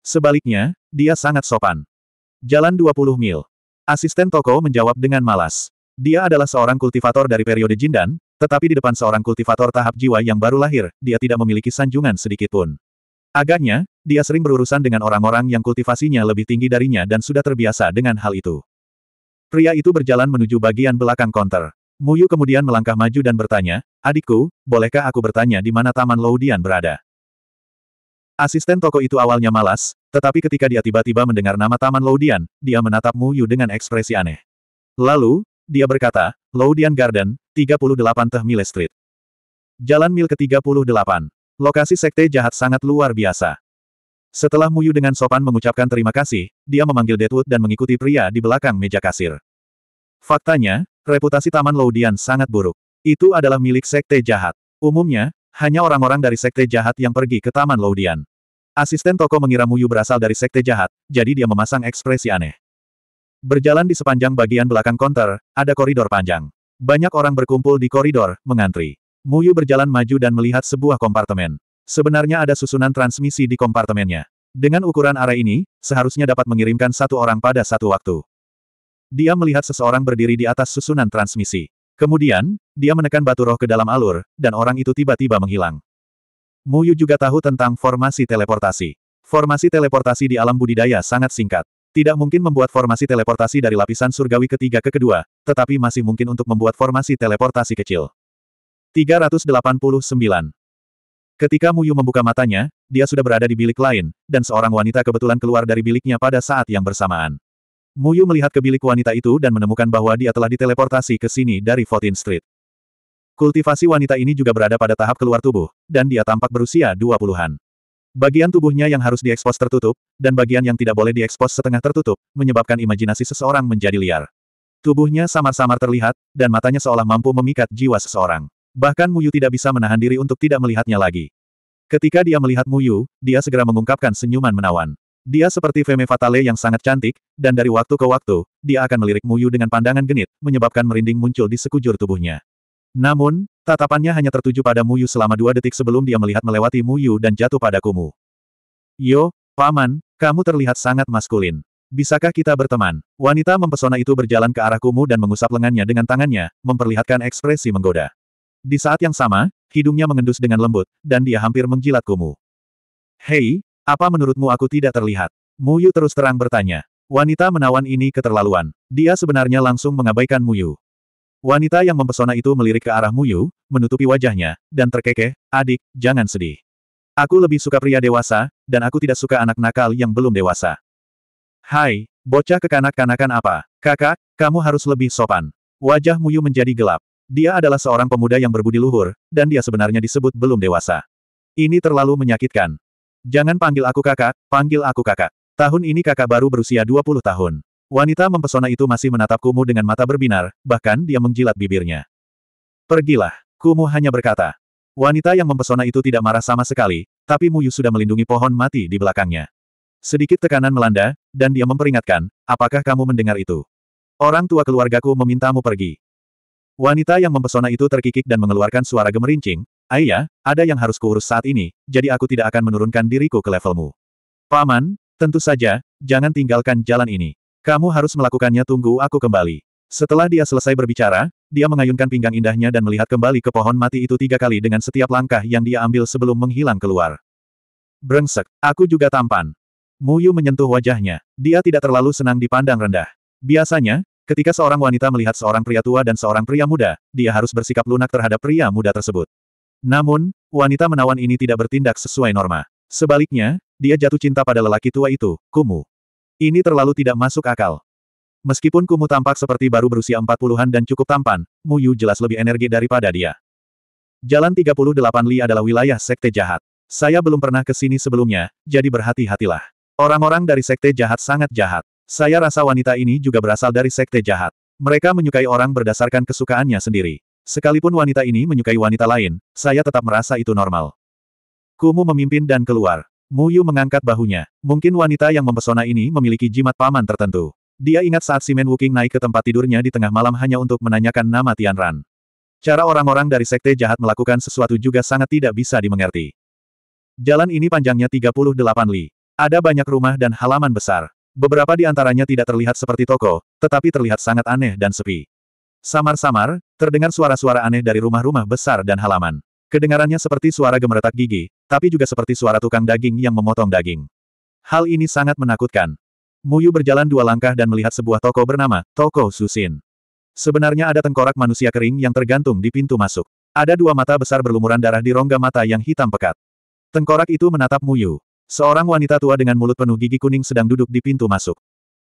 Sebaliknya, dia sangat sopan. Jalan 20 mil. Asisten toko menjawab dengan malas. Dia adalah seorang kultivator dari periode Jindan, tetapi di depan seorang kultivator tahap jiwa yang baru lahir, dia tidak memiliki sanjungan sedikitpun. Agaknya, dia sering berurusan dengan orang-orang yang kultivasinya lebih tinggi darinya dan sudah terbiasa dengan hal itu. Pria itu berjalan menuju bagian belakang konter. Muyu kemudian melangkah maju dan bertanya, Adikku, bolehkah aku bertanya di mana Taman Loudian berada? Asisten toko itu awalnya malas, tetapi ketika dia tiba-tiba mendengar nama Taman Loudian, dia menatap Mu Yu dengan ekspresi aneh. Lalu, dia berkata, Loudian Garden, 38 Teh Mile Street. Jalan Mil ke-38. Lokasi sekte jahat sangat luar biasa. Setelah Mu Yu dengan sopan mengucapkan terima kasih, dia memanggil Deadwood dan mengikuti pria di belakang meja kasir. Faktanya, reputasi Taman Loudian sangat buruk. Itu adalah milik sekte jahat. Umumnya, hanya orang-orang dari sekte jahat yang pergi ke Taman Loudian. Asisten toko mengira Muyu berasal dari sekte jahat, jadi dia memasang ekspresi aneh. Berjalan di sepanjang bagian belakang konter, ada koridor panjang. Banyak orang berkumpul di koridor, mengantri. Muyu berjalan maju dan melihat sebuah kompartemen. Sebenarnya ada susunan transmisi di kompartemennya. Dengan ukuran area ini, seharusnya dapat mengirimkan satu orang pada satu waktu. Dia melihat seseorang berdiri di atas susunan transmisi. Kemudian, dia menekan batu roh ke dalam alur, dan orang itu tiba-tiba menghilang. Muyu juga tahu tentang formasi teleportasi. Formasi teleportasi di alam budidaya sangat singkat. Tidak mungkin membuat formasi teleportasi dari lapisan surgawi ketiga ke kedua, tetapi masih mungkin untuk membuat formasi teleportasi kecil. 389. Ketika Muyu membuka matanya, dia sudah berada di bilik lain, dan seorang wanita kebetulan keluar dari biliknya pada saat yang bersamaan. Muyu melihat ke bilik wanita itu dan menemukan bahwa dia telah diteleportasi ke sini dari 14 Street. Kultivasi wanita ini juga berada pada tahap keluar tubuh, dan dia tampak berusia 20-an. Bagian tubuhnya yang harus diekspos tertutup, dan bagian yang tidak boleh diekspos setengah tertutup, menyebabkan imajinasi seseorang menjadi liar. Tubuhnya samar-samar terlihat, dan matanya seolah mampu memikat jiwa seseorang. Bahkan Muyu tidak bisa menahan diri untuk tidak melihatnya lagi. Ketika dia melihat Muyu, dia segera mengungkapkan senyuman menawan. Dia seperti Femme Fatale yang sangat cantik, dan dari waktu ke waktu, dia akan melirik Muyu dengan pandangan genit, menyebabkan merinding muncul di sekujur tubuhnya. Namun, tatapannya hanya tertuju pada Mu Yu selama dua detik sebelum dia melihat melewati Mu Yu dan jatuh pada Kumu. Yo, Paman, kamu terlihat sangat maskulin. Bisakah kita berteman? Wanita mempesona itu berjalan ke arah Kumu dan mengusap lengannya dengan tangannya, memperlihatkan ekspresi menggoda. Di saat yang sama, hidungnya mengendus dengan lembut, dan dia hampir menjilat Kumu. Hei, apa menurutmu aku tidak terlihat? Mu Yu terus terang bertanya. Wanita menawan ini keterlaluan. Dia sebenarnya langsung mengabaikan Mu Yu. Wanita yang mempesona itu melirik ke arah Muyu, menutupi wajahnya, dan terkekeh, adik, jangan sedih. Aku lebih suka pria dewasa, dan aku tidak suka anak nakal yang belum dewasa. Hai, bocah kekanak-kanakan apa? Kakak, kamu harus lebih sopan. Wajah Muyu menjadi gelap. Dia adalah seorang pemuda yang berbudi luhur, dan dia sebenarnya disebut belum dewasa. Ini terlalu menyakitkan. Jangan panggil aku kakak, panggil aku kakak. Tahun ini kakak baru berusia 20 tahun. Wanita mempesona itu masih menatap Kumuh dengan mata berbinar, bahkan dia menjilat bibirnya. Pergilah, Kumu hanya berkata. Wanita yang mempesona itu tidak marah sama sekali, tapi Muyu sudah melindungi pohon mati di belakangnya. Sedikit tekanan melanda, dan dia memperingatkan, apakah kamu mendengar itu? Orang tua keluargaku memintamu pergi. Wanita yang mempesona itu terkikik dan mengeluarkan suara gemerincing, Ayah, ada yang harus kuurus saat ini, jadi aku tidak akan menurunkan diriku ke levelmu. Paman, tentu saja, jangan tinggalkan jalan ini. Kamu harus melakukannya tunggu aku kembali. Setelah dia selesai berbicara, dia mengayunkan pinggang indahnya dan melihat kembali ke pohon mati itu tiga kali dengan setiap langkah yang dia ambil sebelum menghilang keluar. Brengsek, aku juga tampan. Muyu menyentuh wajahnya. Dia tidak terlalu senang dipandang rendah. Biasanya, ketika seorang wanita melihat seorang pria tua dan seorang pria muda, dia harus bersikap lunak terhadap pria muda tersebut. Namun, wanita menawan ini tidak bertindak sesuai norma. Sebaliknya, dia jatuh cinta pada lelaki tua itu, Kumu. Ini terlalu tidak masuk akal. Meskipun Kumu tampak seperti baru berusia empat puluhan dan cukup tampan, Mu Yu jelas lebih energi daripada dia. Jalan 38 Li adalah wilayah sekte jahat. Saya belum pernah ke sini sebelumnya, jadi berhati-hatilah. Orang-orang dari sekte jahat sangat jahat. Saya rasa wanita ini juga berasal dari sekte jahat. Mereka menyukai orang berdasarkan kesukaannya sendiri. Sekalipun wanita ini menyukai wanita lain, saya tetap merasa itu normal. Kumu memimpin dan keluar. Muyu mengangkat bahunya. Mungkin wanita yang mempesona ini memiliki jimat paman tertentu. Dia ingat saat Simen Wuking naik ke tempat tidurnya di tengah malam hanya untuk menanyakan nama Tianran. Cara orang-orang dari sekte jahat melakukan sesuatu juga sangat tidak bisa dimengerti. Jalan ini panjangnya 38 li. Ada banyak rumah dan halaman besar. Beberapa di antaranya tidak terlihat seperti toko, tetapi terlihat sangat aneh dan sepi. Samar-samar, terdengar suara-suara aneh dari rumah-rumah besar dan halaman. Kedengarannya seperti suara gemeretak gigi, tapi juga seperti suara tukang daging yang memotong daging. Hal ini sangat menakutkan. Muyu berjalan dua langkah dan melihat sebuah toko bernama, Toko Susin. Sebenarnya ada tengkorak manusia kering yang tergantung di pintu masuk. Ada dua mata besar berlumuran darah di rongga mata yang hitam pekat. Tengkorak itu menatap Muyu. Seorang wanita tua dengan mulut penuh gigi kuning sedang duduk di pintu masuk.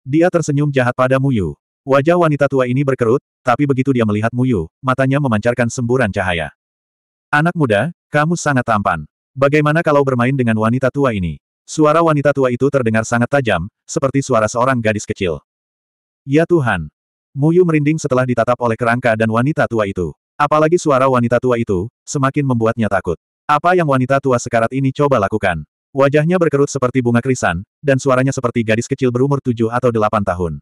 Dia tersenyum jahat pada Muyu. Wajah wanita tua ini berkerut, tapi begitu dia melihat Muyu, matanya memancarkan semburan cahaya. Anak muda, kamu sangat tampan. Bagaimana kalau bermain dengan wanita tua ini? Suara wanita tua itu terdengar sangat tajam, seperti suara seorang gadis kecil. Ya Tuhan! Muyu merinding setelah ditatap oleh kerangka dan wanita tua itu. Apalagi suara wanita tua itu, semakin membuatnya takut. Apa yang wanita tua sekarat ini coba lakukan? Wajahnya berkerut seperti bunga krisan, dan suaranya seperti gadis kecil berumur tujuh atau delapan tahun.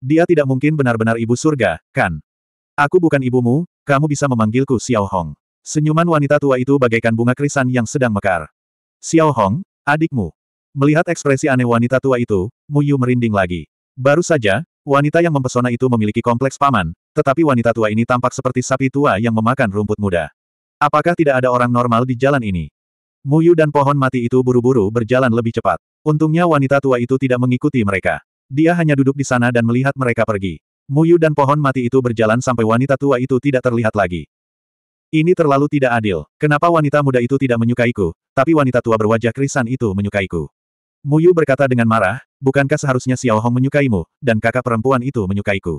Dia tidak mungkin benar-benar ibu surga, kan? Aku bukan ibumu, kamu bisa memanggilku Xiao Hong. Senyuman wanita tua itu bagaikan bunga krisan yang sedang mekar. Xiao Hong, adikmu. Melihat ekspresi aneh wanita tua itu, Mu Yu merinding lagi. Baru saja, wanita yang mempesona itu memiliki kompleks paman, tetapi wanita tua ini tampak seperti sapi tua yang memakan rumput muda. Apakah tidak ada orang normal di jalan ini? Mu Yu dan pohon mati itu buru-buru berjalan lebih cepat. Untungnya wanita tua itu tidak mengikuti mereka. Dia hanya duduk di sana dan melihat mereka pergi. Mu Yu dan pohon mati itu berjalan sampai wanita tua itu tidak terlihat lagi. Ini terlalu tidak adil. Kenapa wanita muda itu tidak menyukaiku, tapi wanita tua berwajah krisan itu menyukaiku? Muyu berkata dengan marah, bukankah seharusnya Xiao Hong menyukaimu, dan kakak perempuan itu menyukaiku?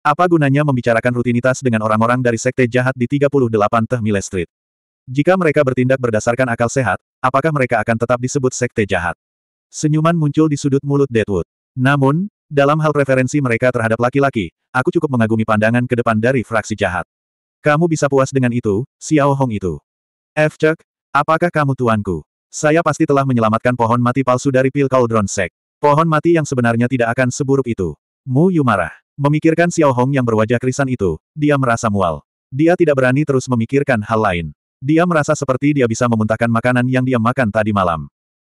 Apa gunanya membicarakan rutinitas dengan orang-orang dari sekte jahat di 38 Teh Mile Street? Jika mereka bertindak berdasarkan akal sehat, apakah mereka akan tetap disebut sekte jahat? Senyuman muncul di sudut mulut Deadwood. Namun, dalam hal preferensi mereka terhadap laki-laki, aku cukup mengagumi pandangan ke depan dari fraksi jahat. Kamu bisa puas dengan itu, Xiao Hong itu. F. Chuck, apakah kamu tuanku? Saya pasti telah menyelamatkan pohon mati palsu dari pil Cauldron Sek. Pohon mati yang sebenarnya tidak akan seburuk itu. Mu Yu marah. Memikirkan Xiao Hong yang berwajah krisan itu, dia merasa mual. Dia tidak berani terus memikirkan hal lain. Dia merasa seperti dia bisa memuntahkan makanan yang dia makan tadi malam.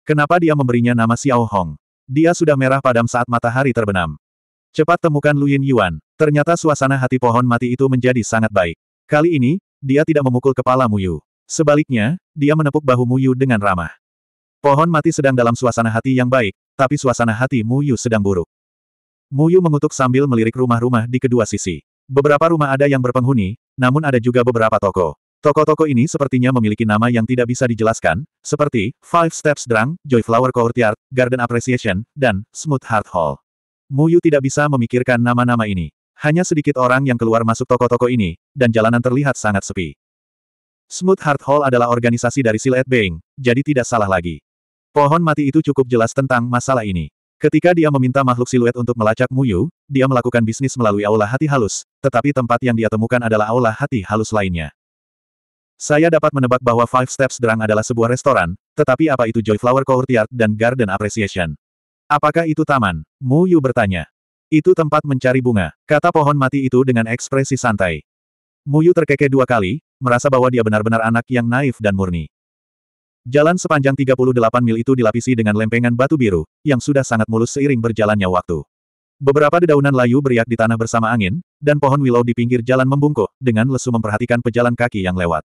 Kenapa dia memberinya nama Xiao Hong? Dia sudah merah padam saat matahari terbenam. Cepat temukan Luyin Yuan. Ternyata suasana hati pohon mati itu menjadi sangat baik. Kali ini, dia tidak memukul kepala Muyu. Sebaliknya, dia menepuk bahu Muyu dengan ramah. Pohon mati sedang dalam suasana hati yang baik, tapi suasana hati Muyu sedang buruk. Muyu mengutuk sambil melirik rumah-rumah di kedua sisi. Beberapa rumah ada yang berpenghuni, namun ada juga beberapa toko. Toko-toko ini sepertinya memiliki nama yang tidak bisa dijelaskan, seperti Five Steps Drang, Joy Flower Courtyard, Garden Appreciation, dan Smooth Heart Hall. Muyu tidak bisa memikirkan nama-nama ini. Hanya sedikit orang yang keluar masuk toko-toko ini, dan jalanan terlihat sangat sepi. Smooth Heart Hall adalah organisasi dari Siluet Bang, jadi tidak salah lagi. Pohon mati itu cukup jelas tentang masalah ini. Ketika dia meminta makhluk siluet untuk melacak Muyu, dia melakukan bisnis melalui aula hati halus, tetapi tempat yang dia temukan adalah aula hati halus lainnya. Saya dapat menebak bahwa Five Steps Derang adalah sebuah restoran, tetapi apa itu Joy Flower Courtyard dan Garden Appreciation? Apakah itu taman? Muyu bertanya. Itu tempat mencari bunga, kata pohon mati itu dengan ekspresi santai. Muyu terkekeh dua kali, merasa bahwa dia benar-benar anak yang naif dan murni. Jalan sepanjang 38 mil itu dilapisi dengan lempengan batu biru, yang sudah sangat mulus seiring berjalannya waktu. Beberapa dedaunan layu beriak di tanah bersama angin, dan pohon willow di pinggir jalan membungkuk, dengan lesu memperhatikan pejalan kaki yang lewat.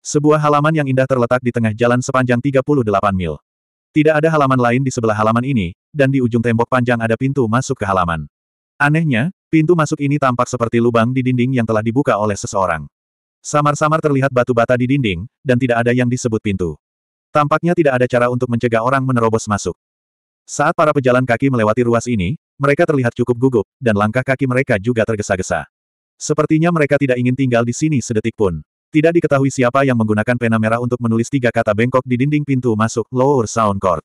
Sebuah halaman yang indah terletak di tengah jalan sepanjang 38 mil. Tidak ada halaman lain di sebelah halaman ini, dan di ujung tembok panjang ada pintu masuk ke halaman. Anehnya, pintu masuk ini tampak seperti lubang di dinding yang telah dibuka oleh seseorang. Samar-samar terlihat batu bata di dinding, dan tidak ada yang disebut pintu. Tampaknya tidak ada cara untuk mencegah orang menerobos masuk. Saat para pejalan kaki melewati ruas ini, mereka terlihat cukup gugup, dan langkah kaki mereka juga tergesa-gesa. Sepertinya mereka tidak ingin tinggal di sini sedetik pun. Tidak diketahui siapa yang menggunakan pena merah untuk menulis tiga kata bengkok di dinding pintu masuk Lower Sound Court.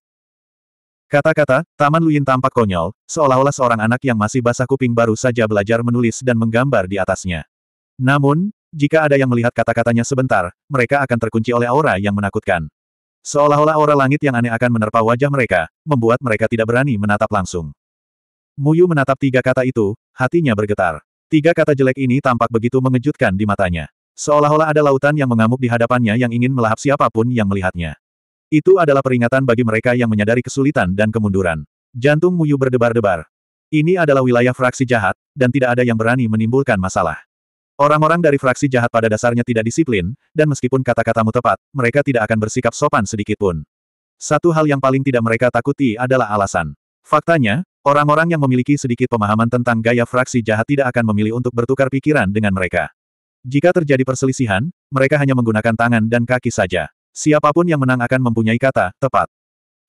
Kata-kata, Taman Luyin tampak konyol, seolah-olah seorang anak yang masih basah kuping baru saja belajar menulis dan menggambar di atasnya. Namun, jika ada yang melihat kata-katanya sebentar, mereka akan terkunci oleh aura yang menakutkan. Seolah-olah aura langit yang aneh akan menerpa wajah mereka, membuat mereka tidak berani menatap langsung. Muyu menatap tiga kata itu, hatinya bergetar. Tiga kata jelek ini tampak begitu mengejutkan di matanya. Seolah-olah ada lautan yang mengamuk di hadapannya yang ingin melahap siapapun yang melihatnya. Itu adalah peringatan bagi mereka yang menyadari kesulitan dan kemunduran. Jantung Muyu berdebar-debar. Ini adalah wilayah fraksi jahat, dan tidak ada yang berani menimbulkan masalah. Orang-orang dari fraksi jahat pada dasarnya tidak disiplin, dan meskipun kata-katamu tepat, mereka tidak akan bersikap sopan sedikitpun. Satu hal yang paling tidak mereka takuti adalah alasan. Faktanya, orang-orang yang memiliki sedikit pemahaman tentang gaya fraksi jahat tidak akan memilih untuk bertukar pikiran dengan mereka. Jika terjadi perselisihan, mereka hanya menggunakan tangan dan kaki saja siapapun yang menang akan mempunyai kata, tepat.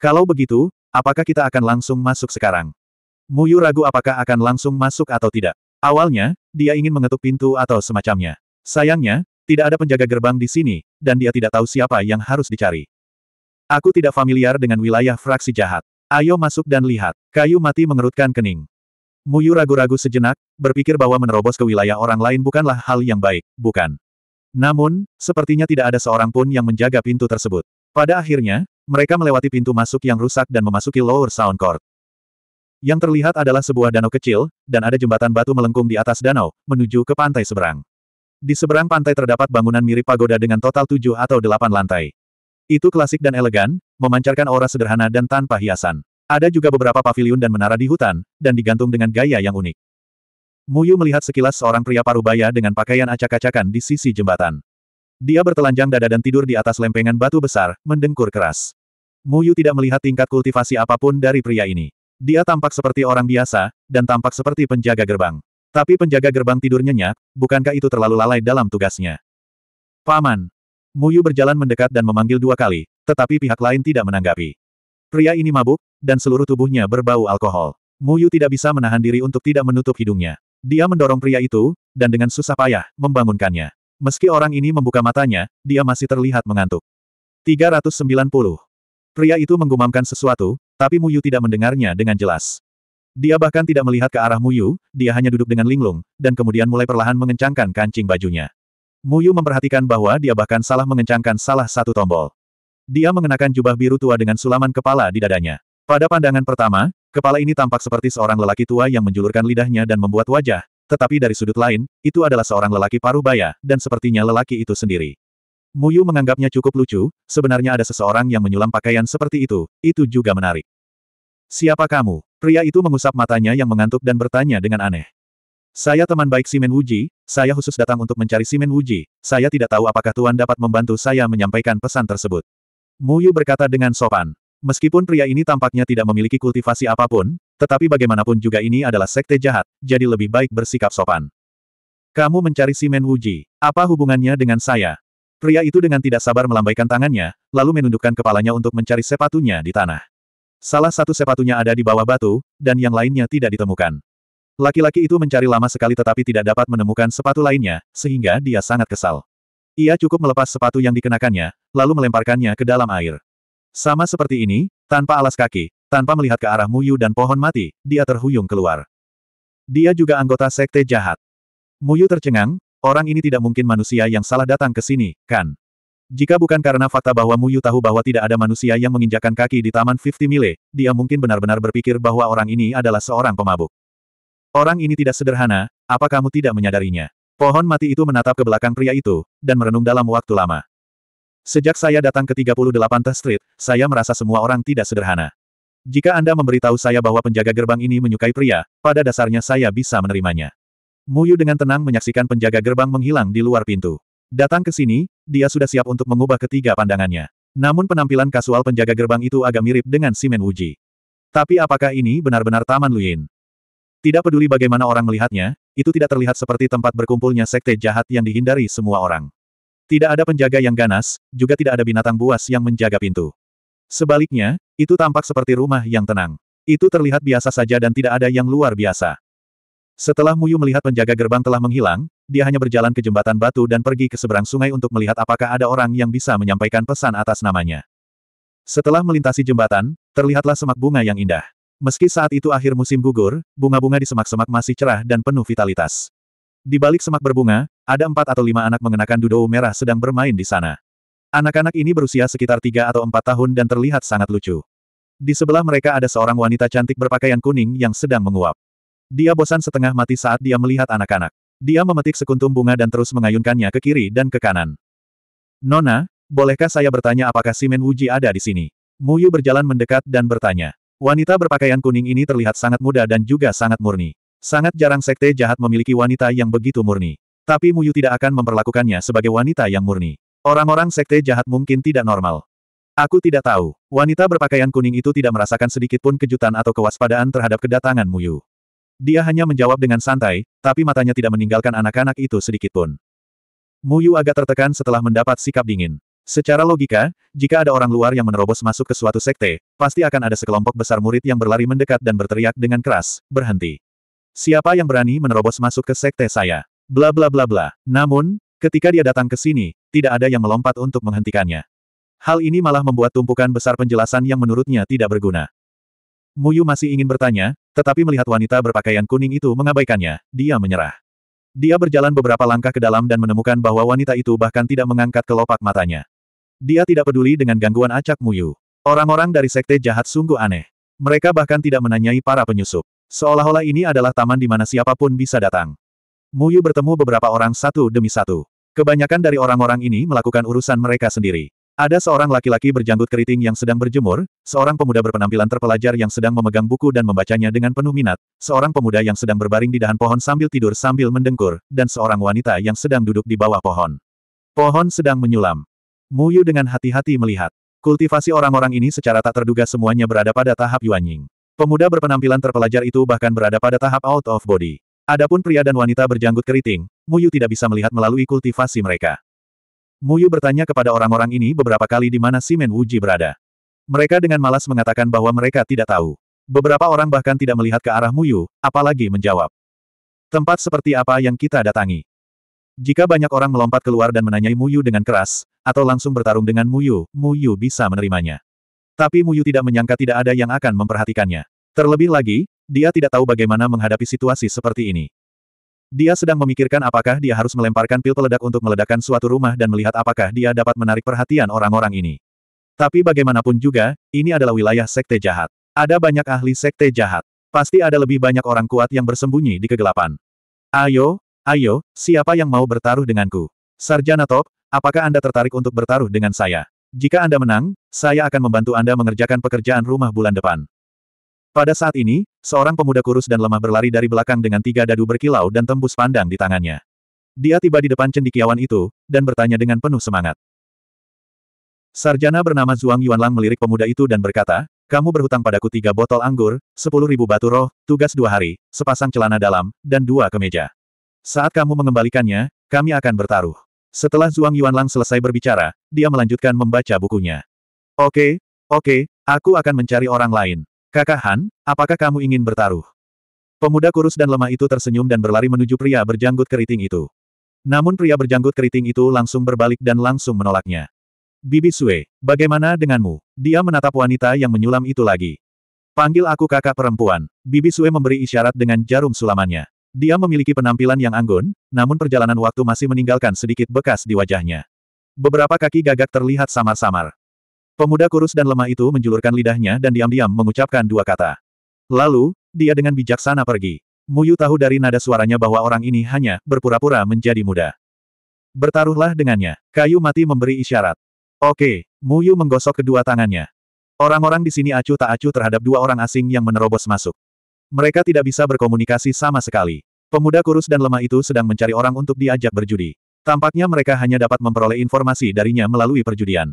Kalau begitu, apakah kita akan langsung masuk sekarang? Muyu ragu apakah akan langsung masuk atau tidak. Awalnya, dia ingin mengetuk pintu atau semacamnya. Sayangnya, tidak ada penjaga gerbang di sini, dan dia tidak tahu siapa yang harus dicari. Aku tidak familiar dengan wilayah fraksi jahat. Ayo masuk dan lihat. Kayu mati mengerutkan kening. Muyu ragu-ragu sejenak, berpikir bahwa menerobos ke wilayah orang lain bukanlah hal yang baik, bukan. Namun, sepertinya tidak ada seorang pun yang menjaga pintu tersebut. Pada akhirnya, mereka melewati pintu masuk yang rusak dan memasuki Lower Sound Court. Yang terlihat adalah sebuah danau kecil, dan ada jembatan batu melengkung di atas danau, menuju ke pantai seberang. Di seberang pantai terdapat bangunan mirip pagoda dengan total tujuh atau delapan lantai. Itu klasik dan elegan, memancarkan aura sederhana dan tanpa hiasan. Ada juga beberapa paviliun dan menara di hutan, dan digantung dengan gaya yang unik. Muyu melihat sekilas seorang pria parubaya dengan pakaian acak-acakan di sisi jembatan. Dia bertelanjang dada dan tidur di atas lempengan batu besar, mendengkur keras. Muyu tidak melihat tingkat kultivasi apapun dari pria ini. Dia tampak seperti orang biasa, dan tampak seperti penjaga gerbang. Tapi penjaga gerbang tidur nyenyak, bukankah itu terlalu lalai dalam tugasnya? Paman! Muyu berjalan mendekat dan memanggil dua kali, tetapi pihak lain tidak menanggapi. Pria ini mabuk, dan seluruh tubuhnya berbau alkohol. Muyu tidak bisa menahan diri untuk tidak menutup hidungnya. Dia mendorong pria itu, dan dengan susah payah, membangunkannya. Meski orang ini membuka matanya, dia masih terlihat mengantuk. 390. Pria itu menggumamkan sesuatu, tapi Muyu tidak mendengarnya dengan jelas. Dia bahkan tidak melihat ke arah Muyu, dia hanya duduk dengan linglung, dan kemudian mulai perlahan mengencangkan kancing bajunya. Muyu memperhatikan bahwa dia bahkan salah mengencangkan salah satu tombol. Dia mengenakan jubah biru tua dengan sulaman kepala di dadanya. Pada pandangan pertama, Kepala ini tampak seperti seorang lelaki tua yang menjulurkan lidahnya dan membuat wajah, tetapi dari sudut lain, itu adalah seorang lelaki paruh baya, dan sepertinya lelaki itu sendiri. Muyu menganggapnya cukup lucu, sebenarnya ada seseorang yang menyulam pakaian seperti itu, itu juga menarik. Siapa kamu? Pria itu mengusap matanya yang mengantuk dan bertanya dengan aneh. Saya teman baik Simen Wuji, saya khusus datang untuk mencari Simen Wuji, saya tidak tahu apakah Tuan dapat membantu saya menyampaikan pesan tersebut. Muyu berkata dengan sopan. Meskipun pria ini tampaknya tidak memiliki kultivasi apapun, tetapi bagaimanapun juga ini adalah sekte jahat, jadi lebih baik bersikap sopan. Kamu mencari Si Men Wuji. Apa hubungannya dengan saya? Pria itu dengan tidak sabar melambaikan tangannya, lalu menundukkan kepalanya untuk mencari sepatunya di tanah. Salah satu sepatunya ada di bawah batu, dan yang lainnya tidak ditemukan. Laki-laki itu mencari lama sekali tetapi tidak dapat menemukan sepatu lainnya, sehingga dia sangat kesal. Ia cukup melepas sepatu yang dikenakannya, lalu melemparkannya ke dalam air. Sama seperti ini, tanpa alas kaki, tanpa melihat ke arah Muyu dan pohon mati, dia terhuyung keluar. Dia juga anggota sekte jahat. Muyu tercengang, orang ini tidak mungkin manusia yang salah datang ke sini, kan? Jika bukan karena fakta bahwa Muyu tahu bahwa tidak ada manusia yang menginjakan kaki di Taman 50 Mile, dia mungkin benar-benar berpikir bahwa orang ini adalah seorang pemabuk. Orang ini tidak sederhana, apa kamu tidak menyadarinya? Pohon mati itu menatap ke belakang pria itu, dan merenung dalam waktu lama. Sejak saya datang ke 38 Teh Street, saya merasa semua orang tidak sederhana. Jika Anda memberitahu saya bahwa penjaga gerbang ini menyukai pria, pada dasarnya saya bisa menerimanya. Muyu dengan tenang menyaksikan penjaga gerbang menghilang di luar pintu. Datang ke sini, dia sudah siap untuk mengubah ketiga pandangannya. Namun penampilan kasual penjaga gerbang itu agak mirip dengan Simen Wuji. Tapi apakah ini benar-benar Taman Luyin? Tidak peduli bagaimana orang melihatnya, itu tidak terlihat seperti tempat berkumpulnya sekte jahat yang dihindari semua orang. Tidak ada penjaga yang ganas, juga tidak ada binatang buas yang menjaga pintu. Sebaliknya, itu tampak seperti rumah yang tenang. Itu terlihat biasa saja dan tidak ada yang luar biasa. Setelah Muyu melihat penjaga gerbang telah menghilang, dia hanya berjalan ke jembatan batu dan pergi ke seberang sungai untuk melihat apakah ada orang yang bisa menyampaikan pesan atas namanya. Setelah melintasi jembatan, terlihatlah semak bunga yang indah. Meski saat itu akhir musim gugur, bunga-bunga di semak-semak masih cerah dan penuh vitalitas. Di balik semak berbunga, ada empat atau lima anak mengenakan dudou merah sedang bermain di sana. Anak-anak ini berusia sekitar tiga atau empat tahun dan terlihat sangat lucu. Di sebelah mereka ada seorang wanita cantik berpakaian kuning yang sedang menguap. Dia bosan setengah mati saat dia melihat anak-anak. Dia memetik sekuntum bunga dan terus mengayunkannya ke kiri dan ke kanan. Nona, bolehkah saya bertanya apakah Simen Wuji ada di sini? Muyu berjalan mendekat dan bertanya. Wanita berpakaian kuning ini terlihat sangat muda dan juga sangat murni. Sangat jarang sekte jahat memiliki wanita yang begitu murni. Tapi Muyu tidak akan memperlakukannya sebagai wanita yang murni. Orang-orang sekte jahat mungkin tidak normal. Aku tidak tahu. Wanita berpakaian kuning itu tidak merasakan sedikit pun kejutan atau kewaspadaan terhadap kedatangan Muyu. Dia hanya menjawab dengan santai, tapi matanya tidak meninggalkan anak-anak itu sedikit pun. Muyu agak tertekan setelah mendapat sikap dingin. Secara logika, jika ada orang luar yang menerobos masuk ke suatu sekte, pasti akan ada sekelompok besar murid yang berlari mendekat dan berteriak dengan keras, berhenti. Siapa yang berani menerobos masuk ke sekte saya? Bla bla bla bla. Namun, ketika dia datang ke sini, tidak ada yang melompat untuk menghentikannya. Hal ini malah membuat tumpukan besar penjelasan yang menurutnya tidak berguna. Muyu masih ingin bertanya, tetapi melihat wanita berpakaian kuning itu mengabaikannya, dia menyerah. Dia berjalan beberapa langkah ke dalam dan menemukan bahwa wanita itu bahkan tidak mengangkat kelopak matanya. Dia tidak peduli dengan gangguan acak Muyu. Orang-orang dari sekte jahat sungguh aneh. Mereka bahkan tidak menanyai para penyusup. Seolah-olah ini adalah taman di mana siapapun bisa datang. Muyu bertemu beberapa orang satu demi satu. Kebanyakan dari orang-orang ini melakukan urusan mereka sendiri. Ada seorang laki-laki berjanggut keriting yang sedang berjemur, seorang pemuda berpenampilan terpelajar yang sedang memegang buku dan membacanya dengan penuh minat, seorang pemuda yang sedang berbaring di dahan pohon sambil tidur sambil mendengkur, dan seorang wanita yang sedang duduk di bawah pohon. Pohon sedang menyulam. Muyu dengan hati-hati melihat. Kultivasi orang-orang ini secara tak terduga semuanya berada pada tahap Yuanying. Pemuda berpenampilan terpelajar itu bahkan berada pada tahap out of body. Adapun pria dan wanita berjanggut keriting, Muyu tidak bisa melihat melalui kultivasi mereka. Muyu bertanya kepada orang-orang ini beberapa kali di mana Simen Wuji berada. Mereka dengan malas mengatakan bahwa mereka tidak tahu. Beberapa orang bahkan tidak melihat ke arah Muyu, apalagi menjawab. Tempat seperti apa yang kita datangi? Jika banyak orang melompat keluar dan menanyai Muyu dengan keras, atau langsung bertarung dengan Muyu, Muyu bisa menerimanya. Tapi Muyu tidak menyangka tidak ada yang akan memperhatikannya. Terlebih lagi, dia tidak tahu bagaimana menghadapi situasi seperti ini. Dia sedang memikirkan apakah dia harus melemparkan pil peledak untuk meledakkan suatu rumah dan melihat apakah dia dapat menarik perhatian orang-orang ini. Tapi bagaimanapun juga, ini adalah wilayah sekte jahat. Ada banyak ahli sekte jahat. Pasti ada lebih banyak orang kuat yang bersembunyi di kegelapan. Ayo, ayo, siapa yang mau bertaruh denganku? Sarjana Top, apakah Anda tertarik untuk bertaruh dengan saya? Jika Anda menang, saya akan membantu Anda mengerjakan pekerjaan rumah bulan depan. Pada saat ini, seorang pemuda kurus dan lemah berlari dari belakang dengan tiga dadu berkilau dan tembus pandang di tangannya. Dia tiba di depan cendikiawan itu, dan bertanya dengan penuh semangat. Sarjana bernama Zhuang Yuanlang melirik pemuda itu dan berkata, kamu berhutang padaku tiga botol anggur, sepuluh ribu batu roh, tugas dua hari, sepasang celana dalam, dan dua kemeja. Saat kamu mengembalikannya, kami akan bertaruh. Setelah Zhuang Yuanlang selesai berbicara, dia melanjutkan membaca bukunya. Oke, okay, oke, okay, aku akan mencari orang lain. Kakak Han, apakah kamu ingin bertaruh? Pemuda kurus dan lemah itu tersenyum dan berlari menuju pria berjanggut keriting itu. Namun pria berjanggut keriting itu langsung berbalik dan langsung menolaknya. Bibi Sue, bagaimana denganmu? Dia menatap wanita yang menyulam itu lagi. Panggil aku kakak perempuan. Bibi Sue memberi isyarat dengan jarum sulamannya. Dia memiliki penampilan yang anggun, namun perjalanan waktu masih meninggalkan sedikit bekas di wajahnya. Beberapa kaki gagak terlihat samar-samar. Pemuda kurus dan lemah itu menjulurkan lidahnya dan diam-diam mengucapkan dua kata. Lalu, dia dengan bijaksana pergi. Muyu tahu dari nada suaranya bahwa orang ini hanya berpura-pura menjadi muda. Bertaruhlah dengannya. Kayu mati memberi isyarat. Oke, Muyu menggosok kedua tangannya. Orang-orang di sini acuh tak acuh terhadap dua orang asing yang menerobos masuk. Mereka tidak bisa berkomunikasi sama sekali. Pemuda kurus dan lemah itu sedang mencari orang untuk diajak berjudi. Tampaknya mereka hanya dapat memperoleh informasi darinya melalui perjudian.